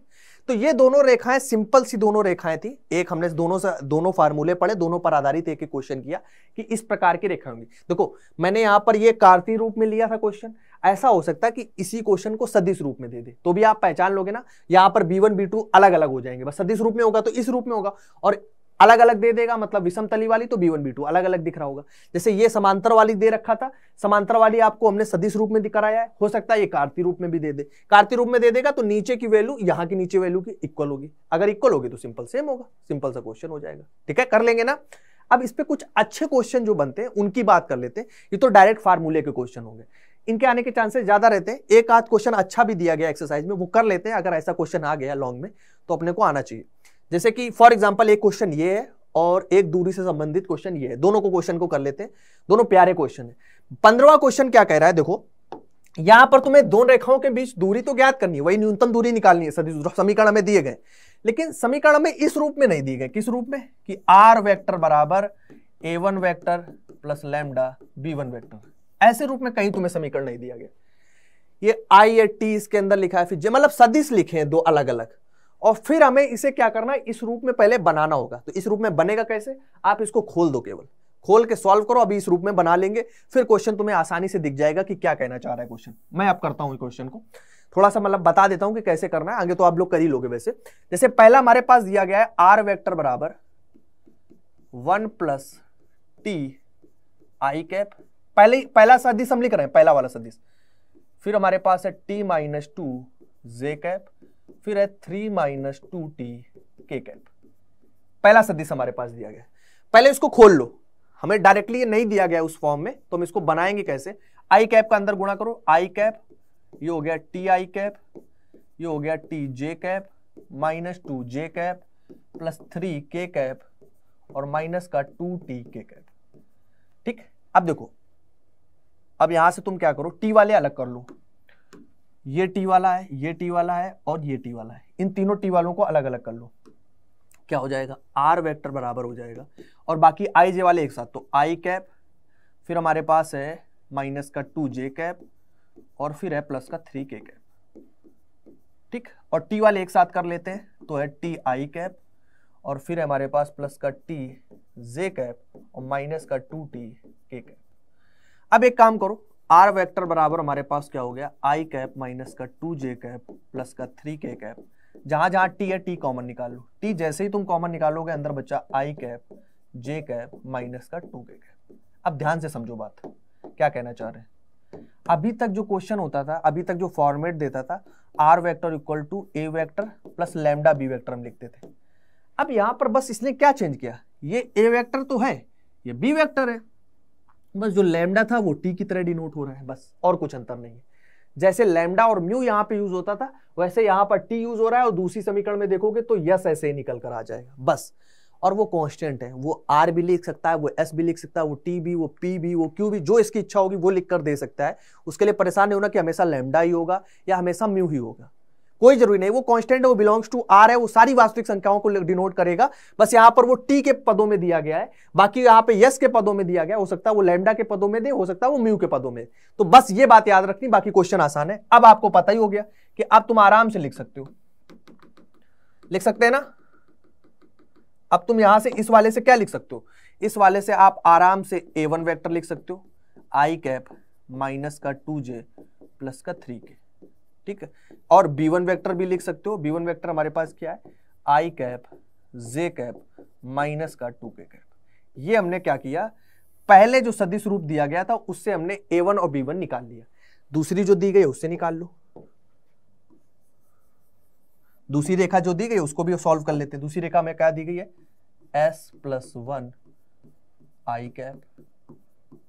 तो ये दोनों रेखाएं सिंपल सी दोनों रेखाएं थी एक हमने दोनों सा, दोनों फार्मूले पढ़े दोनों पर आधारित एक क्वेश्चन किया कि इस प्रकार की रेखा होंगी देखो मैंने यहां पर ये कार्तीय रूप में लिया था क्वेश्चन ऐसा हो सकता है कि इसी क्वेश्चन को सदिश रूप में दे दे तो भी आप पहचान लोगे ना यहां पर बी वन बी टू अलग अलग हो जाएंगे बस सदिश रूप में होगा तो इस रूप में होगा और अलग अलग दे देगा मतलब विषम तली वाली तो बी वन बी टू अलग अलग दिख रहा होगा जैसे ये समांतर वाली दे रखा था समांतर वाली आपको हमने सदिश रूप में दिखाया है हो सकता है ये कार्ती रूप में भी दे दे कार्ती रूप में दे देगा तो नीचे की वैल्यू यहाँ की नीचे वैल्यू की इक्वल होगी अगर इक्वल होगी तो सिंपल सेम होगा सिंपल सा क्वेश्चन हो जाएगा ठीक है कर लेंगे ना अब इस पर कुछ अच्छे क्वेश्चन जो बनते हैं उनकी बात कर लेते हैं ये तो डायरेक्ट फार्मूले के क्वेश्चन होंगे इनके आने के चांसेस ज़्यादा रहते हैं एक आध क्वेश्चन अच्छा भी दिया गया एक्सरसाइज में वो कर लेते हैं अगर ऐसा क्वेश्चन आ गया लॉन्ग में तो अपने को आना चाहिए जैसे कि फॉर एग्जाम्पल एक क्वेश्चन ये है और एक दूरी से संबंधित क्वेश्चन ये है दोनों को क्वेश्चन को कर लेते हैं दोनों प्यारे क्वेश्चन है पंद्रवा क्वेश्चन क्या कह रहा है देखो यहां पर तुम्हें दोनों रेखाओं के बीच दूरी तो ज्ञात करनी है वही न्यूनतम दूरी निकालनी है समीकरण में दिए गए लेकिन समीकरण में इस रूप में नहीं दिए गए किस रूप में कि आर वेक्टर बराबर A one vector plus lambda B one vector ऐसे रूप में कहीं तुम्हें समीकरण नहीं दिया गया ये आई ए टी इसके अंदर लिखा है फिर मतलब सदिश लिखे हैं दो अलग अलग और फिर हमें इसे क्या करना है इस रूप में पहले बनाना होगा तो इस रूप में बनेगा कैसे आप इसको खोल दो केवल खोल के सॉल्व करो अभी इस रूप में बना लेंगे फिर क्वेश्चन तुम्हें आसानी से दिख जाएगा कि क्या कहना चाह रहा है क्वेश्चन मैं अब करता हूँ क्वेश्चन को थोड़ा सा मतलब बता देता हूं कि कैसे करना है आगे तो आप लोग कर ही लोगे वैसे जैसे पहला हमारे पास दिया गया है आर वेक्टर बराबर one plus T I cap पहले पहला सदिश हम लिख रहे हैं पहला वाला सदिश फिर हमारे पास है टी माइनस टू जे कैप फिर है three minus two T K cap पहला सदिश हमारे पास दिया गया पहले इसको खोल लो हमें डायरेक्टली ये नहीं दिया गया उस फॉर्म में तो हम इसको बनाएंगे कैसे आई कैप का अंदर गुणा करो आई कैप ये हो गया टी आई कैप ये हो गया T J cap minus two जे cap plus three K cap और माइनस का टू टी के कैप ठीक अब देखो अब यहां से तुम क्या करो टी वाले अलग कर लो ये टी वाला है ये टी वाला है और ये टी वाला है इन तीनों टी वालों को अलग अलग कर लो क्या हो जाएगा आर वेक्टर बराबर हो जाएगा और बाकी आई जे वाले एक साथ तो आई कैप फिर हमारे पास है माइनस का टू जे कैप और फिर है प्लस का थ्री के कैप ठीक और टी वाले एक साथ कर लेते हैं तो है टी आई कैप और फिर हमारे पास प्लस का टी जे कैप और माइनस का टू टी के कैप अब एक काम करो आर वेक्टर बराबर हमारे पास क्या हो गया आई कैप माइनस का टू जे कैप प्लस का थ्री के कैप जहां जहां टी है टी कॉमन निकाल लो टी जैसे ही तुम कॉमन निकालोगे अंदर बच्चा I cap J cap minus का टू के कैप अब ध्यान से समझो बात क्या कहना चाह रहे हैं अभी तक जो क्वेश्चन होता था अभी तक जो फॉर्मेट देता था R vector equal to A vector plus lambda B vector हम लिखते थे अब यहां पर बस इसने क्या चेंज किया ये ए वैक्टर तो है ये बी वैक्टर है बस जो लैमडा था वो टी की तरह डिनोट हो रहा है बस और कुछ अंतर नहीं है जैसे लैमडा और म्यू यहाँ पे यूज होता था वैसे यहाँ पर टी यूज हो रहा है और दूसरी समीकरण में देखोगे तो यस ऐसे ही निकल कर आ जाएगा बस और वो कांस्टेंट है वो आर भी लिख सकता है वो एस भी लिख सकता है वो टी भी वो पी भी वो क्यू भी जो इसकी इच्छा होगी वो लिख कर दे सकता है उसके लिए परेशान नहीं होना कि हमेशा लैमडा ही होगा या हमेशा म्यू ही होगा कोई जरूरी नहीं वो कांस्टेंट है वो बिलोंग्स टू आर है वो सारी वास्तविक संख्याओं को डिनोट करेगा बस यहाँ पर वो टी के पदों में दिया गया है बाकी यहाँ पे यस के पदों में दिया गया हो सकता है वो लैमडा के पदों में दे हो सकता है वो म्यू के पदों में तो बस ये बात याद रखनी बाकी क्वेश्चन आसान है अब आपको पता ही हो गया कि अब तुम आराम से लिख सकते हो लिख सकते हैं ना अब तुम यहां से इस वाले से क्या लिख सकते हो इस वाले से आप आराम से ए वन वैक्टर लिख सकते हो आई कैप माइनस का टू जे प्लस का थ्री के ठीक और बी वन वैक्टर भी लिख सकते हो बी वन वैक्टर हमारे पास क्या है I cap J cap minus का टू के कैप ये हमने क्या किया पहले जो सदिश रूप दिया गया था उससे हमने ए वन और बी वन निकाल लिया दूसरी जो दी गई उससे निकाल लो दूसरी रेखा जो दी गई उसको भी सॉल्व कर लेते हैं दूसरी रेखा में क्या दी गई है एस प्लस वन आई cap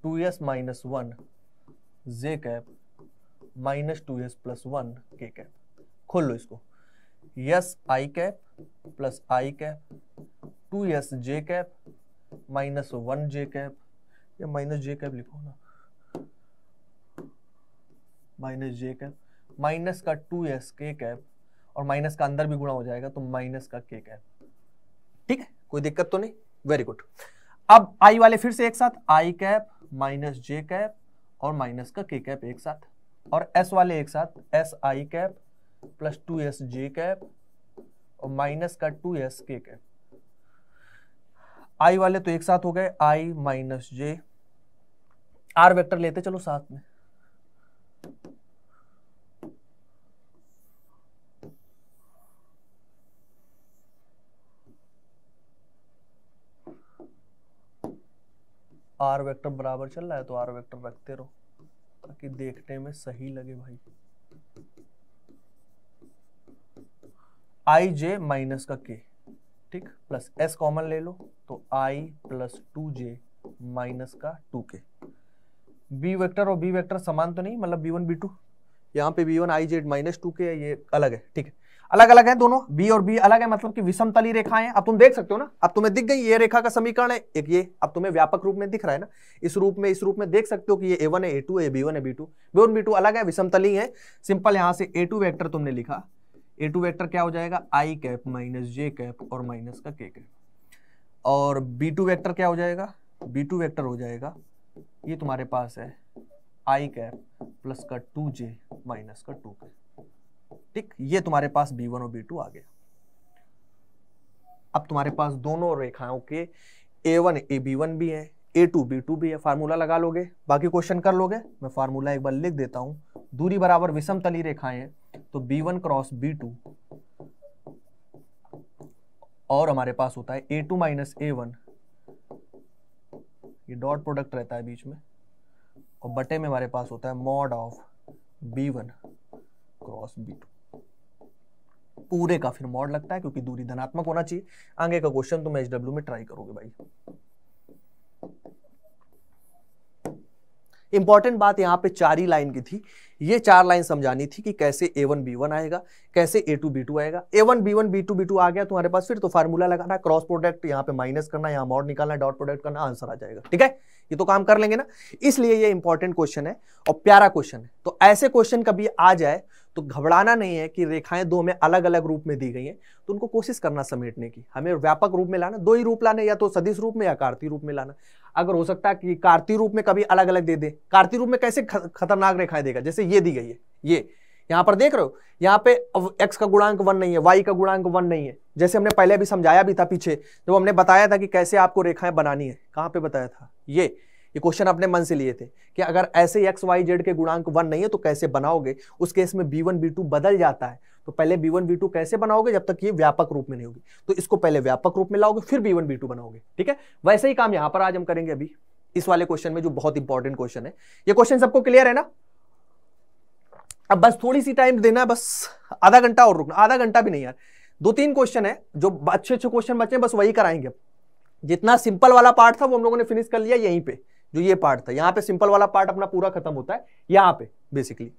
two S minus one जे cap minus two S plus one के कैप खोल लो इसको S I cap plus I cap two S J cap minus one J cap या माइनस जे कैप लिखो ना minus J cap minus का two S K cap और minus का अंदर भी गुणा हो जाएगा तो माइनस का के कैप ठीक है कोई दिक्कत तो नहीं वेरी गुड अब आई वाले फिर से एक साथ आई कैप माइनस जे कैप और माइनस का के कैप एक साथ और एस वाले एक साथ S I cap plus two S J cap और माइनस का two S K cap I वाले तो एक साथ हो गए I minus J R vector लेते चलो साथ में आर वेक्टर बराबर चल रहा है तो आर वेक्टर रखते रहो ताकि देखने में सही लगे भाई आई जे माइनस का के ठीक प्लस एस कॉमन ले लो तो I plus two J minus का टू के बी वेक्टर और बी वेक्टर समान तो नहीं मतलब बी वन बी टू यहाँ पे B one I Z minus two के ये अलग है ठीक है अलग अलग है दोनों बी और बी अलग है मतलब कि तली रेखाएं हैं अब तुम देख सकते हो ना अब तुम्हें दिख गई ये रेखा का समीकरण है एक ये अब तुम्हें व्यापक रूप में दिख रहा है ना इस रूप में इस रूप में देख सकते हो कि ये ए वन है ए टू है बी वन है B two B one B two अलग है विषम तली है सिंपल यहाँ से ए टू वैक्टर तुमने लिखा ए टू वैक्टर क्या हो जाएगा I cap minus J cap और माइनस का के कैप और बी टू वैक्टर क्या हो जाएगा बी टू वैक्टर हो जाएगा ये तुम्हारे पास है आई कैप प्लस का टू जे माइनस का टू कैप ठीक ये तुम्हारे पास बी वन और बी टू आ गया अब तुम्हारे पास दोनों रेखाओं के A one A B one भी है ए टू बी टू भी है फार्मूला लगा लोगे बाकी क्वेश्चन कर लोगे मैं फार्मूला एक बार लिख देता हूं दूरी बराबर विषम तली रेखाएं हैं तो B one cross B two और हमारे पास होता है A two minus A one ये डॉट प्रोडक्ट रहता है बीच में और बटे में हमारे पास होता है mod of B one cross B two पूरे का फिर मॉड लगता है क्योंकि दूरी धनात्मक होना चाहिए आगे का क्वेश्चन तुम एच डब्ल्यू में ट्राई करोगे भाई इंपॉर्टेंट बात यहाँ पे चार ही लाइन की थी ये चार लाइन समझानी थी कि कैसे ए वन बी वन आएगा कैसे ए टू बी टू आएगा A one B one B two B two आ गया तुम्हारे पास फिर तो फार्मूला लगाना क्रॉस प्रोडक्ट यहाँ पे माइनस करना यहां मॉड निकालना डॉट प्रोडक्ट करना आंसर आ जाएगा ठीक है ये तो काम कर लेंगे ना इसलिए ये इंपॉर्टेंट क्वेश्चन है और प्यारा क्वेश्चन है तो ऐसे क्वेश्चन कभी आ जाए तो घबराना नहीं है कि रेखाएं दो में अलग अलग रूप में दी गई हैं तो उनको कोशिश करना समेटने की हमें व्यापक रूप में लाना दो ही रूप लाने या तो सदिश रूप में या कार्ती रूप में लाना अगर हो सकता है कि कार्ती रूप में कभी अलग अलग दे दे कार्ती रूप में कैसे खतरनाक रेखाएं देगा जैसे ये दी गई है ये यहां पर देख रहे हो यहाँ पे x का गुणांक वन नहीं है y का गुणांक वन नहीं है जैसे हमने पहले भी समझाया भी था पीछे जब तो हमने बताया था कि कैसे आपको रेखाएं बनानी है कहाँ पे बताया था ये ये क्वेश्चन अपने मन से लिए थे कि अगर ऐसे एक्स वाई जेड के गुणांक वन नहीं है तो कैसे बनाओगे उस केस में बी वन बी टू बदल जाता है तो पहले बी वन बी टू कैसे बनाओगे जब तक ये व्यापक रूप में नहीं होगी तो इसको पहले व्यापक रूप में लाओगे फिर बी वन बी टू बनाओगे ठीक है वैसे ही काम यहाँ पर आज हम करेंगे अभी इस वाले क्वेश्चन में जो बहुत इंपॉर्टेंट क्वेश्चन है ये क्वेश्चन सबको क्लियर है ना अब बस थोड़ी सी टाइम देना है बस आधा घंटा और रुकना आधा घंटा भी नहीं यार दो तीन क्वेश्चन है जो अच्छे अच्छे क्वेश्चन बचे हैं बस वही कराएंगे जितना सिंपल वाला पार्ट था वो हम लोगों ने फिनिश कर लिया यहीं पे जो ये पार्ट था यहाँ पे सिंपल वाला पार्ट अपना पूरा खत्म होता है यहाँ पे बेसिकली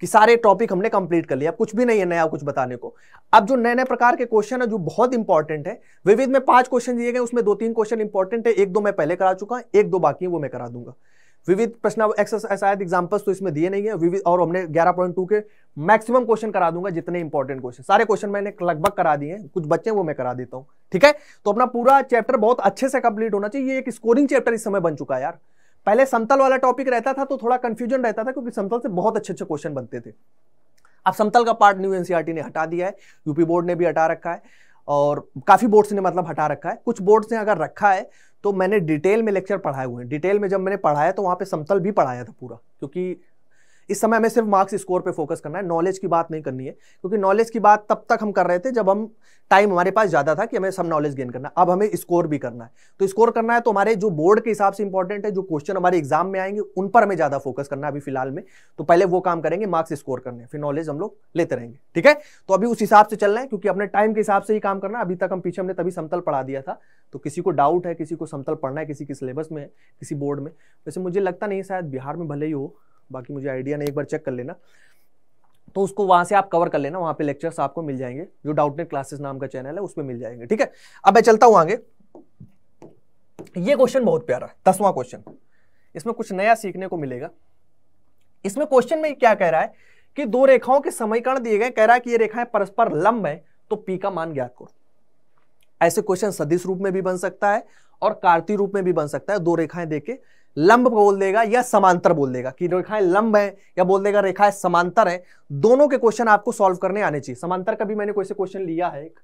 कि सारे टॉपिक हमने कंप्लीट कर लिया कुछ भी नहीं है नया कुछ बताने को अब जो नए नए प्रकार के क्वेश्चन है जो बहुत इंपॉर्टेंट है विविध में पांच क्वेश्चन दिए गए उसमें दो तीन क्वेश्चन इंपॉर्टेंट है एक दो मैं पहले करा चुका एक दो बाकी है वो मैं करा दूंगा विविध प्रश्न शायद एग्जाम्पल्स तो इसमें दिए नहीं है विविध और हमने 11.2 के मैक्सिमम क्वेश्चन करा दूंगा जितने इंपॉर्टेंट क्वेश्चन सारे क्वेश्चन मैंने लगभग करा दिए हैं कुछ बच्चे वो मैं करा देता हूँ ठीक है तो अपना पूरा चैप्टर बहुत अच्छे से कंप्लीट होना चाहिए एक स्कोरिंग चैप्टर इस समय बन चुका है यार पहले समतल वाला टॉपिक रहता था तो थोड़ा कंफ्यूजन रहता था क्योंकि समतल से बहुत अच्छे अच्छे क्वेश्चन बनते थे अब समतल का पार्ट न्यू एनसीईआरटी ने हटा दिया है यूपी बोर्ड ने भी हटा रखा है और काफ़ी बोर्ड्स ने मतलब हटा रखा है कुछ बोर्ड्स ने अगर रखा है तो मैंने डिटेल में लेक्चर पढ़ाए हुए हैं डिटेल में जब मैंने पढ़ाया तो वहाँ पे समतल भी पढ़ाया था पूरा क्योंकि इस समय हमें सिर्फ मार्क्स स्कोर पे फोकस करना है नॉलेज की बात नहीं करनी है क्योंकि नॉलेज की बात तब तक हम कर रहे थे जब हम टाइम हमारे पास ज़्यादा था कि हमें सब नॉलेज गेन करना है अब हमें स्कोर भी करना है तो स्कोर करना है तो हमारे जो बोर्ड के हिसाब से इंपॉर्टेंट है जो क्वेश्चन हमारे एग्जाम में आएंगे उन पर हमें ज़्यादा फोकस करना है अभी फिलहाल में तो पहले वो काम करेंगे मार्क्स स्कोर करने फिर नॉलेज हम लोग लेते रहेंगे ठीक है तो अभी उस हिसाब से चल रहे हैं क्योंकि अपने टाइम के हिसाब से ही काम करना अभी तक हम पीछे हमने तभी समतल पढ़ा दिया था तो किसी को डाउट है किसी को समतल पढ़ना है किसी के सिलेबस में किसी बोर्ड में वैसे मुझे लगता नहीं शायद बिहार में भले ही हो बाकी मुझे आइडिया नहीं एक बार चेक कर लेना तो उसको वहां से आप कवर कर लेना वहां पे लेक्चर्स आपको मिल जाएंगे जो डाउटनेट क्लासेस नाम का चैनल है उस पर मिल जाएंगे ठीक है अब मैं चलता हूं आगे ये क्वेश्चन बहुत प्यारा है दसवां क्वेश्चन इसमें कुछ नया सीखने को मिलेगा इसमें क्वेश्चन में क्या कह रहा है कि दो रेखाओं के समीकरण दिए गए कह रहा है कि ये रेखाएं परस्पर लंब है तो पी का मान ज्ञात करो ऐसे क्वेश्चन सदिश रूप में भी बन सकता है और कार्तीय रूप में भी बन सकता है दो रेखाएं देख के लंब बोल देगा या समांतर बोल देगा कि रेखाएं लंब है या बोल देगा रेखाएं समांतर है दोनों के क्वेश्चन आपको सॉल्व करने आने चाहिए समांतर का भी मैंने कोई से क्वेश्चन लिया है एक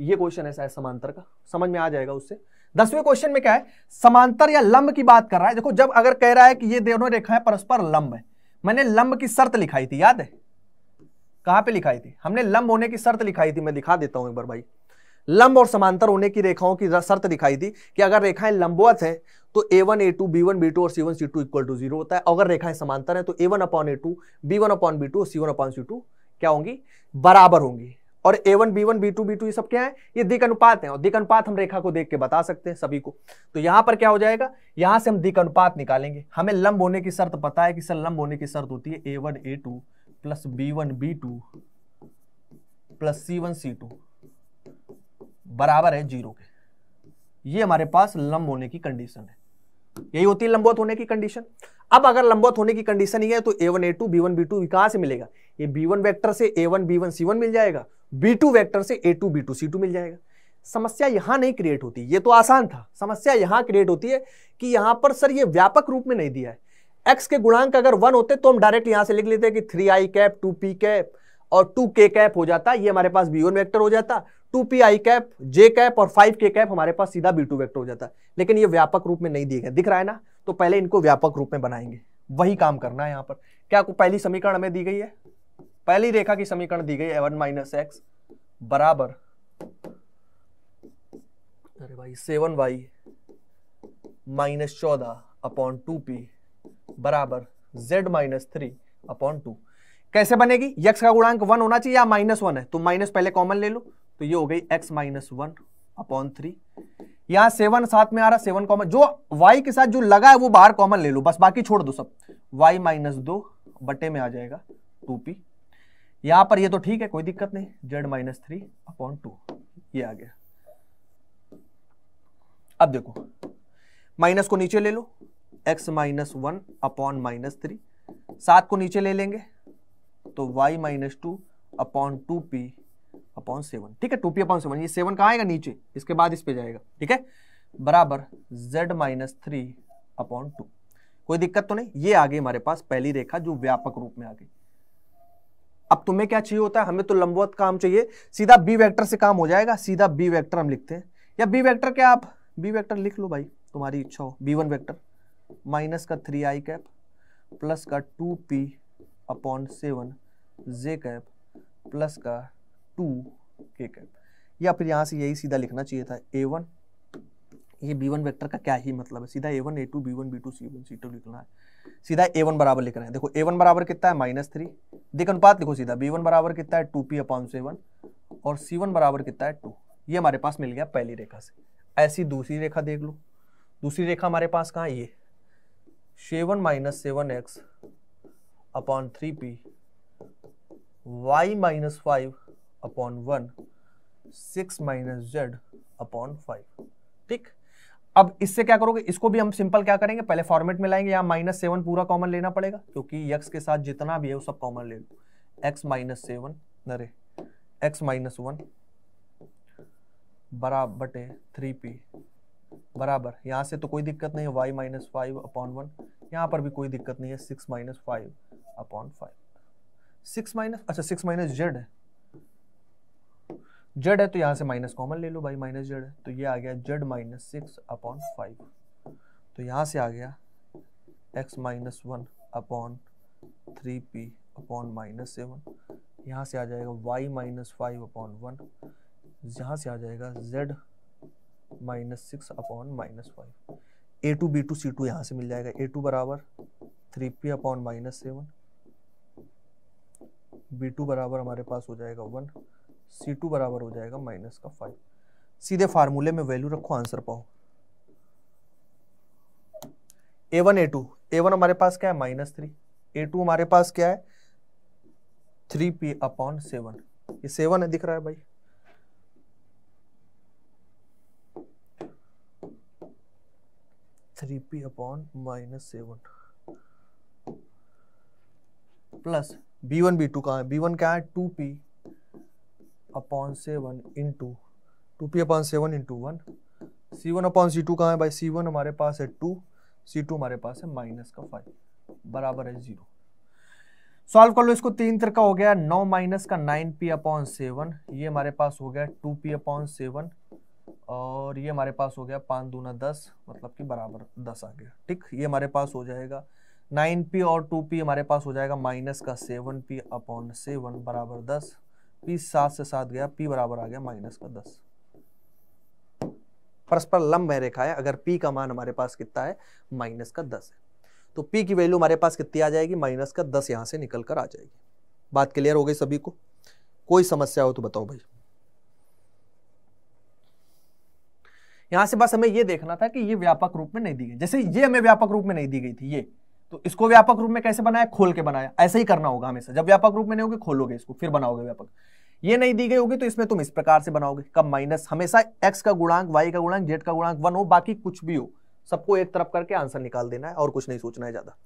ये क्वेश्चन है शायद समांतर का समझ में आ जाएगा उससे दसवें क्वेश्चन में क्या है समांतर या लंब की बात कर रहा है देखो जब अगर कह रहा है कि ये दोनों रेखाएं परस्पर लंब है मैंने लंब की शर्त लिखाई थी याद है कहां पे लिखाई थी हमने लंब होने की शर्त लिखाई थी मैं दिखा देता हूं एक बार भाई लंब और समांतर होने की रेखाओं की शर्त दिखाई थी कि अगर रेखाएं लंबवत हैं तो A one A two B one B two और C one C two equal to zero होता है अगर रेखाएं समांतर हैं तो A one upon A two B one upon B two और C one upon C two क्या होंगी बराबर होंगी और A one B one B two B two ये सब क्या है ये दिक अनुपात है और दिक अनुपात हम रेखा को देख के बता सकते हैं सभी को तो यहां पर क्या हो जाएगा यहां से हम दिक अनुपात निकालेंगे हमें लंब होने की शर्त पता है कि सर लंब होने की शर्त होती है A one A two plus B one B two plus C one C two बराबर है जीरो के ये हमारे पास लंब होने की कंडीशन है यही होती है लंबवत होने की कंडीशन अब अगर लंबवत होने की कंडीशन ही है तो A one A two B one B two कहां से मिलेगा ये बी वन वैक्टर से A one B one C one मिल जाएगा बी टू वैक्टर से A two B two C two मिल जाएगा समस्या यहां नहीं क्रिएट होती ये तो आसान था समस्या यहां क्रिएट होती है कि यहां पर सर ये व्यापक रूप में नहीं दिया है एक्स के गुणांक अगर वन होते तो हम डायरेक्ट यहां से लिख लेते कि थ्री आई कैप टू पी कैप और टू के कैप हो जाता ये हमारे पास बी वन वैक्टर हो जाता two P I cap J cap और फाइव के कैप हमारे पास सीधा बी टू वैक्टर हो जाता है लेकिन ये व्यापक रूप में नहीं दिए गए दिख रहा है ना तो पहले इनको व्यापक रूप में बनाएंगे वही काम करना है यहाँ पर क्या आपको पहली समीकरण हमें दी गई है पहली रेखा की समीकरण दी गई है वन माइनस एक्स बराबर अरे भाई सेवन वाई माइनस चौदह अपॉन टू पी बराबर Z minus three upon two कैसे बनेगी यक्स का गुणांक वन होना चाहिए या माइनस वन है तो माइनस पहले कॉमन ले लो तो ये हो गई x minus one upon three यहां सेवन साथ में आ रहा सेवन कॉमन जो y के साथ जो लगा है वो बाहर कॉमन ले लो बस बाकी छोड़ दो सब y माइनस दो बटे में आ जाएगा टू पी यहां पर ये तो ठीक है कोई दिक्कत नहीं Z minus three upon two ये आ गया अब देखो माइनस को नीचे ले लो x minus one upon minus three सात को नीचे ले लेंगे तो y minus two upon two P upon seven ठीक है टू पी अपॉन सेवन ये सेवन कहाँ आएगा नीचे इसके बाद इस पे जाएगा ठीक है बराबर Z minus three upon two कोई दिक्कत तो नहीं ये आ गई हमारे पास पहली रेखा जो व्यापक रूप में आ गई अब तुम्हें क्या चाहिए होता है हमें तो लंबवत काम चाहिए सीधा बी वैक्टर से काम हो जाएगा सीधा बी वैक्टर हम लिखते हैं या बी वैक्टर क्या आप बी वैक्टर लिख लो भाई तुम्हारी इच्छा हो बी वन वैक्टर माइनस का थ्री आई कैप प्लस का two P upon seven J cap plus का टू के कैप या फिर यहाँ से यही सीधा लिखना चाहिए था ए वन ये बी वन वैक्टर का क्या ही मतलब है सीधा A one A two B one B two C one C two लिखना है सीधा ए वन बराबर लिख रहे हैं देखो ए वन बराबर कितना है माइनस थ्री देख अनुपात लिखो सीधा बी वन बराबर कितना है टू पी अपॉन सेवन और सी वन बराबर कितना है टू ये हमारे पास मिल गया पहली रेखा से ऐसी दूसरी रेखा देख लो दूसरी रेखा हमारे पास कहाँ ये seven minus seven X upon three P Y minus five upon one six minus Z upon five ठीक अब इससे क्या करोगे इसको भी हम सिंपल क्या करेंगे पहले फॉर्मेट में लाएंगे यहाँ माइनस सेवन पूरा कॉमन लेना पड़ेगा क्योंकि यक्स के साथ जितना भी है वो सब कॉमन ले लो एक्स माइनस सेवन नरे एक्स माइनस वन बराबर बटे थ्री पी बराबर यहाँ से तो कोई दिक्कत नहीं है Y minus five upon one यहाँ पर भी कोई दिक्कत नहीं है six minus five upon five six minus अच्छा सिक्स माइनस जेड है जड है तो यहाँ से माइनस कॉमन ले लो भाई माइनस जड है तो ये आ गया जड माइनस सिक्स अपॉन फाइव तो यहाँ से आ गया x minus one upon three P upon minus seven यहाँ से आ जाएगा Y minus five upon one यहाँ से आ जाएगा Z minus six upon minus five A two B two C two यहाँ से मिल जाएगा ए टू बराबर three P upon minus seven B two बराबर हमारे पास हो जाएगा वन सी टू बराबर हो जाएगा माइनस का फाइव सीधे फार्मूले में वैल्यू रखो आंसर पाओ A one A two A one हमारे पास क्या है माइनस थ्री ए टू हमारे पास क्या है थ्री पी अपॉन सेवन ये सेवन है दिख रहा है भाई three P upon minus seven plus B one B two कहा है बी वन क्या है two P upon seven into two P upon seven into one C one upon C two कहाँ है भाई सी वन हमारे पास है टू सी टू हमारे पास है माइनस का फाइव बराबर है जीरो सॉल्व कर लो इसको तीन तरह का हो गया नौ माइनस का नाइन पी अपॉन सेवन ये हमारे पास हो गया टू पी अपॉन सेवन और ये हमारे पास हो गया पाँच दूना दस मतलब कि बराबर दस आ गया ठीक ये हमारे पास हो जाएगा नाइन पी और टू पी हमारे पास हो जाएगा माइनस का सेवन पी अपॉन सेवन बराबर दस पी सात से सात गया पी बराबर आ गया माइनस का दस परस्पर लंब है रेखा है अगर पी का मान हमारे पास कितना है माइनस का दस है तो पी की वैल्यू हमारे पास कितनी आ जाएगी माइनस का दस यहां से निकल कर आ जाएगी बात क्लियर हो गई सभी को कोई समस्या हो तो बताओ भाई यहां से बस हमें यह देखना था कि ये व्यापक रूप में नहीं दी गई जैसे ये हमें व्यापक रूप में नहीं दी गई थी ये तो इसको व्यापक रूप में कैसे बनाया खोल के बनाया ऐसे ही करना होगा हमेशा जब व्यापक रूप में नहीं होगी खोलोगे इसको फिर बनाओगे व्यापक ये नहीं दी गई होगी तो इसमें तुम इस प्रकार से बनाओगे कब माइनस हमेशा एक्स का गुणांक वाई का गुणांक जेड का गुणांक वन हो बाकी कुछ भी हो सबको एक तरफ करके आंसर निकाल देना है और कुछ नहीं सोचना है ज्यादा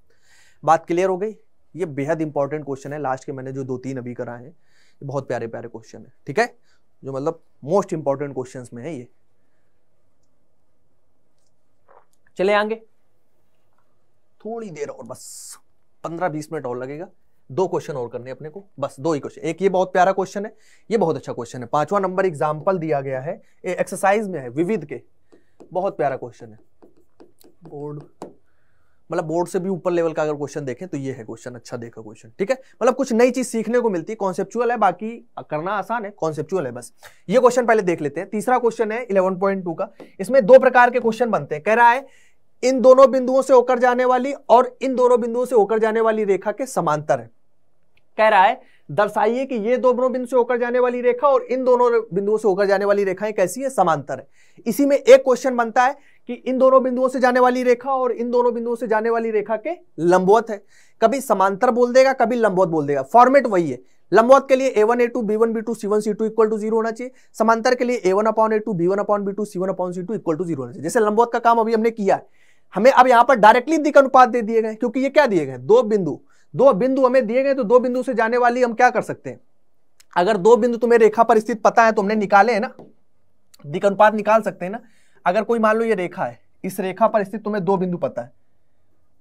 बात क्लियर हो गई ये बेहद इंपॉर्टेंट क्वेश्चन है लास्ट के मैंने जो दो तीन अभी कराए हैं ये बहुत प्यारे प्यारे क्वेश्चन है ठीक है जो मतलब मोस्ट इंपॉर्टेंट क्वेश्चन में है ये चले आगे थोड़ी देर और बस पंद्रह बीस मिनट और लगेगा दो क्वेश्चन और करने अपने को बस दो ही क्वेश्चन एक ये बहुत प्यारा क्वेश्चन है ये बहुत अच्छा क्वेश्चन है पांचवा नंबर एग्जाम्पल दिया गया है एक्सरसाइज में है विविध के बहुत प्यारा क्वेश्चन है बोर्ड मतलब बोर्ड से भी ऊपर लेवल का अगर क्वेश्चन देखें तो ये है क्वेश्चन अच्छा देखा क्वेश्चन ठीक है मतलब कुछ नई चीज सीखने को मिलती है कॉन्सेप्चुअल है बाकी करना आसान है कॉन्सेप्चुअल है बस ये क्वेश्चन पहले देख लेते हैं तीसरा क्वेश्चन है 11.2 का इसमें दो प्रकार के क्वेश्चन बनते हैं कह रहा है इन दोनों बिंदुओं से होकर जाने वाली और इन दोनों बिंदुओं से होकर जाने वाली रेखा के समांतर है कह रहा है दर्शाइए कि ये दोनों बिंदु से होकर जाने वाली रेखा और इन दोनों बिंदुओं से होकर जाने वाली रेखाएं कैसी है समांतर है इसी में एक क्वेश्चन बनता है कि इन दोनों बिंदुओं से जाने वाली रेखा और इन दोनों बिंदुओं से जाने वाली रेखा के लंबवत है कभी समांतर बोल देगा कभी लंबवत बोल देगा फॉर्मेट वही है लंबवत के लिए A one A two B one B two C one C two equal to zero होना चाहिए समांतर के लिए A one upon A two B one upon B two C one upon C two equal to zero होना चाहिए जैसे लंबवत का काम अभी हमने किया है हमें अब यहां पर डायरेक्टली दिक अनुपात दे दिए गए क्योंकि ये क्या दिए गए दो बिंदु दो बिंदु हमें दिए गए तो दो बिंदु से जाने वाली हम क्या कर सकते हैं अगर दो बिंदु तुम्हें रेखा पर स्थित पता है तो हमने निकाले है ना दिक अनुपात निकाल सकते हैं ना अगर कोई मान लो ये रेखा है इस रेखा पर स्थित तुम्हें दो बिंदु पता है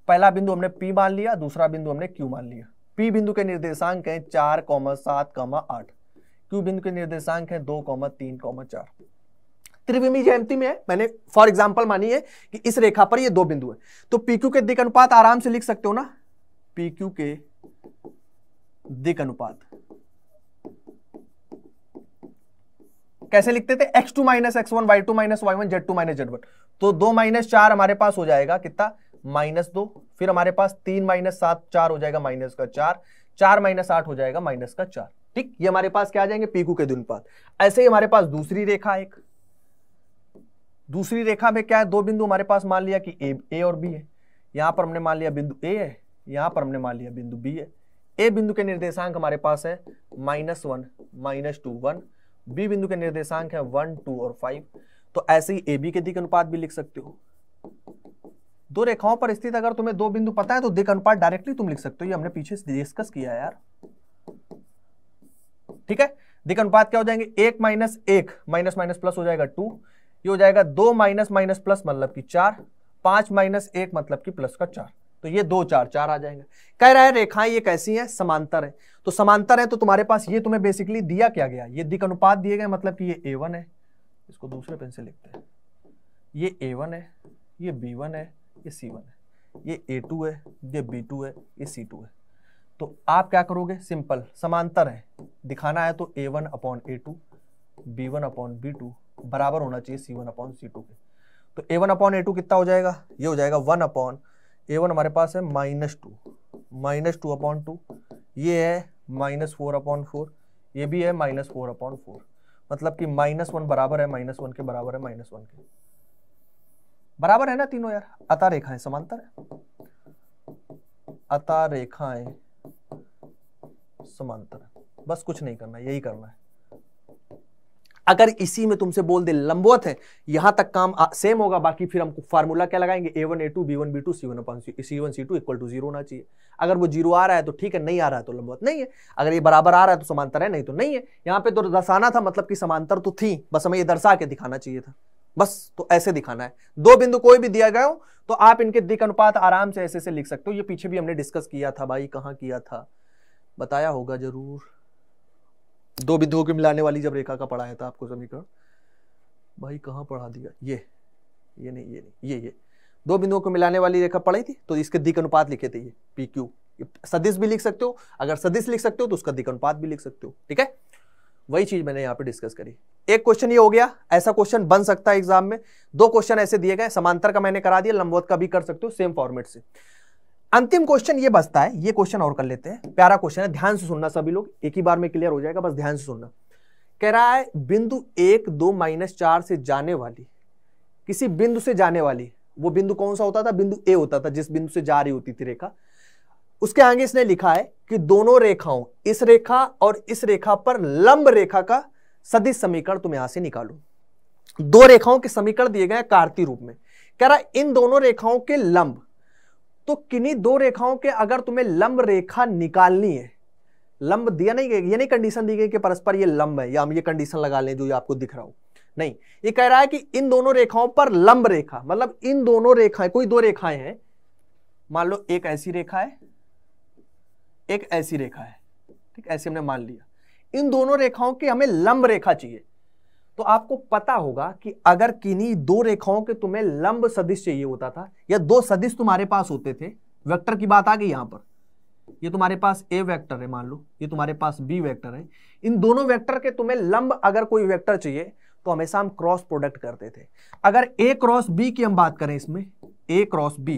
पहला बिंदु हमने पी मान लिया दूसरा बिंदु हमने क्यू मान लिया पी बिंदु के निर्देशांक है चार कौमा सात कौमा आठ क्यू बिंदु के निर्देशांक है दो कौमा तीन कौमा चार त्रिविमी जयंती में है मैंने फॉर एग्जाम्पल मानी है कि इस रेखा पर ये दो बिंदु है तो पीक्यू के दिक अनुपात आराम से लिख सकते हो ना पीक्यू के दिक अनुपात कैसे लिखते थे X two minus x one Y two minus Y one Z two minus Z one तो दो माइनस चार हमारे पास हो जाएगा कितना माइनस दो फिर हमारे पास तीन माइनस सात चार हो जाएगा माइनस का चार चार माइनस आठ हो जाएगा माइनस का चार ठीक ये हमारे पास क्या आ जाएंगे पीकू के दिन पास ऐसे ही हमारे पास दूसरी रेखा एक दूसरी रेखा में क्या है दो बिंदु हमारे पास मान लिया कि ए ए और बी है यहां पर हमने मान लिया बिंदु ए है यहां पर हमने मान लिया बिंदु बी है ए बिंदु के निर्देशांक हमारे पास है minus one minus two one B बिंदु के निर्देशांक है वन टू और फाइव तो ऐसे ही ए बी के दिक अनुपात भी लिख सकते हो दो रेखाओं पर स्थित अगर तुम्हें दो बिंदु पता है तो दिक अनुपात डायरेक्टली तुम लिख सकते हो ये हमने पीछे डिस्कस किया यार ठीक है दिक अनुपात क्या हो जाएंगे एक माइनस एक माइनस माइनस प्लस हो जाएगा टू ये हो जाएगा दो माइनस माइनस प्लस मतलब कि चार पांच माइनस एक मतलब कि प्लस का चार तो ये दो चार चार आ जाएंगे कह रहा है रेखाएं ये कैसी हैं समांतर है तो समांतर है तो तुम्हारे पास ये तुम्हें बेसिकली दिया क्या गया ये दिक अनुपात दिए गए मतलब कि ये ए वन है इसको दूसरे पेन से लिखते हैं ये ए वन है ये बी वन है ये सी वन है ये ए टू है ये बी टू है ये सी टू है तो आप क्या करोगे सिंपल समांतर है दिखाना है तो A one upon A two B one upon B two बराबर होना चाहिए C one upon C two के तो A one upon A two कितना हो जाएगा ये हो जाएगा वन अपॉन ए वन हमारे पास है minus two minus two upon two ये है माइनस फोर अपॉन फोर ये भी है माइनस फोर अपॉन फोर मतलब कि माइनस वन बराबर है माइनस वन के बराबर है माइनस वन के बराबर है ना तीनों यार अता रेखाएं समांतर है अता रेखाएं समांतर बस कुछ नहीं करना यही करना है अगर इसी में तुमसे बोल दे लंबवत है यहां तक काम आ, सेम होगा बाकी फिर हमको फार्मूला क्या लगाएंगे A one A two B one B two C one upon C one C two equal to zero होना चाहिए अगर वो जीरो आ रहा है तो ठीक है नहीं आ रहा है तो लंबवत नहीं है अगर ये बराबर आ रहा है तो समांतर है नहीं तो नहीं है यहाँ पे तो दर्शाना था मतलब कि समांतर तो थी बस हमें ये दर्शा के दिखाना चाहिए था बस तो ऐसे दिखाना है दो बिंदु कोई भी दिया गया हो तो आप इनके दिक अनुपात आराम से ऐसे से लिख सकते हो ये पीछे भी हमने डिस्कस किया था भाई कहाँ किया था बताया होगा जरूर दो बिंदुओं के मिलाने वाली जब रेखा का पढ़ाया था आपको समीकरण भाई कहाँ पढ़ा दिया ये ये नहीं ये नहीं ये ये दो बिंदुओं को मिलाने वाली रेखा पढ़ी थी तो इसके दिक अनुपात लिखे थे ये पी क्यू सदिश भी लिख सकते हो अगर सदिश लिख सकते हो तो उसका दिक अनुपात भी लिख सकते हो ठीक है वही चीज मैंने यहाँ पे डिस्कस करी एक क्वेश्चन ये हो गया ऐसा क्वेश्चन बन सकता है एग्जाम में दो क्वेश्चन ऐसे दिए गए समांतर का मैंने करा दिया लंबवत का भी कर सकते हो सेम फॉर्मेट से अंतिम क्वेश्चन ये बचता है ये क्वेश्चन और कर लेते हैं प्यारा क्वेश्चन है ध्यान से सुनना सभी लोग एक ही बार में क्लियर हो जाएगा बस ध्यान से सुनना कह रहा है बिंदु एक दो माइनस चार से जाने वाली किसी बिंदु से जाने वाली वो बिंदु कौन सा होता था बिंदु ए होता था जिस बिंदु से जा रही होती थी रेखा उसके आगे इसने लिखा है कि दोनों रेखाओं इस रेखा और इस रेखा पर लंब रेखा का सदी समीकरण तुम यहां से निकालो दो रेखाओं के समीकरण दिए गए कार्तीय रूप में कह रहा इन दोनों रेखाओं के लंब तो किन्हीं दो रेखाओं के अगर तुम्हें लंब रेखा निकालनी है लंब दिया नहीं ये नहीं कंडीशन दी गई कि परस्पर ये लंब है या हम ये कंडीशन लगा लें जो ये आपको दिख रहा हो नहीं ये कह रहा है कि इन दोनों रेखाओं पर लंब रेखा मतलब इन दोनों रेखाएं कोई दो रेखाएं हैं मान लो एक ऐसी रेखा है एक ऐसी रेखा है ठीक ऐसे हमने मान लिया इन दोनों रेखाओं की हमें लंब रेखा चाहिए तो आपको पता होगा कि अगर किन्हीं दो रेखाओं के तुम्हें लंब सदिश चाहिए होता था या दो सदिश तुम्हारे पास होते थे वेक्टर की बात आ गई यहां पर ये तुम्हारे पास ए वेक्टर है मान लो ये तुम्हारे पास बी वेक्टर है इन दोनों वेक्टर के तुम्हें लंब अगर कोई वेक्टर चाहिए तो हमेशा हम क्रॉस प्रोडक्ट करते थे अगर ए क्रॉस बी की हम बात करें इसमें A cross B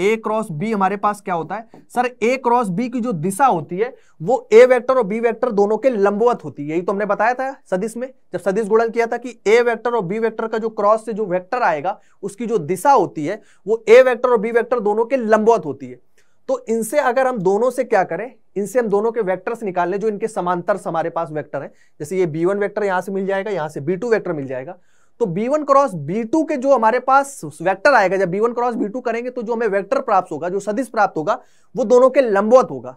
A cross B हमारे पास क्या होता है सर ए क्रॉस बी की जो दिशा होती है वो ए वेक्टर और बी वेक्टर दोनों के लंबवत होती है यही तो हमने बताया था सदिश में जब सदिश गुणन किया था कि ए वेक्टर और बी वेक्टर का जो क्रॉस से जो वेक्टर आएगा उसकी जो दिशा होती है वो ए वेक्टर और बी वेक्टर दोनों के लंबवत होती है तो इनसे अगर हम दोनों से क्या करें इनसे हम दोनों के वेक्टर्स निकाल लें जो इनके समांतर हमारे पास वेक्टर है जैसे ये बी वन वेक्टर यहां से मिल जाएगा यहां से बी टू वेक्टर मिल जाएगा तो b1 वन क्रॉस बी के जो हमारे पास वेक्टर आएगा जब b1 वन क्रॉस बी करेंगे तो जो हमें वेक्टर प्राप्त होगा जो सदिश प्राप्त होगा वो दोनों के लंबवत होगा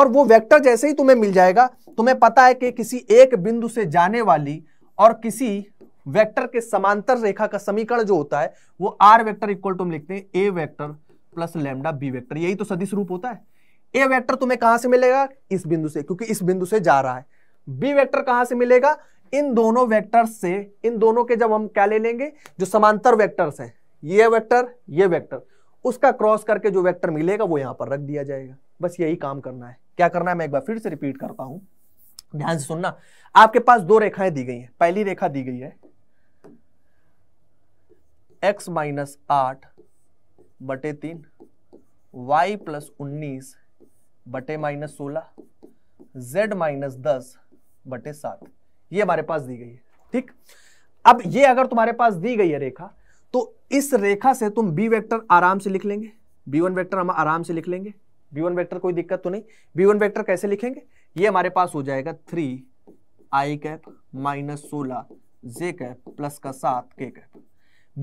और वो वेक्टर जैसे ही तुम्हें मिल जाएगा तुम्हें पता है कि किसी एक बिंदु से जाने वाली और किसी वेक्टर के समांतर रेखा का समीकरण जो होता है वो आर वैक्टर इक्वल टू हम लिखते हैं A vector plus lambda B vector यही तो सदिश रूप होता है ए वैक्टर तुम्हें कहां से मिलेगा इस बिंदु से क्योंकि इस बिंदु से जा रहा है बी वैक्टर कहां से मिलेगा इन दोनों वेक्टर्स से इन दोनों के जब हम क्या ले लेंगे जो समांतर वेक्टर्स हैं ये वेक्टर ये वेक्टर उसका क्रॉस करके जो वेक्टर मिलेगा वो यहां पर रख दिया जाएगा बस यही काम करना है क्या करना है मैं एक बार फिर से रिपीट करता हूं ध्यान से सुनना आपके पास दो रेखाएं दी गई हैं पहली रेखा दी गई है एक्स माइनस आठ बटे तीन वाई प्लस उन्नीस बटे माइनस सोलह जेड माइनस दस बटे सात ये हमारे पास दी गई है ठीक अब ये अगर तुम्हारे पास दी गई है रेखा तो इस रेखा से तुम बी वेक्टर आराम से लिख लेंगे बी वन वेक्टर हम आराम से लिख लेंगे बी वन वेक्टर कोई दिक्कत तो नहीं बी वन वेक्टर कैसे लिखेंगे ये हमारे पास हो जाएगा थ्री आई कैप माइनस सोलह जे कैप प्लस का सात के कैप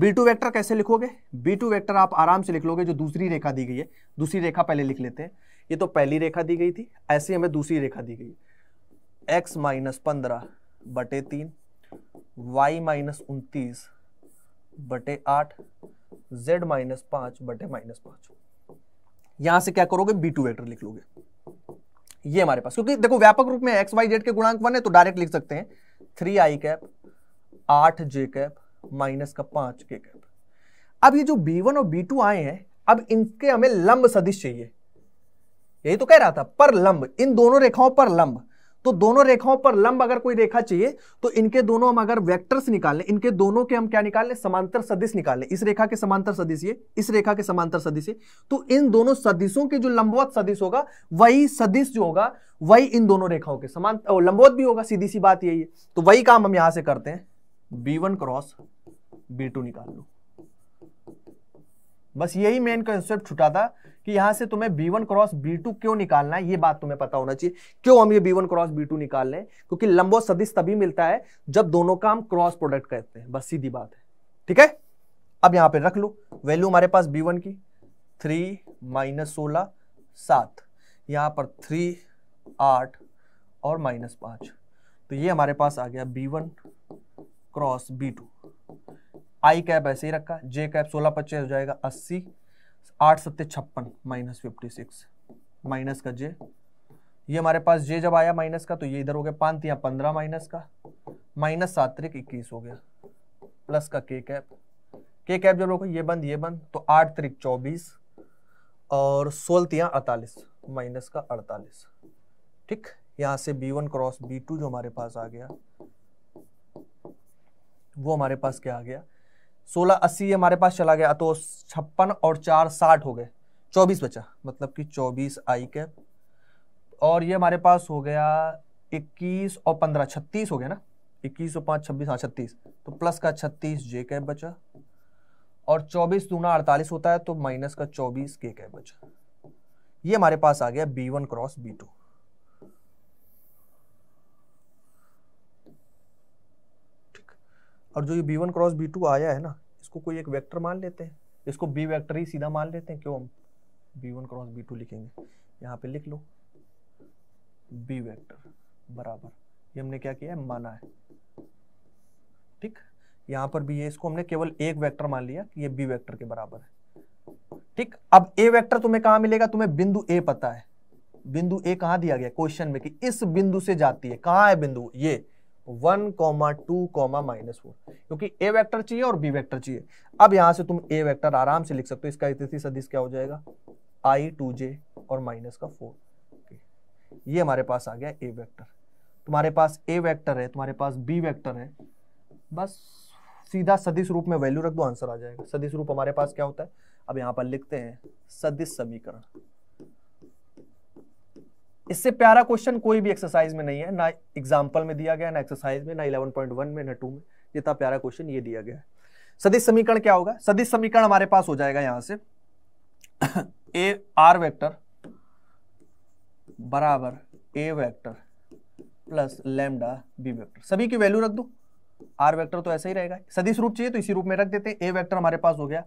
बी टू वैक्टर कैसे लिखोगे बी टू वैक्टर आप आराम से लिख लोगे जो दूसरी रेखा दी गई है दूसरी रेखा पहले लिख लेते हैं ये तो पहली रेखा दी गई थी ऐसे हमें दूसरी रेखा दी गई एक्स माइनस पंद्रह बटे तीन वाई माइनस उनतीस बटे आठ जेड माइनस पांच बटे माइनस पांच यहां से क्या करोगे बी टू वेक्टर लिख लोगे ये हमारे पास क्योंकि देखो व्यापक रूप में एक्स वाई जेड के गुणांक वन है तो डायरेक्ट लिख सकते हैं थ्री आई कैप आठ जे कैप माइनस का पांच के कैप अब ये जो बी वन और बी टू आए हैं अब इनके हमें लंब सदिश चाहिए यही तो कह रहा था पर लंब इन दोनों रेखाओं पर लंब तो दोनों रेखाओं पर लंब अगर कोई रेखा चाहिए तो इनके दोनों हम अगर वेक्टर्स लें इनके दोनों के हम क्या लें समांतर सदिश लें इस रेखा के समांतर सदिश ये इस रेखा के समांतर सदिश ये तो इन दोनों सदिशों के जो लंबवत सदिश होगा वही सदिश जो होगा वही इन दोनों रेखाओं के समान लंबवत भी होगा सीधी सी बात यही है तो वही काम हम यहां से करते हैं B one cross B two निकाल लो बस यही मेन कंसेप्ट छुटा था कि यहां से तुम्हें B one cross B two क्यों निकालना है ये बात तुम्हें पता होना चाहिए क्यों हम ये B one cross B two निकाल लें क्योंकि लंबो सदिश तभी मिलता है जब दोनों का हम क्रॉस प्रोडक्ट करते हैं बस सीधी बात है ठीक है अब यहां पे रख लो वैल्यू हमारे पास बी वन की थ्री माइनस सोलह सात यहां पर थ्री आठ और माइनस पांच तो ये हमारे पास आ गया B one cross B two आई कैप ऐसे ही रखा जे कैप सोलह पच्चीस हो जाएगा अस्सी आठ सत्ते छप्पन माइनस फिफ्टी सिक्स माइनस का जे ये हमारे पास जे जब आया माइनस का तो ये इधर हो गया पांच या पंद्रह माइनस का माइनस सात तरीक इक्कीस हो गया प्लस का के कैप के कैप जब रोको ये बंद ये बंद तो आठ तरीक चौबीस और सोलह अड़तालीस माइनस का अड़तालीस ठीक यहाँ से B one cross B two जो हमारे पास आ गया वो हमारे पास क्या आ गया सोलह अस्सी ये हमारे पास चला गया तो छप्पन और चार साठ हो गए चौबीस बचा मतलब कि चौबीस आई कैप और ये हमारे पास हो गया इक्कीस और पंद्रह छत्तीस हो गया ना इक्कीस और पाँच छब्बीस हाँ छत्तीस तो प्लस का छत्तीस जे कैप बचा और चौबीस दूना अड़तालीस होता है तो माइनस का चौबीस के कैप बचा ये हमारे पास आ गया B one cross B two और जो ये B one cross B two आया है ना इसको कोई एक वेक्टर मान लेते हैं इसको बी वेक्टर ही सीधा मान लेते हैं क्यों हम B one cross B two लिखेंगे यहाँ पे लिख लो बी वेक्टर बराबर ये हमने क्या किया है माना है ठीक यहाँ पर भी ये इसको हमने केवल एक वेक्टर मान लिया कि ये बी वेक्टर के बराबर है ठीक अब ए वेक्टर तुम्हें कहाँ मिलेगा तुम्हें बिंदु ए पता है बिंदु ए कहाँ दिया गया क्वेश्चन में कि इस बिंदु से जाती है कहाँ है बिंदु ये one comma two comma minus four क्योंकि ए वेक्टर चाहिए और बी वेक्टर चाहिए अब यहां से तुम ए वेक्टर आराम से लिख सकते हो इसका स्थिति सदिश क्या हो जाएगा आई टू जे और माइनस का फोर ये हमारे पास आ गया ए वेक्टर तुम्हारे पास ए वेक्टर है तुम्हारे पास बी वेक्टर है बस सीधा सदिश रूप में वैल्यू रख दो आंसर आ जाएगा सदिश रूप हमारे पास क्या होता है अब यहाँ पर लिखते हैं सदिश समीकरण इससे प्यारा क्वेश्चन कोई भी एक्सरसाइज में नहीं है ना एग्जाम्पल में दिया गया ना एक्सरसाइज में ना इलेवन पॉइंट वन में ना टू में जितना प्यारा क्वेश्चन ये दिया गया है सदिश समीकरण क्या होगा सदिश समीकरण हमारे पास हो जाएगा यहां से ए आर वेक्टर बराबर ए vector plus lambda B vector सभी की वैल्यू रख दो आर वेक्टर तो ऐसा ही रहेगा सदिश रूप चाहिए तो इसी रूप में रख देते हैं ए वेक्टर हमारे पास हो गया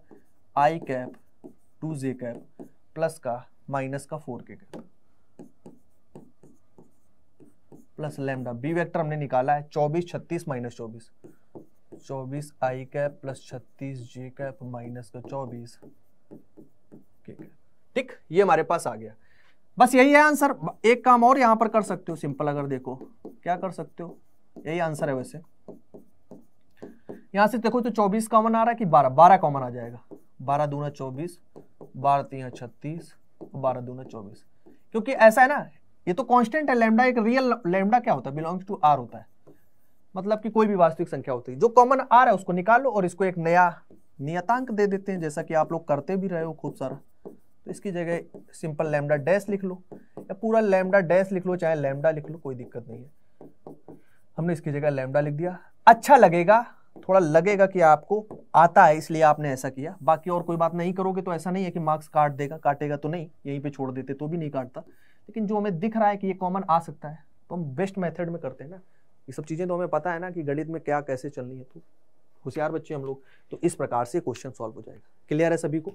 I cap two J cap plus का माइनस का four K cap plus lambda B vector हमने निकाला है चौबीस छत्तीस माइनस चौबीस चौबीस आई कैप प्लस छत्तीस जे कैप माइनस का चौबीस ठीक ये हमारे पास आ गया बस यही है आंसर एक काम और यहां पर कर सकते हो सिंपल अगर देखो क्या कर सकते हो यही आंसर है वैसे यहां से देखो तो 24 कॉमन आ रहा है कि 12 12 कॉमन आ जाएगा 12 दूना 24 बारह तीन छत्तीस बारह दूना 24 क्योंकि ऐसा है ना ये तो कांस्टेंट है लेमडा एक रियल लेमडा क्या होता है बिलोंग्स टू आर होता है मतलब कि कोई भी वास्तविक संख्या होती है जो कॉमन आर है उसको निकालो और इसको एक नया नियतांक दे देते हैं जैसा कि आप लोग करते भी रहे हो खूब सारा तो इसकी जगह सिंपल लेमडा डैश लिख लो या पूरा लेमडा डैश लिख लो चाहे लेमडा लिख लो कोई दिक्कत नहीं है हमने इसकी जगह लेमडा लिख दिया अच्छा लगेगा थोड़ा लगेगा कि आपको आता है इसलिए आपने ऐसा किया बाकी और कोई बात नहीं करोगे तो ऐसा नहीं है कि मार्क्स काट देगा काटेगा तो नहीं यहीं पे छोड़ देते तो भी नहीं काटता लेकिन जो हमें दिख रहा है कि ये कॉमन आ सकता है तो हम बेस्ट मेथड में करते हैं ना ये सब चीज़ें तो हमें पता है ना कि गणित में क्या कैसे चलनी है तो होशियार बच्चे हम लोग तो इस प्रकार से क्वेश्चन सॉल्व हो जाएगा क्लियर है सभी को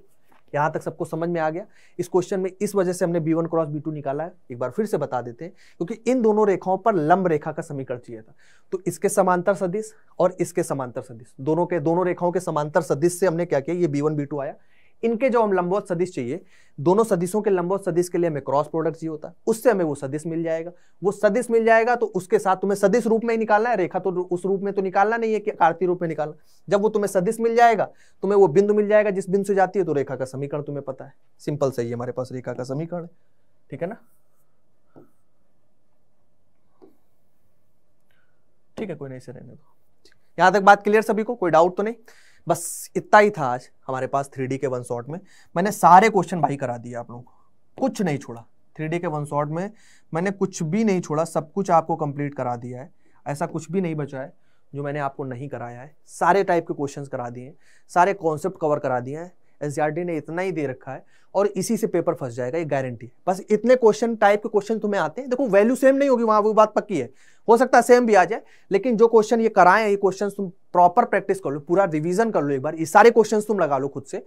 यहाँ तक सबको समझ में आ गया इस क्वेश्चन में इस वजह से हमने B one cross B two निकाला है एक बार फिर से बता देते हैं क्योंकि इन दोनों रेखाओं पर लंब रेखा का समीकरण चाहिए था तो इसके समांतर सदिश और इसके समांतर सदिश दोनों के दोनों रेखाओं के समांतर सदिश से हमने क्या किया ये बी वन बी टू आया इनके जो हम लंबवत सदिश चाहिए दोनों सदिशों के लंबवत सदिश के लिए हमें क्रॉस प्रोडक्ट चाहिए होता है उससे हमें वो सदिश मिल जाएगा वो सदिश मिल जाएगा तो उसके साथ तुम्हें सदिश रूप में ही निकालना है रेखा तो उस रूप में तो निकालना नहीं है कि आरती रूप में निकालना जब वो तुम्हें सदिश मिल जाएगा तुम्हें वो बिंदु मिल जाएगा जिस बिंदु से जाती है तो रेखा का समीकरण तुम्हें पता है सिंपल सही है हमारे पास रेखा का समीकरण ठीक है ना ठीक है कोई नहीं सर रहने दो यहां तक बात क्लियर सभी को कोई डाउट तो नहीं बस इतना ही था आज हमारे पास थ्री के वन शॉट में मैंने सारे क्वेश्चन भाई करा दिए आप लोगों को कुछ नहीं छोड़ा थ्री के वन शॉट में मैंने कुछ भी नहीं छोड़ा सब कुछ आपको कंप्लीट करा दिया है ऐसा कुछ भी नहीं बचा है जो मैंने आपको नहीं कराया है सारे टाइप के क्वेश्चंस करा दिए हैं सारे कॉन्सेप्ट कवर करा दिए हैं एस ने इतना ही दे रखा है और इसी से पेपर फंस जाएगा ये गारंटी है बस इतने क्वेश्चन टाइप के क्वेश्चन तुम्हें आते हैं देखो वैल्यू सेम नहीं होगी वहाँ वो बात पक्की है हो सकता है सेम भी आ जाए लेकिन जो क्वेश्चन ये कराए ये क्वेश्चन तुम प्रॉपर प्रैक्टिस कर लो पूरा रिविजन कर लो एक बार ये सारे क्वेश्चन तुम लगा लो खुद से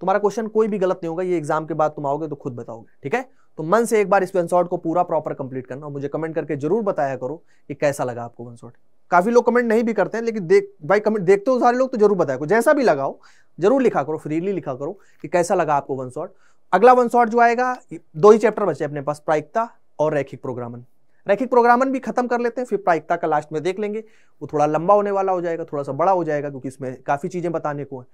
तुम्हारा क्वेश्चन कोई भी गलत नहीं होगा ये एग्जाम के बाद तुम आओगे तो खुद बताओगे ठीक है तो मन से एक बार इस वन को पूरा प्रॉपर कंप्लीट करना और मुझे कमेंट करके जरूर बताया करो कि कैसा लगा आपको वन शॉर्ट काफी लोग कमेंट नहीं भी करते हैं लेकिन देख भाई कमेंट देखते हो सारे लोग तो जरूर बताया करो जैसा भी लगाओ जरूर लिखा करो फ्रीली लिखा करो कि कैसा लगा आपको वन शॉर्ट अगला वन शॉट जो आएगा दो ही चैप्टर बचे अपने पास प्रायिकता और रैखिक प्रोग्रामन रैखिक प्रोग्रामन भी खत्म कर लेते हैं फिर प्रायिकता का लास्ट में देख लेंगे वो थोड़ा लंबा होने वाला हो जाएगा थोड़ा सा बड़ा हो जाएगा क्योंकि इसमें काफ़ी चीज़ें बताने को हैं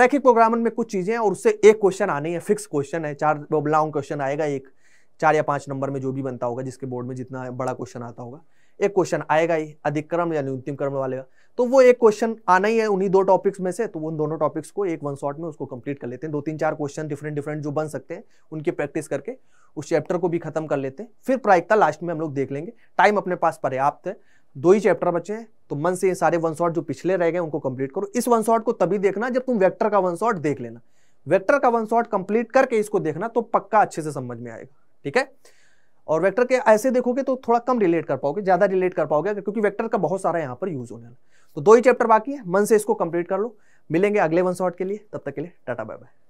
रैखिक प्रोग्रामन में कुछ चीज़ें हैं और उससे एक क्वेश्चन आने हैं फिक्स क्वेश्चन है चार लॉन्ग क्वेश्चन आएगा एक चार या पाँच नंबर में जो भी बनता होगा जिसके बोर्ड में जितना बड़ा क्वेश्चन आता होगा एक क्वेश्चन आएगा ही अधिक क्रम या न्यूनतम क्रम वाले तो वो एक क्वेश्चन आना ही है उन्हीं दो टॉपिक्स में से तो उन दोनों टॉपिक्स को एक वन शॉट में उसको कंप्लीट कर लेते हैं दो तीन चार क्वेश्चन डिफरेंट डिफरेंट जो बन सकते हैं उनकी प्रैक्टिस करके उस चैप्टर को भी खत्म कर लेते हैं फिर प्रायिकता लास्ट में हम लोग देख लेंगे टाइम अपने पास पर्याप्त है दो ही चैप्टर बचे हैं तो मन से ये सारे वन शॉट जो पिछले रह गए उनको कंप्लीट करो इस वन शॉट को तभी देखना जब तुम वेक्टर का वन शॉट देख लेना वेक्टर का वन शॉट कंप्लीट करके इसको देखना तो पक्का अच्छे से समझ में आएगा ठीक है और वेक्टर के ऐसे देखोगे तो थोड़ा कम रिलेट कर पाओगे ज़्यादा रिलेट कर पाओगे क्योंकि वेक्टर का बहुत सारा यहाँ पर यूज होने वाला तो दो ही चैप्टर बाकी है मन से इसको कंप्लीट कर लो मिलेंगे अगले वन शॉट के लिए तब तक के लिए टाटा बाय बाय